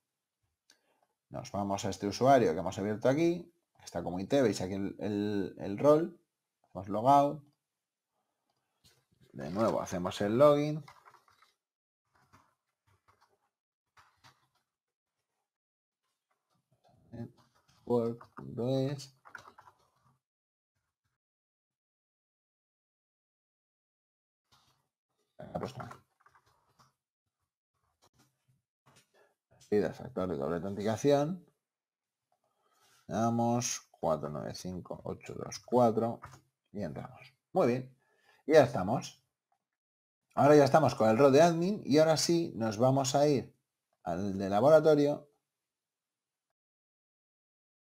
S1: Nos vamos a este usuario que hemos abierto aquí, está como IT, veis aquí el, rol, Hemos logado de nuevo hacemos el login, la próxima. factor de doble autenticación. damos 495824 y entramos. Muy bien. Y ya estamos. Ahora ya estamos con el rol de admin y ahora sí nos vamos a ir al de laboratorio,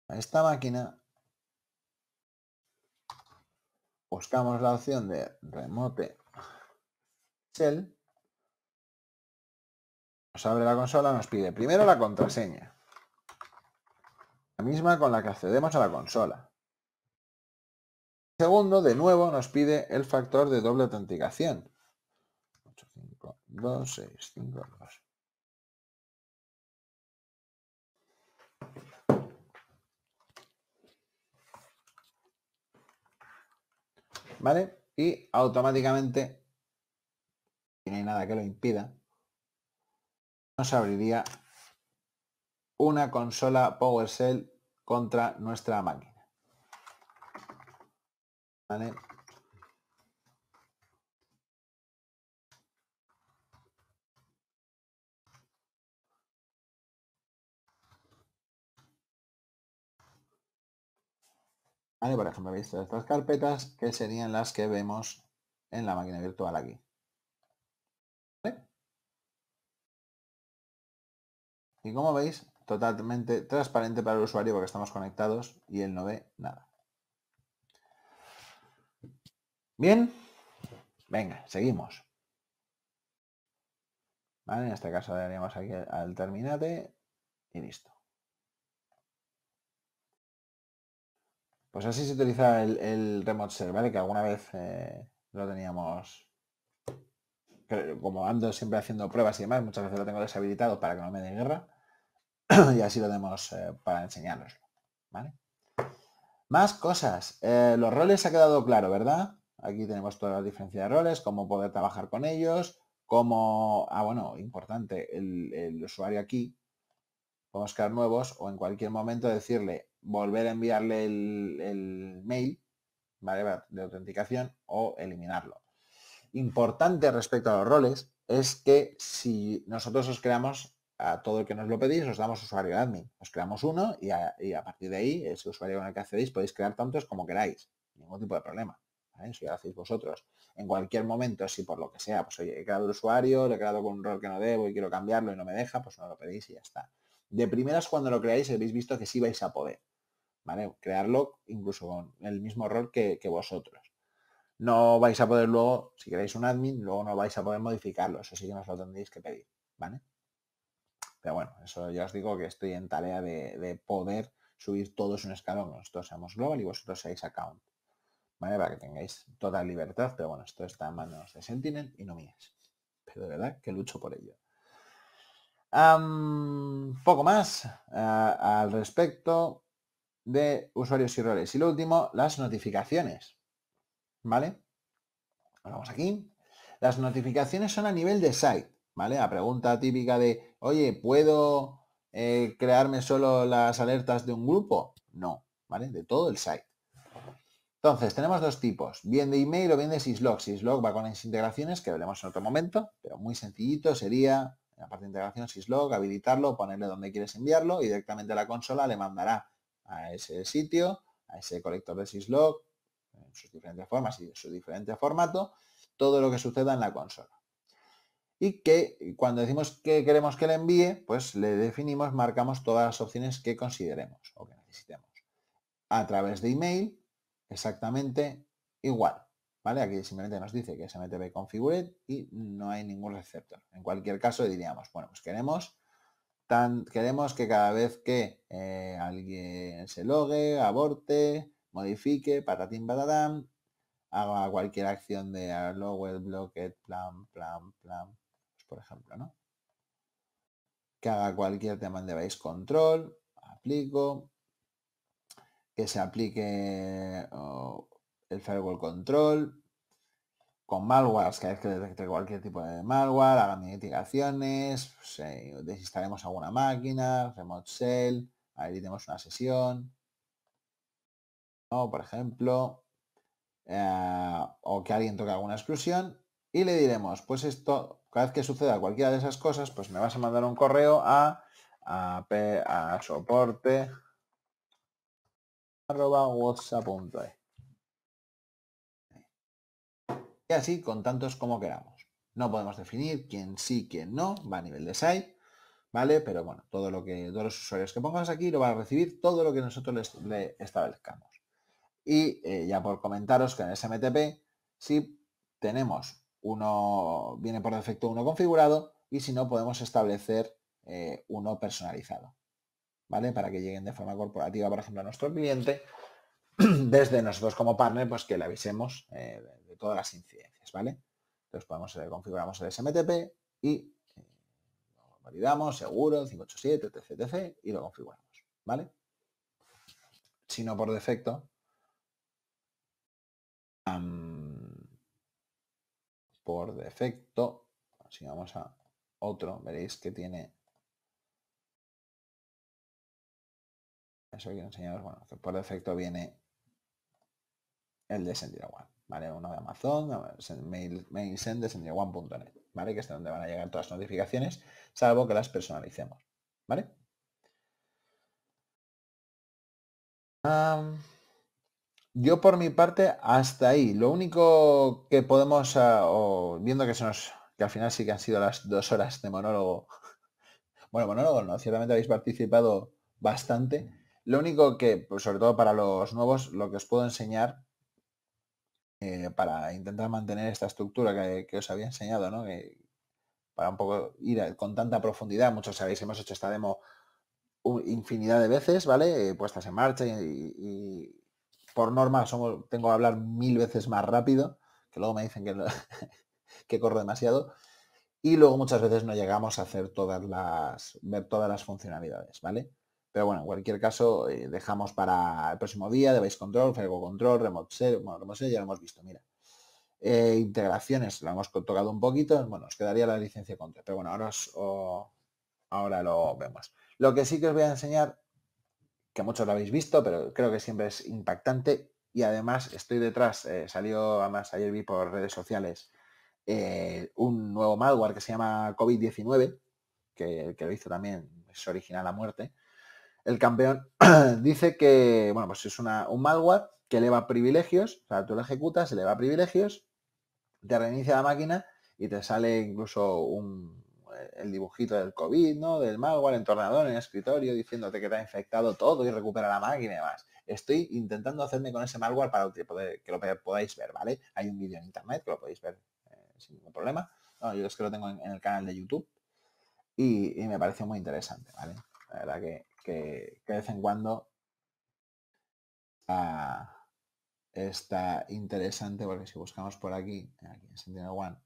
S1: a esta máquina, buscamos la opción de remote shell, nos abre la consola, nos pide primero la contraseña, la misma con la que accedemos a la consola. Segundo, de nuevo, nos pide el factor de doble autenticación. 8, 5, 2, 6, 5, 2. ¿Vale? Y automáticamente y no hay nada que lo impida, nos abriría una consola PowerShell contra nuestra máquina. ¿Vale? ¿Vale? Por ejemplo, veis estas carpetas que serían las que vemos en la máquina virtual aquí. Y como veis, totalmente transparente para el usuario porque estamos conectados y él no ve nada. Bien, venga, seguimos. en este caso le daríamos aquí al terminate y listo. Pues así se utiliza el, remote server, ¿vale? Que alguna vez eh, lo teníamos como ando siempre haciendo pruebas y demás, muchas veces lo tengo deshabilitado para que no me dé guerra. y así lo tenemos eh, para enseñarnos. Más cosas. Eh, los roles ha quedado claro, ¿verdad? Aquí tenemos todas las diferencia de roles, cómo poder trabajar con ellos, cómo... Ah, bueno, importante, el, usuario aquí, podemos crear nuevos o en cualquier momento decirle volver a enviarle el, mail de autenticación o eliminarlo importante respecto a los roles es que si nosotros os creamos a todo el que nos lo pedís, os damos usuario admin. Os creamos uno y a, partir de ahí, ese usuario con el que accedéis, podéis crear tantos como queráis. Ningún tipo de problema. Eso ya lo hacéis vosotros. En cualquier momento, si por lo que sea, pues he creado el usuario, le he creado con un rol que no debo y quiero cambiarlo y no me deja, pues no lo pedís y ya está. De primeras, cuando lo creáis, habéis visto que sí vais a poder. Crearlo incluso con el mismo rol que vosotros no vais a poder luego, si queréis un admin, luego no vais a poder modificarlo, eso sí que nos lo tendréis que pedir, ¿vale? Pero bueno, eso ya os digo que estoy en tarea de, poder subir todos un escalón, nosotros seamos global y vosotros seáis account, ¿vale? Para que tengáis toda libertad, pero bueno, esto está en manos de Sentinel y no mías. Pero de verdad que lucho por ello. poco más al respecto de usuarios y roles. Y lo último, las notificaciones. ¿Vale? Vamos aquí. Las notificaciones son a nivel de site, ¿vale? La pregunta típica de, oye, ¿puedo eh, crearme solo las alertas de un grupo? No, ¿vale? De todo el site. Entonces, tenemos dos tipos, bien de email o bien de Syslog. Syslog va con las integraciones, que veremos en otro momento, pero muy sencillito sería, en la parte de integración, Syslog, habilitarlo, ponerle donde quieres enviarlo y directamente la consola le mandará a ese sitio, a ese colector de Syslog, sus diferentes formas y su diferente formato, todo lo que suceda en la consola. Y que cuando decimos que queremos que le envíe, pues le definimos, marcamos todas las opciones que consideremos o que necesitemos. A través de email, exactamente igual. ¿Vale? Aquí simplemente nos dice que SMTP configure y no hay ningún receptor. En cualquier caso diríamos, bueno, pues queremos, tan, queremos que cada vez que eh, alguien se logue, aborte, modifique, patatín, patatán, haga cualquier acción de lower, blocket, plan, plan, plan, pues, por ejemplo, ¿no? Que haga cualquier tema de base control, aplico, que se aplique el firewall control, con malwares, que que detecte cualquier tipo de malware, haga mitigaciones, pues, eh, desinstalemos alguna máquina, remote shell, ahí tenemos una sesión, o Por ejemplo, eh, o que alguien toque alguna exclusión y le diremos, pues esto, cada vez que suceda cualquiera de esas cosas, pues me vas a mandar un correo a, a, soporte arroba e. Y así con tantos como queramos. No podemos definir quién sí, quién no, va a nivel de site, ¿vale? Pero bueno, todo lo que, todos los usuarios que pongas aquí lo van a recibir todo lo que nosotros les, le establezcamos. Y eh, ya por comentaros que en el SMTP, si tenemos uno, viene por defecto uno configurado y si no, podemos establecer eh, uno personalizado. ¿Vale? Para que lleguen de forma corporativa, por ejemplo, a nuestro cliente, desde nosotros como partner, pues que le avisemos eh, de todas las incidencias, ¿vale? Entonces podemos, configuramos el SMTP y lo validamos, seguro, 587, etc, etc, y lo configuramos, ¿vale? Si no por defecto, por defecto, si vamos a otro, veréis que tiene eso que enseñaros, bueno, que por defecto viene el de one ¿vale? Uno de Amazon, mail, mail send de ¿vale? Que es donde van a llegar todas las notificaciones, salvo que las personalicemos, ¿vale? Yo por mi parte hasta ahí. Lo único que podemos, ah, viendo que que al final sí que han sido las dos horas de monólogo. Bueno, monólogo no, ciertamente habéis participado bastante. Lo único que, pues, sobre todo para los nuevos, lo que os puedo enseñar eh, para intentar mantener esta estructura que, os había enseñado, ¿no? para un poco ir con tanta profundidad, muchos sabéis, hemos hecho esta demo infinidad de veces, ¿vale? Eh, puestas en marcha y por norma somos, tengo que hablar mil veces más rápido, que luego me dicen que, que corro demasiado, y luego muchas veces no llegamos a hacer todas las, ver todas las funcionalidades, ¿vale? Pero bueno, en cualquier caso, eh, dejamos para el próximo día Device Control, Fergo Control, Remote set. bueno, Remote ya lo hemos visto, mira. Eh, integraciones, lo hemos tocado un poquito, bueno, os quedaría la licencia contra, pero bueno, ahora, ahora lo vemos. Lo que sí que os voy a enseñar que muchos lo habéis visto, pero creo que siempre es impactante. Y además estoy detrás, eh, salió además ayer vi por redes sociales eh, un nuevo malware que se llama COVID-19, que, lo hizo también, es original a muerte. El campeón dice que, bueno, pues es una, un malware que eleva privilegios, o sea, tú lo ejecutas, eleva privilegios, te reinicia la máquina y te sale incluso un, el dibujito del COVID, ¿no? Del malware en en el escritorio, diciéndote que te ha infectado todo y recupera la máquina y demás. Estoy intentando hacerme con ese malware para que, lo podáis ver, ¿vale? Hay un vídeo en internet que lo podéis ver eh, sin ningún problema. yo es que lo tengo en, el canal de YouTube y, me pareció muy interesante, ¿vale? La verdad que, de vez en cuando está, interesante porque si buscamos por aquí, aquí en Sentinel One,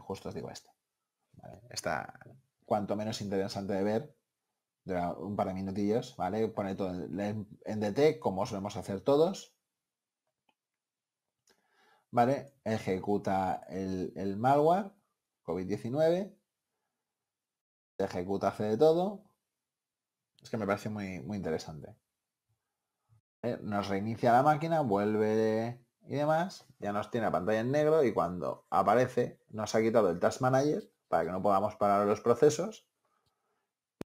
S1: justo os digo este. está cuanto menos interesante de ver. un par de minutillos, ¿vale? Pone todo en, DT, como solemos hacer todos. ¿Vale? Ejecuta el, malware, COVID-19. Ejecuta, hace de todo. Es que me parece muy, muy interesante. Nos reinicia la máquina, vuelve y demás, ya nos tiene la pantalla en negro y cuando aparece nos ha quitado el Task Manager para que no podamos parar los procesos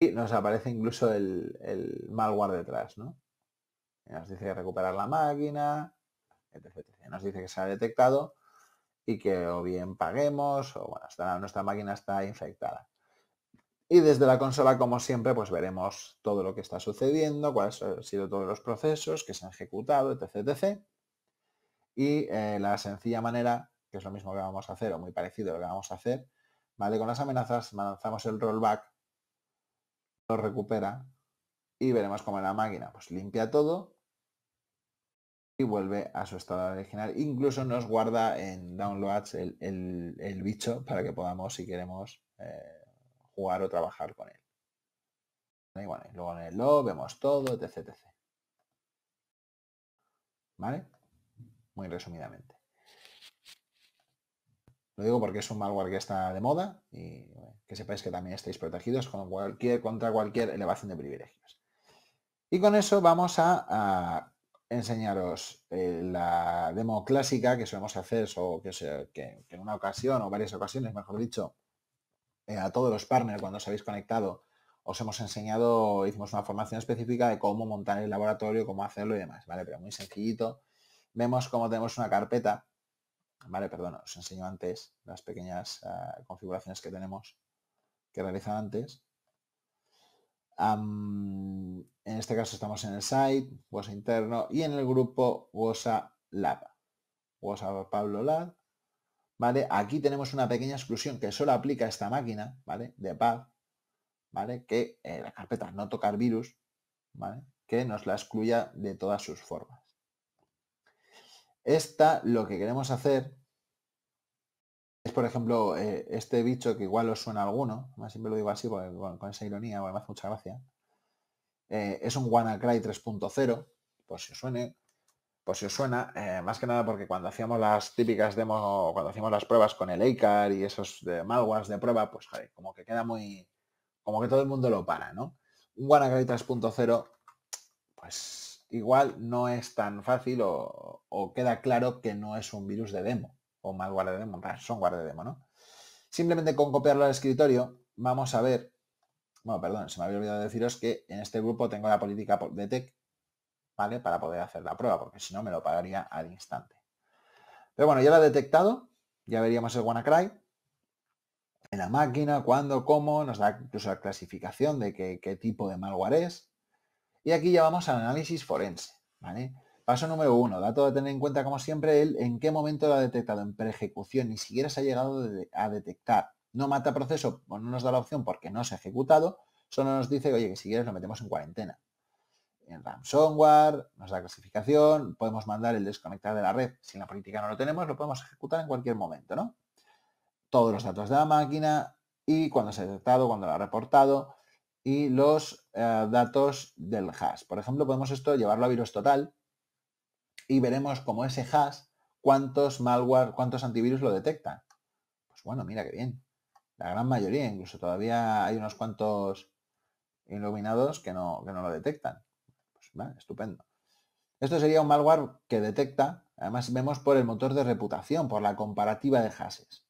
S1: y nos aparece incluso el, el malware detrás, ¿no? nos dice que recuperar la máquina, etc, Nos dice que se ha detectado y que o bien paguemos o bueno, hasta nuestra máquina está infectada. Y desde la consola, como siempre, pues veremos todo lo que está sucediendo, cuáles han sido todos los procesos que se han ejecutado, etc, etc. Y eh, la sencilla manera, que es lo mismo que vamos a hacer o muy parecido a lo que vamos a hacer, ¿vale? Con las amenazas lanzamos el rollback, lo recupera y veremos cómo la máquina pues limpia todo y vuelve a su estado original. Incluso nos guarda en downloads el, bicho para que podamos, si queremos, eh, jugar o trabajar con él. bueno, luego en el log vemos todo, etc, etc. ¿Vale? muy resumidamente. Lo digo porque es un malware que está de moda y que sepáis que también estáis protegidos contra cualquier elevación de privilegios. Y con eso vamos a, enseñaros eh, la demo clásica que solemos hacer o que, en una ocasión o varias ocasiones, mejor dicho, eh, a todos los partners cuando os habéis conectado os hemos enseñado, hicimos una formación específica de cómo montar el laboratorio, cómo hacerlo y demás, ¿vale? Pero muy sencillito vemos como tenemos una carpeta. Vale, perdón, os enseño antes las pequeñas ah, configuraciones que tenemos, que realizan antes. en este caso estamos en el site, WhatsApp interno y en el grupo WhatsApp Lab. WhatsApp Pablo Lab. ¿Vale? Aquí tenemos una pequeña exclusión que solo aplica esta máquina, ¿vale? De PAD, ¿vale? Que eh, la carpeta no tocar virus, ¿vale? Que nos la excluya de todas sus formas. Esta lo que queremos hacer es, por ejemplo, eh, este bicho que igual os suena alguno, más siempre lo digo así con esa ironía, O me hace mucha gracia. Eh, es un WannaCry 3.0, por si os suene, pues si os suena, eh, más que nada porque cuando hacíamos las típicas demos, cuando hacíamos las pruebas con el ACAR y esos de malwares de prueba, pues como que queda muy, como que todo el mundo lo para, ¿no? Un WannaCry 3.0, pues igual no es tan fácil o, queda claro que no es un virus de demo o malware de demo, son guarda de demo, ¿no? Simplemente con copiarlo al escritorio vamos a ver, bueno, perdón, se me había olvidado deciros que en este grupo tengo la política de tech, ¿vale? Para poder hacer la prueba, porque si no me lo pagaría al instante. Pero bueno, ya lo he detectado, ya veríamos el WannaCry, en la máquina, cuándo, cómo, nos da incluso la clasificación de qué tipo de malware es. Y aquí ya vamos al análisis forense. Paso número uno, dato de tener en cuenta como siempre, el en qué momento lo ha detectado, en preejecución, ni siquiera se ha llegado a detectar. No mata proceso o pues no nos da la opción porque no se ha ejecutado, solo nos dice, oye, que si quieres lo metemos en cuarentena. En ransomware, nos da clasificación, podemos mandar el desconectar de la red. Si en la política no lo tenemos, lo podemos ejecutar en cualquier momento, Todos los datos de la máquina y cuando se ha detectado, cuando lo ha reportado y los eh, datos del hash. Por ejemplo, podemos esto llevarlo a virus total y veremos como ese hash, cuántos malware, cuántos antivirus lo detectan. Pues bueno, mira qué bien. La gran mayoría, incluso todavía hay unos cuantos iluminados que no, lo detectan. Pues, estupendo. Esto sería un malware que detecta, además vemos por el motor de reputación, por la comparativa de hashes.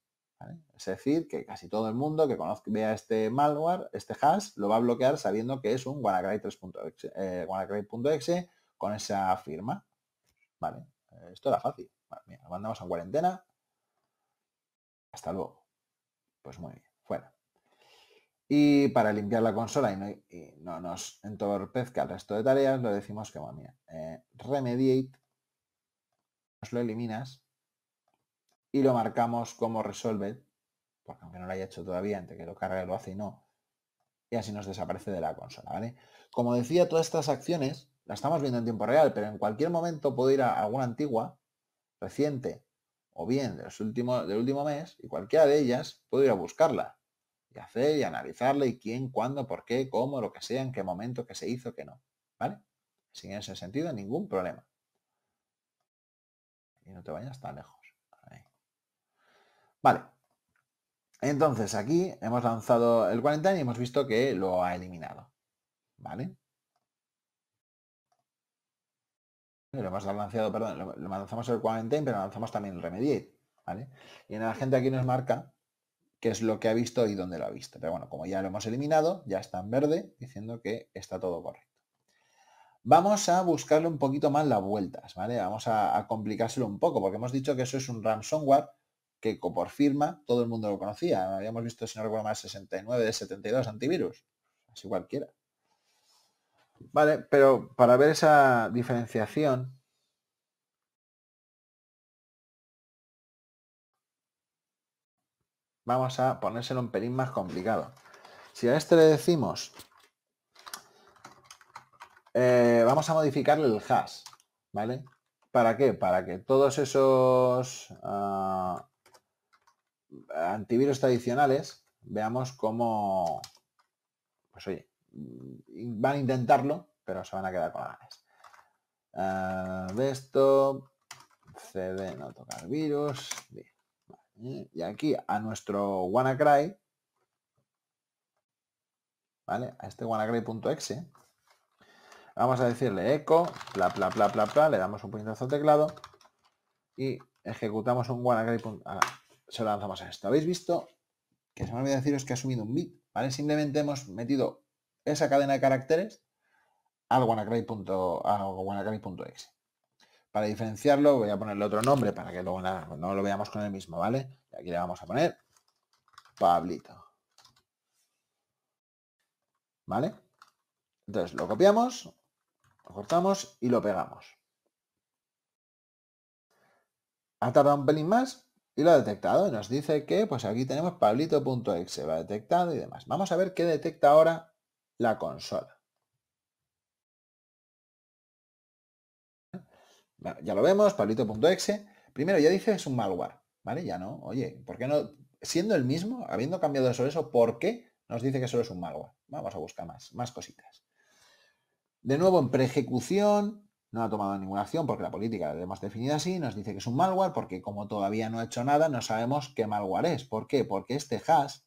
S1: Es decir, que casi todo el mundo que conozca, vea este malware, este hash, lo va a bloquear sabiendo que es un WannaCry eh, con esa firma. Vale, eh, esto era fácil. lo mandamos a cuarentena. Hasta luego. Pues muy bien, fuera. Y para limpiar la consola y no, nos entorpezca el resto de tareas, lo decimos que, bueno, eh, remediate, nos lo eliminas y lo marcamos como resolver. porque aunque no lo haya hecho todavía, antes que lo cargue lo hace y no, y así nos desaparece de la consola, ¿vale? Como decía, todas estas acciones las estamos viendo en tiempo real, pero en cualquier momento puedo ir a alguna antigua, reciente, o bien de los últimos, del último mes, y cualquiera de ellas puedo ir a buscarla, y hacer y analizarla, y quién, cuándo, por qué, cómo, lo que sea, en qué momento, que se hizo, qué no, ¿vale? Sin ese sentido, ningún problema. Y no te vayas tan lejos. Vale. Entonces aquí hemos lanzado el quarantine y hemos visto que lo ha eliminado. ¿Vale? Lo hemos lanzado, perdón, lo lanzamos el quarantine, pero lanzamos también el remediate. ¿Vale? Y en la gente aquí nos marca qué es lo que ha visto y dónde lo ha visto. Pero bueno, como ya lo hemos eliminado, ya está en verde diciendo que está todo correcto. Vamos a buscarle un poquito más las vueltas, ¿vale? Vamos a, a complicárselo un poco, porque hemos dicho que eso es un ransomware que por firma todo el mundo lo conocía. Habíamos visto, si no recuerdo 69 de 72 antivirus. Así cualquiera. Vale, pero para ver esa diferenciación, vamos a ponérselo un pelín más complicado. Si a este le decimos, eh, vamos a modificarle el hash, ¿vale? ¿Para qué? Para que todos esos... Ah, antivirus tradicionales, veamos cómo, pues oye, mm, van a intentarlo, pero se van a quedar con ganas. Ah, de esto cd no tocar virus, y aquí a nuestro WannaCry, ¿vale? A este WannaCry.exe, vamos a decirle eco, bla, bla, bla, bla, bla, le damos un puñetazo al teclado y ejecutamos un WannaCry se lo lanzamos a esto. ¿Habéis visto? Que se me olvidó deciros que ha subido un bit, ¿vale? Simplemente hemos metido esa cadena de caracteres al wannacry.exe. Para diferenciarlo voy a ponerle otro nombre para que luego no lo veamos con el mismo, ¿vale? aquí le vamos a poner Pablito. ¿Vale? Entonces lo copiamos, lo cortamos y lo pegamos. Ha tardado un pelín más, y lo ha detectado y nos dice que pues aquí tenemos pablito.exe, va detectado y demás. Vamos a ver qué detecta ahora la consola. ya lo vemos, pablito.exe. Primero ya dice es un malware, ¿vale? Ya no, oye, ¿por qué no? Siendo el mismo, habiendo cambiado eso, eso, ¿por qué nos dice que solo es un malware? Vamos a buscar más, más cositas. De nuevo en preejecución, no ha tomado ninguna acción porque la política la hemos definido así, nos dice que es un malware porque como todavía no ha hecho nada no sabemos qué malware es. ¿Por qué? Porque este hash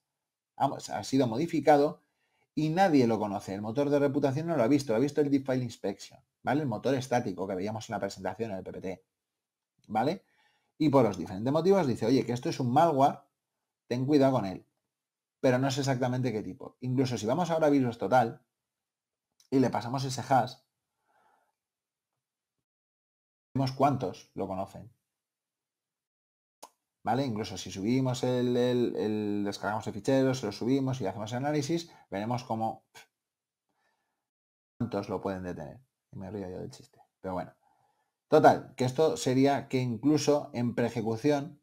S1: ha sido modificado y nadie lo conoce. El motor de reputación no lo ha visto, ha visto el Deepfile File Inspection, ¿vale? El motor estático que veíamos en la presentación en el PPT, ¿vale? Y por los diferentes motivos dice, oye, que esto es un malware, ten cuidado con él. Pero no sé exactamente qué tipo. Incluso si vamos ahora a Virus Total y le pasamos ese hash, cuántos lo conocen. ¿Vale? Incluso si subimos el, el, el descargamos se lo subimos y hacemos análisis, veremos cómo cuántos lo pueden detener. me río yo del chiste. Pero bueno. Total, que esto sería que incluso en preejecución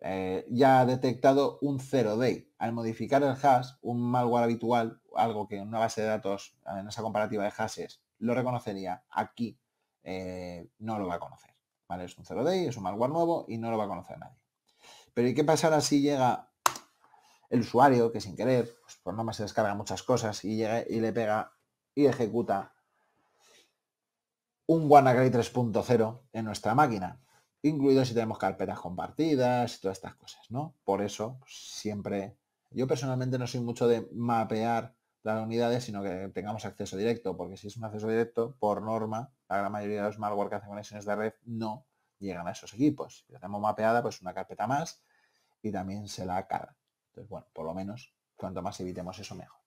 S1: eh, ya ha detectado un 0 day. Al modificar el hash, un malware habitual, algo que en una base de datos, en esa comparativa de hashes, lo reconocería aquí eh, no lo va a conocer. Es un 0 day, es un malware nuevo y no lo va a conocer nadie. Pero ¿y qué pasará si llega el usuario que sin querer, pues por más se descarga muchas cosas y llega y le pega y ejecuta un WannaCry 3.0 en nuestra máquina, incluido si tenemos carpetas compartidas y todas estas cosas, ¿no? Por eso pues, siempre, yo personalmente no soy mucho de mapear las unidades, sino que tengamos acceso directo, porque si es un acceso directo, por norma, la gran mayoría de los malware que hacen conexiones de red no llegan a esos equipos. Si tenemos mapeada, pues una carpeta más y también se la carga. Entonces, bueno, por lo menos, cuanto más evitemos eso, mejor.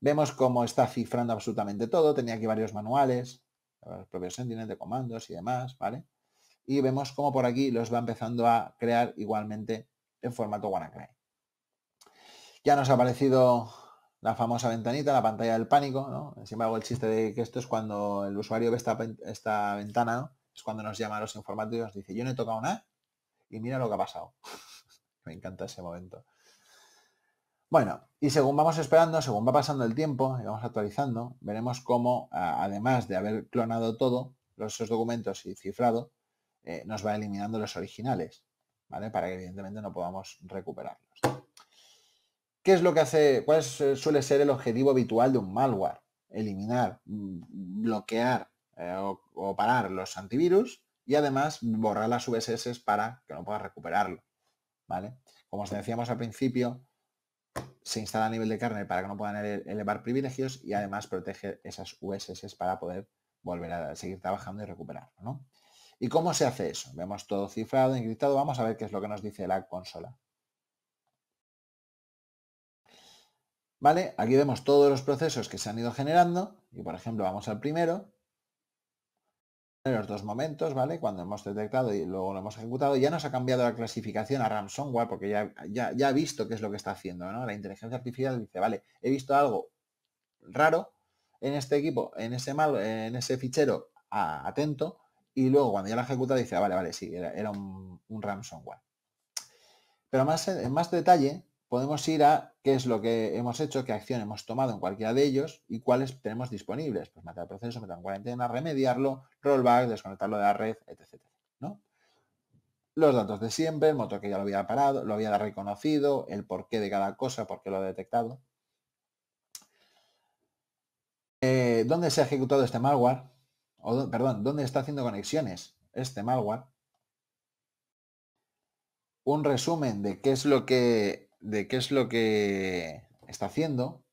S1: Vemos cómo está cifrando absolutamente todo. Tenía aquí varios manuales, los propios Sentinel de comandos y demás, ¿vale? Y vemos cómo por aquí los va empezando a crear igualmente en formato WannaCry. Ya nos ha aparecido la famosa ventanita, la pantalla del pánico, sin embargo el chiste de que esto es cuando el usuario ve esta, esta ventana, Es cuando nos llama a los informáticos y nos dice, yo no he tocado nada y mira lo que ha pasado. Me encanta ese momento. Bueno, y según vamos esperando, según va pasando el tiempo y vamos actualizando, veremos cómo, además de haber clonado todo, los documentos y cifrado, eh, nos va eliminando los originales, ¿vale? Para que evidentemente no podamos recuperarlos. ¿Qué es lo que hace, cuál eh, suele ser el objetivo habitual de un malware? Eliminar, mm, bloquear eh, o, parar los antivirus y además borrar las VSS para que no puedas recuperarlo. ¿Vale? Como os decíamos al principio, se instala a nivel de carne para que no puedan elevar privilegios y además protege esas VSS para poder volver a seguir trabajando y recuperarlo. ¿Y cómo se hace eso? Vemos todo cifrado, encriptado. Vamos a ver qué es lo que nos dice la consola. ¿Vale? Aquí vemos todos los procesos que se han ido generando. Y por ejemplo, vamos al primero. En los dos momentos, ¿vale? Cuando hemos detectado y luego lo hemos ejecutado, ya nos ha cambiado la clasificación a ransomware porque ya, ya, ha visto qué es lo que está haciendo, La inteligencia artificial dice, vale, he visto algo raro en este equipo, en ese mal, en ese fichero atento, y luego cuando ya lo ejecutado dice, ah, vale, vale, sí, era, un, un ransomware. Pero más, en más detalle, podemos ir a qué es lo que hemos hecho, qué acción hemos tomado en cualquiera de ellos y cuáles tenemos disponibles. Pues matar el proceso, meter en cuarentena, remediarlo, rollback, desconectarlo de la red, etc. Los datos de siempre, el motor que ya lo había parado, lo había reconocido, el porqué de cada cosa, por qué lo ha detectado. Eh, ¿Dónde se ha ejecutado este malware? O, perdón, ¿dónde está haciendo conexiones este malware? Un resumen de qué es lo que de qué es lo que está haciendo,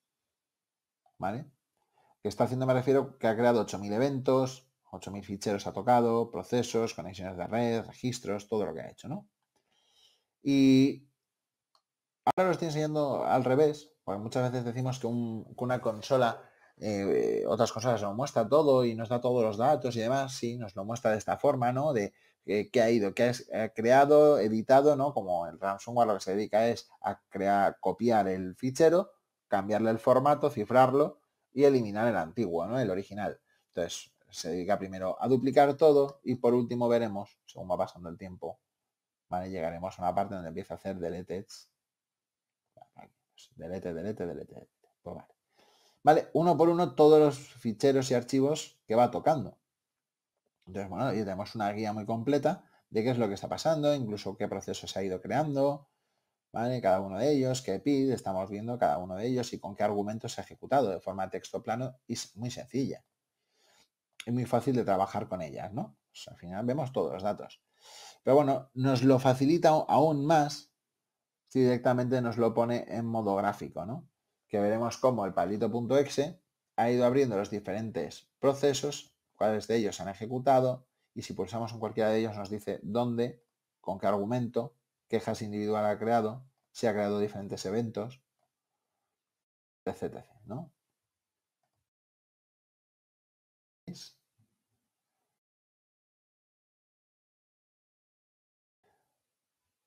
S1: ¿vale? Que está haciendo me refiero que ha creado 8.000 eventos, 8.000 ficheros ha tocado, procesos, conexiones de red, registros, todo lo que ha hecho, ¿no? Y ahora lo estoy enseñando al revés, porque muchas veces decimos que, una consola, eh, otras consolas nos muestra todo y nos da todos los datos y demás, sí, nos lo muestra de esta forma, ¿no? De eh, que ha ido, que ha, creado, editado, ¿no? Como el ransomware lo que se dedica es a crear, copiar el fichero, cambiarle el formato, cifrarlo y eliminar el antiguo, El original. Entonces, se dedica primero a duplicar todo y por último veremos, según va pasando el tiempo, Llegaremos a una parte donde empieza a hacer deletes pues, Delete, delete, delete, pues vale, uno por uno todos los ficheros y archivos que va tocando. Entonces, bueno, y tenemos una guía muy completa de qué es lo que está pasando, incluso qué procesos se ha ido creando, ¿vale? Cada uno de ellos, qué PID estamos viendo cada uno de ellos y con qué argumentos se ha ejecutado de forma texto plano y muy sencilla. Es muy fácil de trabajar con ellas, ¿no? al final vemos todos los datos. Pero bueno, nos lo facilita aún más si directamente nos lo pone en modo gráfico, ¿no? Que veremos cómo el palito.exe ha ido abriendo los diferentes procesos cuáles de ellos se han ejecutado y si pulsamos en cualquiera de ellos nos dice dónde, con qué argumento, qué individual ha creado, si ha creado diferentes eventos, etc.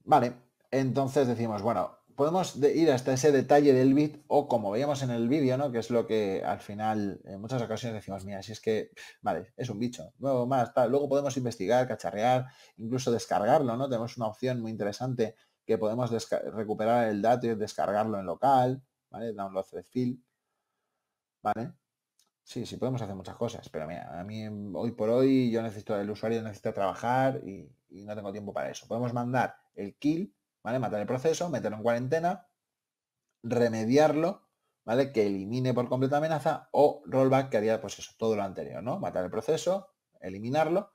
S1: Vale, entonces decimos, bueno, podemos ir hasta ese detalle del bit o como veíamos en el vídeo, ¿no? Que es lo que al final en muchas ocasiones decimos, mira, si es que, vale, es un bicho, nuevo más, Luego podemos investigar, cacharrear, incluso descargarlo, ¿no? Tenemos una opción muy interesante que podemos recuperar el dato y descargarlo en local, ¿vale? Download fill ¿vale? Sí, sí podemos hacer muchas cosas, pero mira, a mí hoy por hoy yo necesito, el usuario necesita trabajar y no tengo tiempo para eso. Podemos mandar el kill ¿vale? Matar el proceso, meterlo en cuarentena, remediarlo, ¿vale? Que elimine por completo amenaza o rollback que haría pues eso, todo lo anterior, ¿no? Matar el proceso, eliminarlo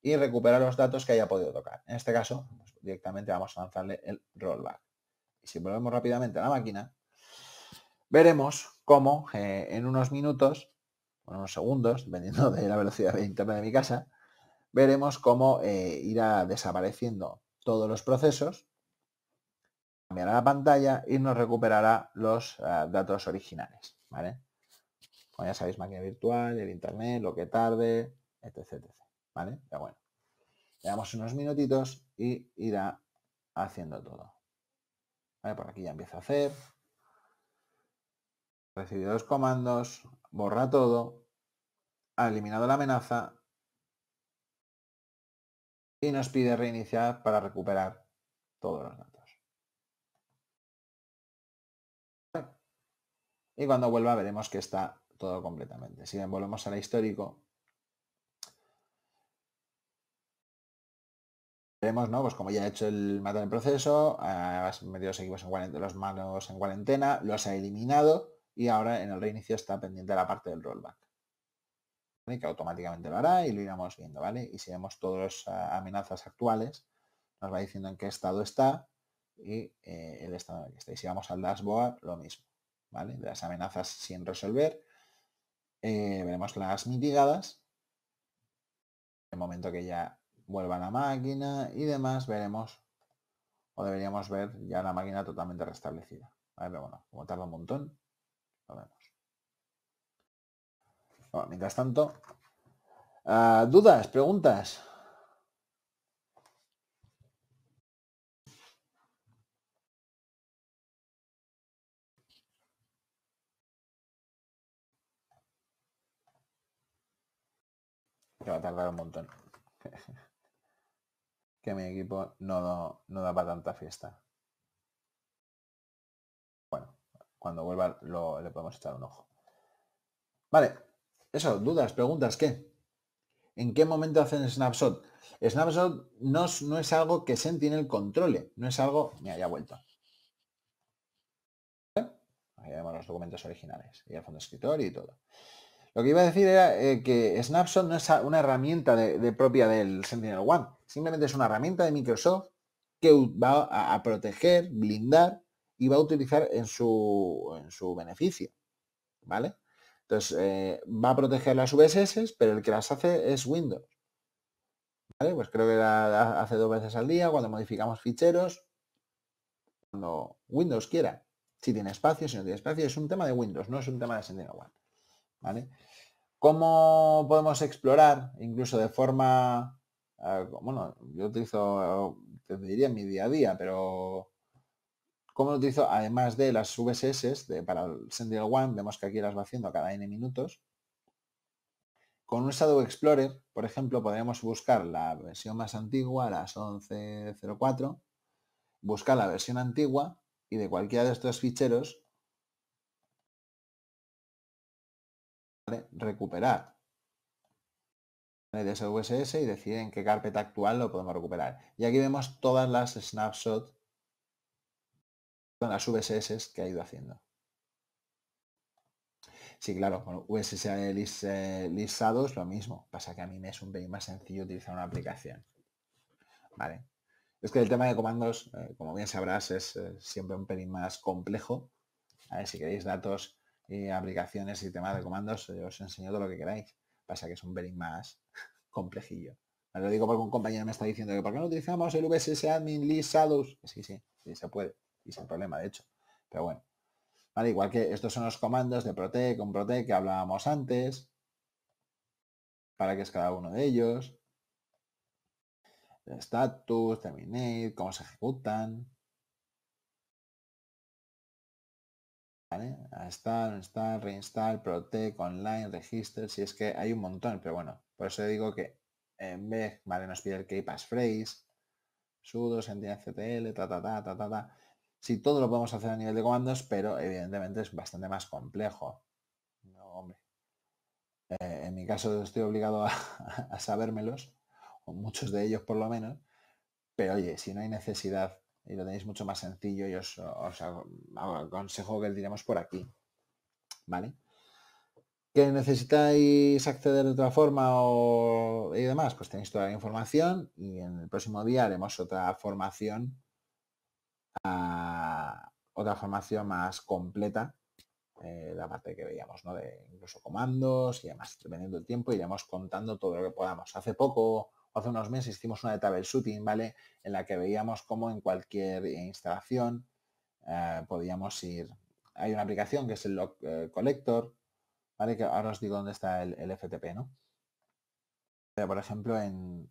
S1: y recuperar los datos que haya podido tocar. En este caso, pues, directamente vamos a lanzarle el rollback. Y si volvemos rápidamente a la máquina, veremos cómo eh, en unos minutos, o en unos segundos, dependiendo de la velocidad de internet de mi casa, veremos cómo eh, irá desapareciendo todos los procesos cambiará la pantalla y nos recuperará los eh, datos originales, ¿vale? Como ya sabéis, máquina virtual, el internet, lo que tarde, etc, ¿vale? bueno, le damos unos minutitos y irá haciendo todo. ¿Vale? Por aquí ya empieza a hacer. Recibido los comandos, borra todo, ha eliminado la amenaza y nos pide reiniciar para recuperar todos los datos. Y cuando vuelva veremos que está todo completamente. Si volvemos al histórico, vemos, ¿no? Pues como ya ha hecho el matar en proceso, eh, has metido los equipos en cuarentena, los manos en cuarentena, los ha eliminado y ahora en el reinicio está pendiente la parte del rollback. Que automáticamente lo hará y lo iremos viendo, ¿vale? Y si vemos todas las eh, amenazas actuales, nos va diciendo en qué estado está y eh, el estado en el que está. Y si vamos al dashboard, lo mismo. ¿vale? las amenazas sin resolver. Eh, veremos las mitigadas. En el momento que ya vuelva la máquina y demás, veremos o deberíamos ver ya la máquina totalmente restablecida. ¿vale? Pero bueno, como tarda un montón, lo mientras tanto, ah, ¿dudas? ¿Preguntas? que va a tardar un montón. que mi equipo no, no, da para tanta fiesta. Bueno, cuando vuelva lo, le podemos echar un ojo. Vale, eso, dudas, preguntas, ¿qué? ¿En qué momento hacen snapshot? Snapshot no, es algo que el controle, no es algo... Mira, ya vuelto. Ahí vemos los documentos originales y el fondo escritor y todo. Lo que iba a decir era eh, que Snapshot no es una herramienta de, propia del Sentinel One, simplemente es una herramienta de Microsoft que va a, proteger, blindar y va a utilizar en su, en su beneficio. ¿Vale? Entonces, eh, va a proteger las VSS, pero el que las hace es Windows. ¿Vale? Pues creo que la hace dos veces al día, cuando modificamos ficheros, cuando Windows quiera. Si tiene espacio, si no tiene espacio, es un tema de Windows, no es un tema de Sentinel One. ¿Vale? ¿Cómo podemos explorar, incluso de forma, eh, bueno, yo utilizo, eh, te diría mi día a día, pero ¿cómo lo utilizo? Además de las VSS para el One, vemos que aquí las va haciendo cada n minutos. Con un estado Explorer, por ejemplo, podríamos buscar la versión más antigua, las 11.04, buscar la versión antigua y de cualquiera de estos ficheros Recuperar de ese y deciden en qué carpeta actual lo podemos recuperar. Y aquí vemos todas las snapshots con las VSS que ha ido haciendo. Sí, claro, con VSS eh, listados lo mismo. Pasa que a mí me es un pelín más sencillo utilizar una aplicación. Vale. Es que el tema de comandos, eh, como bien sabrás, es eh, siempre un pelín más complejo. si queréis datos eh, aplicaciones y temas de comandos, eh, os enseño todo lo que queráis. Pasa que es un pelín más complejillo. Me lo digo porque un compañero me está diciendo que ¿por qué no utilizamos el VSS Admin List Sí, sí, sí, se puede. Y sin problema, de hecho. Pero bueno. Vale, igual que estos son los comandos de Protect, con Protect que hablábamos antes. Para que es cada uno de ellos. status, terminate, cómo se ejecutan. A Install, install, reinstall, protect, online, register, si es que hay un montón, pero bueno, por eso digo que en vez, ¿vale? Nos pide el key passphrase, sudo, sentinel ctl, ta, ta, ta, ta, ta, ta. Si todo lo podemos hacer a nivel de comandos, pero evidentemente es bastante más complejo. No, hombre. Eh, en mi caso estoy obligado a, a sabérmelos, o muchos de ellos por lo menos, pero oye, si no hay necesidad y lo tenéis mucho más sencillo y os, os aconsejo que el diremos por aquí. ¿Vale? ¿Que necesitáis acceder de otra forma o, y demás? Pues tenéis toda la información y en el próximo día haremos otra formación, ah, otra formación más completa, eh, la parte que veíamos, ¿no? De incluso comandos y además, dependiendo del tiempo, iremos contando todo lo que podamos. Hace poco hace unos meses hicimos una de shooting, ¿vale? En la que veíamos cómo en cualquier instalación eh, podíamos ir. Hay una aplicación que es el log eh, collector, ¿vale? Que ahora os digo dónde está el, FTP, ¿no? Pero, por ejemplo, en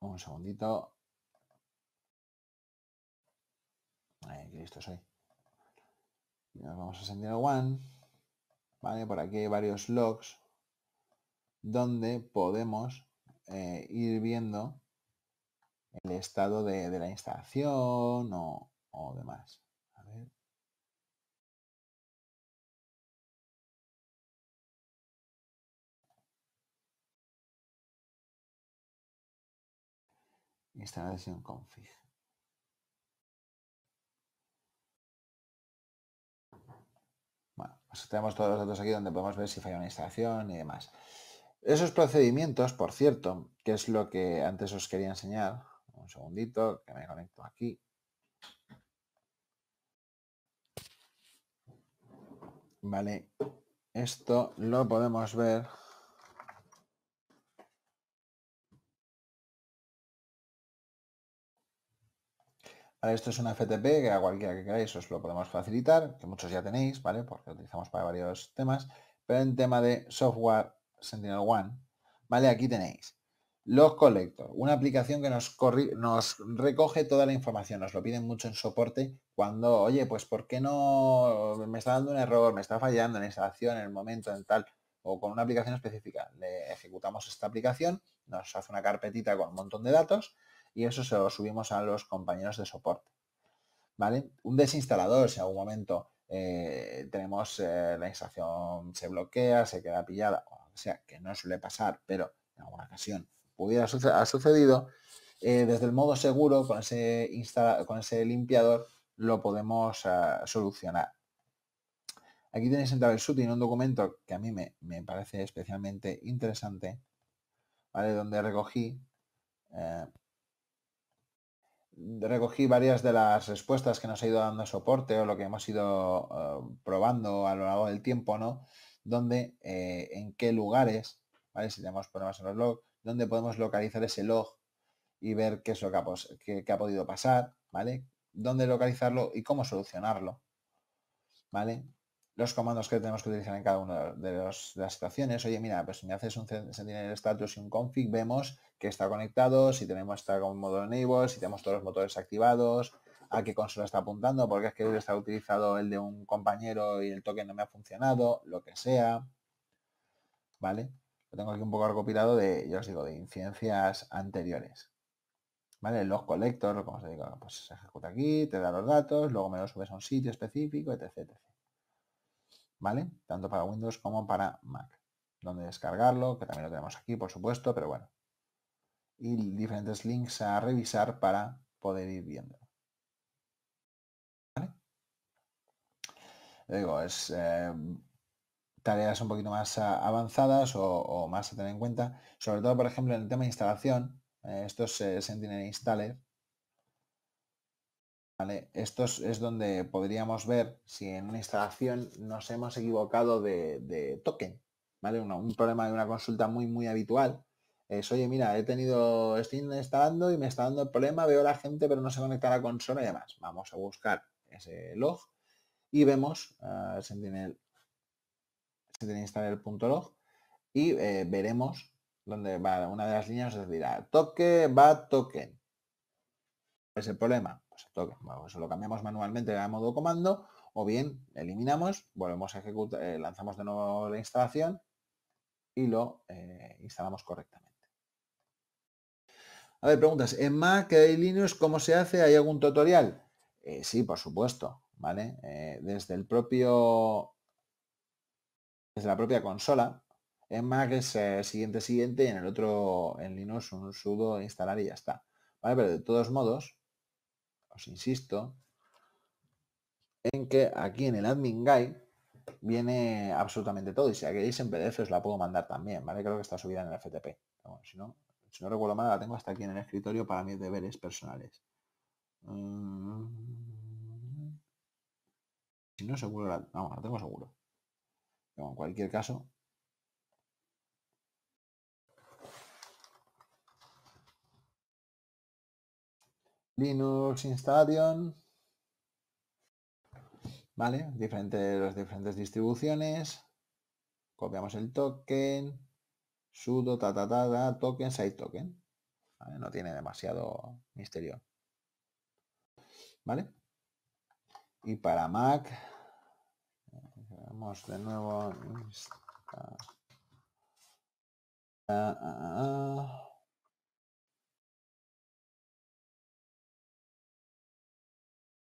S1: un segundito. Ahí, listo soy. Nos vamos a sentir One ¿Vale? Por aquí hay varios logs donde podemos eh, ir viendo el estado de, la instalación o, demás.
S2: Instalación config.
S1: Bueno, pues tenemos todos los datos aquí donde podemos ver si falla una instalación y demás. Esos procedimientos, por cierto, que es lo que antes os quería enseñar, un segundito, que me conecto aquí. Vale, esto lo podemos ver Vale, esto es una FTP que a cualquiera que queráis os lo podemos facilitar, que muchos ya tenéis, ¿vale? Porque lo utilizamos para varios temas. Pero en tema de software Sentinel One, ¿vale? Aquí tenéis Log Collector, una aplicación que nos, nos recoge toda la información, nos lo piden mucho en soporte cuando, oye, pues ¿por qué no me está dando un error, me está fallando en la instalación, en el momento, en tal? O con una aplicación específica. Le ejecutamos esta aplicación, nos hace una carpetita con un montón de datos y eso se lo subimos a los compañeros de soporte. ¿Vale? Un desinstalador, si en algún momento eh, tenemos eh, la instalación se bloquea, se queda pillada, o sea, que no suele pasar, pero en alguna ocasión pudiera ha sucedido, eh, desde el modo seguro, con ese, con ese limpiador, lo podemos ah, solucionar. Aquí tenéis en Travelsuit un documento que a mí me, me parece especialmente interesante, ¿vale? donde recogí, eh, recogí varias de las respuestas que nos ha ido dando soporte o lo que hemos ido ah, probando a lo largo del tiempo, ¿no? donde, eh, en qué lugares, Si tenemos problemas en los logs, dónde podemos localizar ese log y ver qué es lo que ha, qué, ha podido pasar, ¿vale? Dónde localizarlo y cómo solucionarlo, ¿vale? Los comandos que tenemos que utilizar en cada una de, las situaciones. Oye, mira, pues si me haces un sentinel status y un config, vemos que está conectado, si tenemos está con modo enable, si tenemos todos los motores activados, a qué consola está apuntando, porque es que está utilizado el de un compañero y el token no me ha funcionado, lo que sea. ¿Vale? Lo tengo aquí un poco recopilado de, yo os digo, de incidencias anteriores. ¿Vale? Los collectors, como os digo, pues se ejecuta aquí, te da los datos, luego me los subes a un sitio específico, etc. ¿Vale? Tanto para Windows como para Mac. Donde descargarlo, que también lo tenemos aquí, por supuesto, pero bueno. Y diferentes links a revisar para poder ir viendo. digo, es em, tareas un poquito más avanzadas o, más a tener en cuenta, sobre todo, por ejemplo, en el tema de instalación, eh, estos se Sentinel Installer, ¿vale? Estos es donde podríamos ver si en una instalación nos hemos equivocado de, token, ¿vale? un problema de una consulta muy, muy habitual es, oye, mira, he tenido, estoy instalando y me está dando el problema, veo la gente, pero no se conecta a la consola y demás. Vamos a buscar ese log y vemos uh, sentinel, el punto log y eh, veremos dónde va una de las líneas, nos dirá toque va token. ¿Cuál es el problema? Pues el eso lo cambiamos manualmente a modo comando o bien eliminamos, volvemos a ejecutar, eh, lanzamos de nuevo la instalación y lo eh, instalamos correctamente. A ver, preguntas. En Mac y Linux, ¿cómo se hace? ¿Hay algún tutorial? sí, por supuesto. ¿vale? Eh, desde el propio, desde la propia consola, en Mac es siguiente, siguiente, y en el otro, en Linux, un sudo instalar y ya está. ¿Vale? Pero de todos modos, os insisto, en que aquí en el admin guide viene absolutamente todo. Y si la queréis en PDF os la puedo mandar también, ¿vale? Creo que está subida en el FTP. si, no, recuerdo mal, la tengo hasta aquí en el escritorio para mis deberes personales. Mm. Si no, seguro la... No, tengo seguro. en cualquier caso... Linux Installation. ¿Vale? Diferente, las diferentes distribuciones. Copiamos el token. Sudo, ta, ta, token, site token. No tiene demasiado misterio. ¿Vale? Y para Mac, vamos de nuevo. Ah, ah, ah.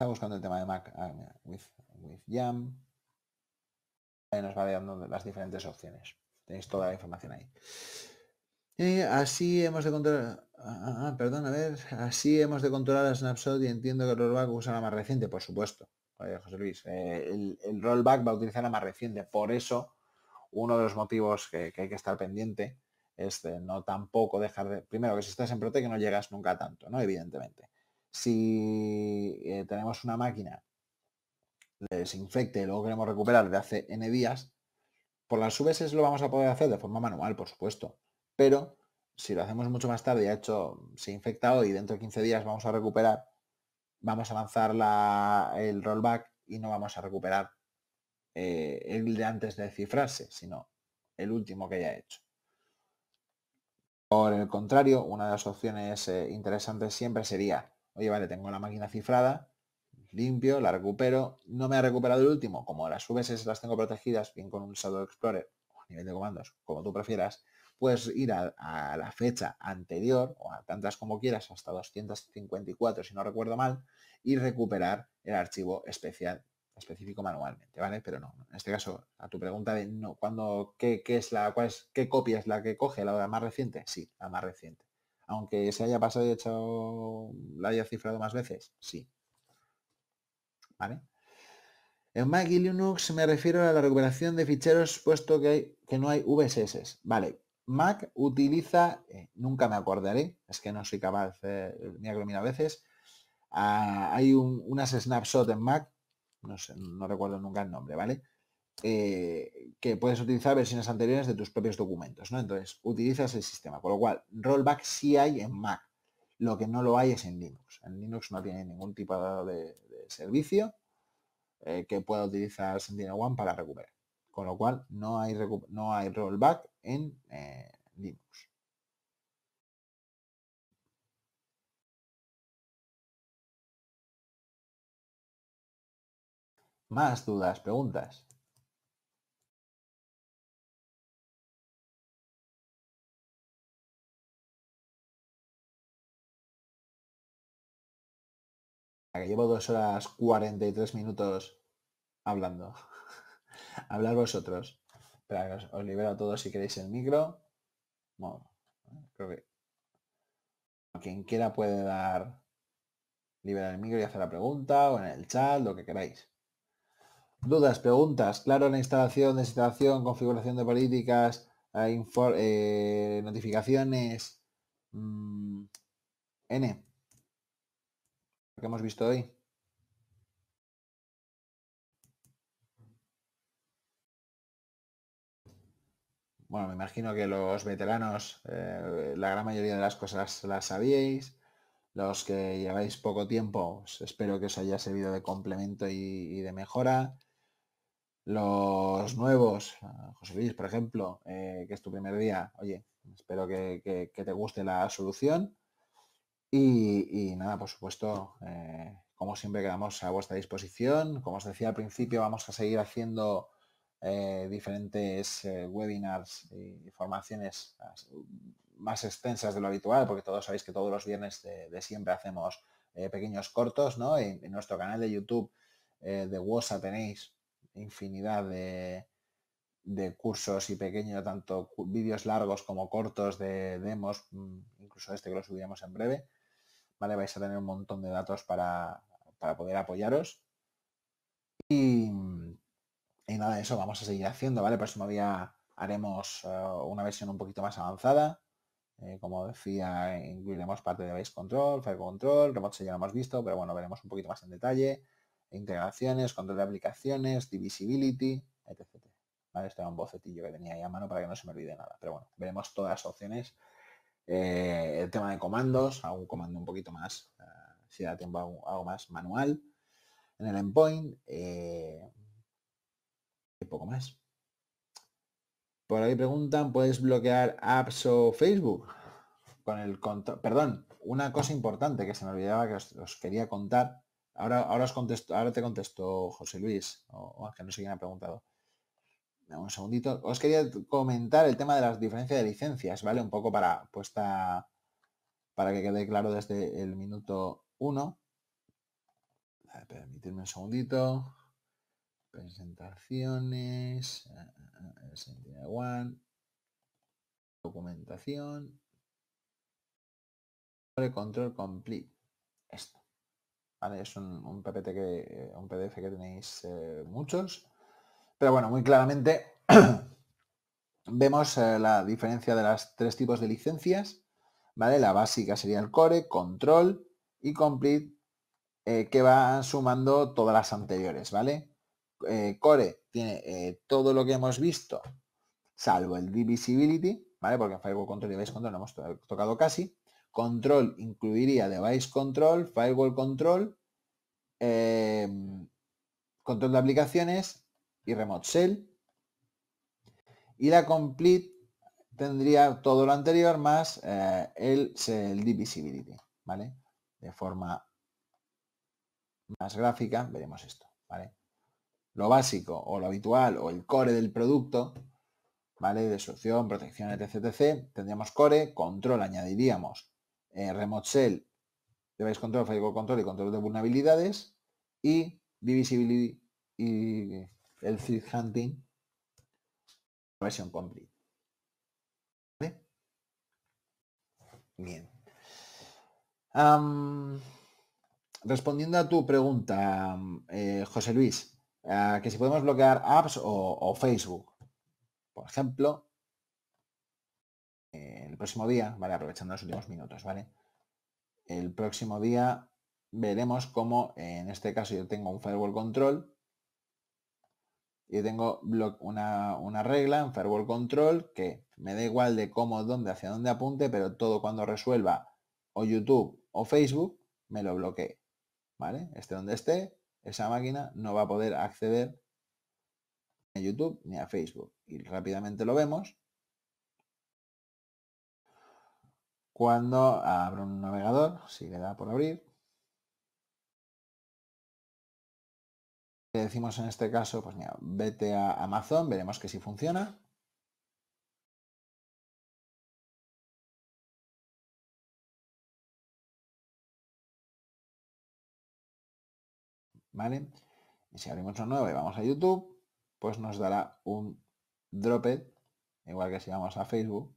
S1: Está buscando el tema de Mac with, with Jam. Ahí nos va dando las diferentes opciones. Tenéis toda la información ahí. Y así hemos de controlar. Ah, perdón, a ver. Así hemos de controlar a Snapshot y entiendo que lo va a usar la más reciente, por supuesto. José Luis, eh, el, rollback va a utilizar la más reciente. Por eso, uno de los motivos que, hay que estar pendiente es no tampoco dejar de... Primero, que si estás en que no llegas nunca a tanto, ¿no? Evidentemente. Si eh, tenemos una máquina, le desinfecte y luego queremos recuperar de hace N días, por las UBS lo vamos a poder hacer de forma manual, por supuesto. Pero si lo hacemos mucho más tarde, ha hecho, se ha infectado y dentro de 15 días vamos a recuperar, vamos a lanzar la, el rollback y no vamos a recuperar eh, el de antes de cifrarse, sino el último que haya hecho. Por el contrario, una de las opciones eh, interesantes siempre sería, oye, vale, tengo la máquina cifrada, limpio, la recupero, no me ha recuperado el último, como las VS las tengo protegidas, bien con un saldo Explorer, a nivel de comandos, como tú prefieras, puedes ir a, la fecha anterior, o a tantas como quieras, hasta 254 si no recuerdo mal, y recuperar el archivo especial específico manualmente, ¿vale? Pero no, en este caso, a tu pregunta de no, cuando qué, es la, cuál es, copia es la que coge, la más reciente, sí, la más reciente. Aunque se haya pasado y hecho, la haya cifrado más veces, sí. ¿Vale? En Mac y Linux me refiero a la recuperación de ficheros puesto que, hay, que no hay VSS. Vale, Mac utiliza, eh, nunca me acordaré, es que no soy capaz, eh, ni a a veces, hay unas snapshots en Mac, no, recuerdo nunca el nombre, ¿vale? Eh, que puedes utilizar versiones anteriores de tus propios documentos, ¿no? Entonces, utilizas el sistema, con lo cual, rollback sí hay en Mac, lo que no lo hay es en Linux. En Linux no tiene ningún tipo de, servicio que pueda utilizar Sentinel One para recuperar. Con lo cual, no hay, no hay rollback en eh, Linux.
S2: Más dudas, preguntas. llevo dos horas
S1: cuarenta y tres minutos hablando. Hablar vosotros os, libero a todos si queréis el micro. Bueno, creo quien quiera puede dar liberar el micro y hacer la pregunta o en el chat, lo que queráis. Dudas, preguntas, claro, la instalación, desinstalación, configuración de políticas, eh, eh notificaciones. Mm, N. Lo que hemos visto hoy. bueno, me imagino que los veteranos, eh, la gran mayoría de las cosas las sabíais. Los que lleváis poco tiempo, pues espero que os haya servido de complemento y, de mejora. Los nuevos, José Luis, por ejemplo, eh, que es tu primer día, oye, espero que, te guste la solución. Y, nada, por supuesto, eh, como siempre quedamos a vuestra disposición. Como os decía al principio, vamos a seguir haciendo eh, diferentes eh, webinars y formaciones más extensas de lo habitual, porque todos sabéis que todos los viernes de, siempre hacemos eh, pequeños cortos, En, nuestro canal de YouTube de WhatsApp tenéis infinidad de, de cursos y pequeños, tanto vídeos largos como cortos de demos, mm, incluso este que lo subiremos en breve, ¿vale? Vais a tener un montón de datos para, para poder apoyaros. Y mm, y nada, eso vamos a seguir haciendo, ¿vale? El próximo día haremos eh, una versión un poquito más avanzada. Eh, como decía, incluiremos parte de Base Control, Fire Control, Remote ya lo hemos visto, pero bueno, veremos un poquito más en detalle. Integraciones, control de aplicaciones, divisibility, etc. ¿Vale? Este era un bocetillo que tenía ahí a mano para que no se me olvide nada. Pero bueno, veremos todas las opciones. Eh, el tema de comandos, algún comando un poquito más, si da tiempo, algo, más manual. En el endpoint, y poco más. Por ahí preguntan, ¿puedes bloquear apps o Facebook? Con el Perdón, una cosa importante que se me olvidaba que os, quería contar. Ahora, ahora os contesto, ahora te contesto, José Luis, o, que no sé quién ha preguntado. Un segundito. Os quería comentar el tema de las diferencias de licencias, ¿vale? Un poco para puesta para que quede claro desde el minuto 1. Permitidme un segundito presentaciones, documentación ah, ah, ah, One, documentación, control complete, esto. ¿Vale? Es un, un PPT que, eh, un PDF que tenéis eh, muchos, pero bueno, muy claramente vemos eh, la diferencia de las tres tipos de licencias, ¿vale? La básica sería el core, control y complete, que va sumando todas las anteriores, ¿vale? Eh, Core tiene eh, todo lo que hemos visto, salvo el divisibility, ¿vale? Porque Firewall Control y Device Control no hemos tocado casi. Control incluiría Device Control, Firewall Control, em, Control de aplicaciones y Remote Shell. Y la Complete tendría todo lo anterior más eh, el, el divisibility, ¿vale? De forma más gráfica veremos esto, ¿vale? lo básico o lo habitual o el core del producto, ¿vale? Destrucción, protección, etc, Tendríamos core, control, añadiríamos eh, remote shell, device control, firewall control y control de vulnerabilidades y divisibility y el threat hunting versión complete. ¿Vale? Bien. respondiendo a tu pregunta, eh, José Luis, Ah, que si podemos bloquear apps o, Facebook. Por ejemplo, el próximo día, ¿vale? Aprovechando los últimos minutos, ¿vale? El próximo día veremos cómo, en este caso, yo tengo un firewall control. Yo tengo una, una regla en firewall control que me da igual de cómo, dónde, hacia dónde apunte, pero todo cuando resuelva o YouTube o Facebook, me lo bloquee. ¿Vale? Esté donde esté, esa máquina no va a poder acceder a YouTube ni a Facebook. Y rápidamente lo vemos. Cuando abro un navegador, si le da por abrir, le decimos en este caso, pues mira, vete a Amazon, veremos que si funciona. ¿vale? Y si abrimos un nuevo y vamos a YouTube, pues nos dará un dropped, igual que si vamos a Facebook,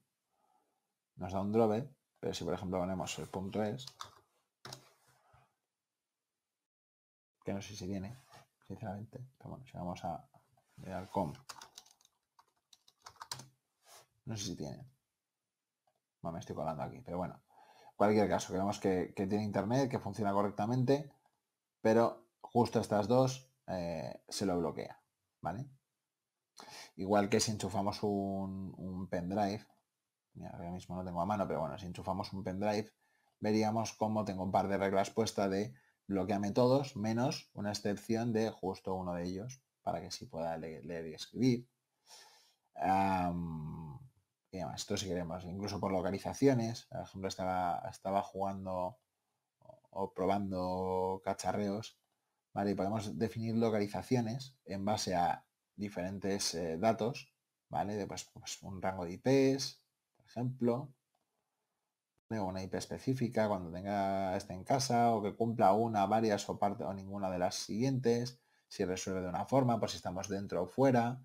S1: nos da un dropped, pero si por ejemplo ponemos el punto es que no sé si tiene, sinceramente, pero bueno, si vamos a com, no sé si tiene. Bueno, me estoy colando aquí, pero bueno. Cualquier caso, queremos que, que tiene internet, que funciona correctamente, pero justo estas dos eh, se lo bloquea, ¿vale? Igual que si enchufamos un, pendrive, ahora mismo no tengo a mano, pero bueno, si enchufamos un pendrive, veríamos cómo tengo un par de reglas puestas de bloqueame todos, menos una excepción de justo uno de ellos, para que sí pueda leer, y escribir. y esto si queremos, incluso por localizaciones, por ejemplo, estaba, estaba jugando o probando cacharreos y podemos definir localizaciones en base a diferentes eh, datos, ¿vale? De, pues, pues, un rango de IPs, por ejemplo, una IP específica cuando tenga esté en casa, o que cumpla una, varias o parte o ninguna de las siguientes, si resuelve de una forma, por pues si estamos dentro o fuera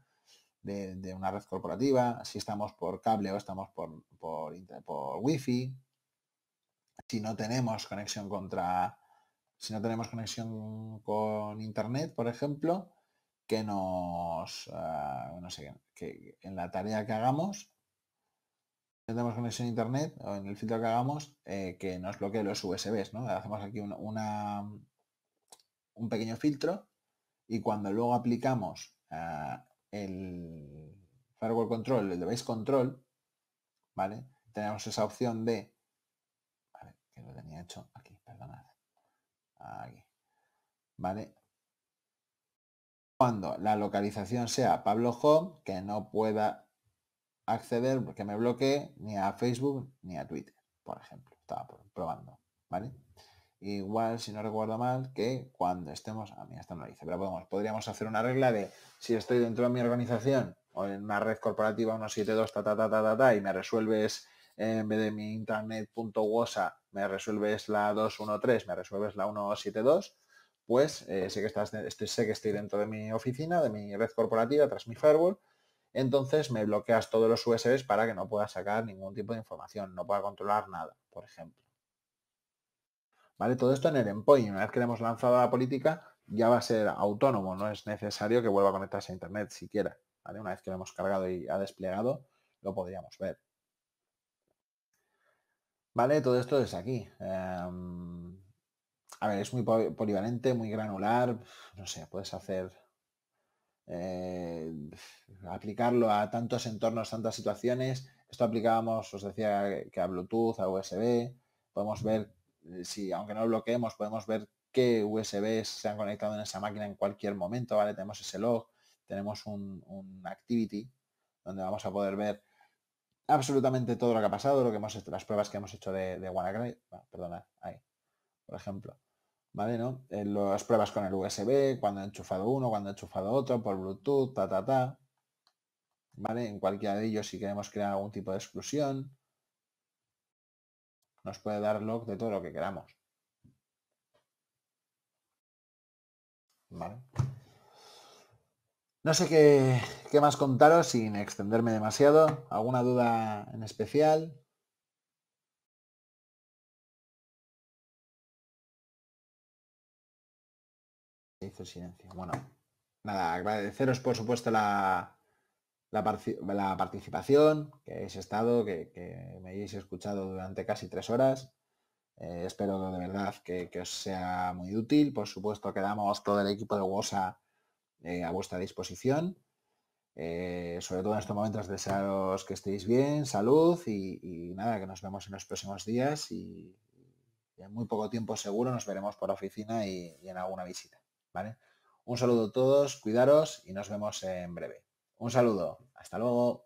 S1: de, una red corporativa, si estamos por cable o estamos por, por, por wifi, si no tenemos conexión contra si no tenemos conexión con internet, por ejemplo, que nos, eh, no sé, que en la tarea que hagamos, si no tenemos conexión internet o en el filtro que hagamos, eh, que nos bloquee los USBs, ¿no? Hacemos aquí una, un pequeño filtro y cuando luego aplicamos eh, el firewall control, el device control, ¿vale? Tenemos esa opción de, que lo tenía hecho aquí, perdonad ¿Vale? Cuando la localización sea Pablo Home, que no pueda acceder, porque me bloquee ni a Facebook ni a Twitter, por ejemplo. Estaba probando, ¿vale? Igual, si no recuerdo mal, que cuando estemos... A mí hasta no lo pero podemos, podríamos hacer una regla de si estoy dentro de mi organización o en una red corporativa 172, ta, y me resuelves en vez de mi internet.wosa me resuelves la 213, me resuelves la 172, pues eh, sé, que estás, este, sé que estoy dentro de mi oficina, de mi red corporativa, tras mi firewall, entonces me bloqueas todos los USBs para que no pueda sacar ningún tipo de información, no pueda controlar nada, por ejemplo. ¿Vale? Todo esto en el endpoint. Una vez que le hemos lanzado la política, ya va a ser autónomo, no es necesario que vuelva a conectarse a internet siquiera. ¿vale? Una vez que lo hemos cargado y ha desplegado, lo podríamos ver. ¿Vale? Todo esto es aquí. Em, a ver, es muy polivalente, muy granular. No sé, puedes hacer... Eh, aplicarlo a tantos entornos, tantas situaciones. Esto aplicábamos, os decía, que a Bluetooth, a USB. Podemos ver, eh, si aunque no lo bloqueemos, podemos ver qué USB se han conectado en esa máquina en cualquier momento, ¿vale? Tenemos ese log, tenemos un, un activity, donde vamos a poder ver absolutamente todo lo que ha pasado, lo que hemos hecho, las pruebas que hemos hecho de, WannaCry, perdona, ahí, por ejemplo. ¿Vale? ¿No? Eh, las pruebas con el USB, cuando he enchufado uno, cuando he enchufado otro, por Bluetooth, ta, ta, ta. ¿Vale? En cualquiera de ellos si queremos crear algún tipo de exclusión, nos puede dar log de todo lo que queramos. ¿Vale? No sé qué, más contaros sin extenderme demasiado. ¿Alguna duda en especial? hizo silencio. Bueno, nada, agradeceros por supuesto la, la, participación, que habéis estado, que, me hayáis escuchado durante casi tres horas. Eh, espero de verdad que, que, os sea muy útil. Por supuesto, quedamos todo el equipo de WOSA eh, a vuestra disposición. Eh, sobre todo en estos momentos desearos que estéis bien, salud y, nada, que nos vemos en los próximos días y, en muy poco tiempo seguro nos veremos por oficina y, en alguna visita. ¿vale? Un saludo a todos, cuidaros y nos vemos en breve. Un saludo, hasta luego.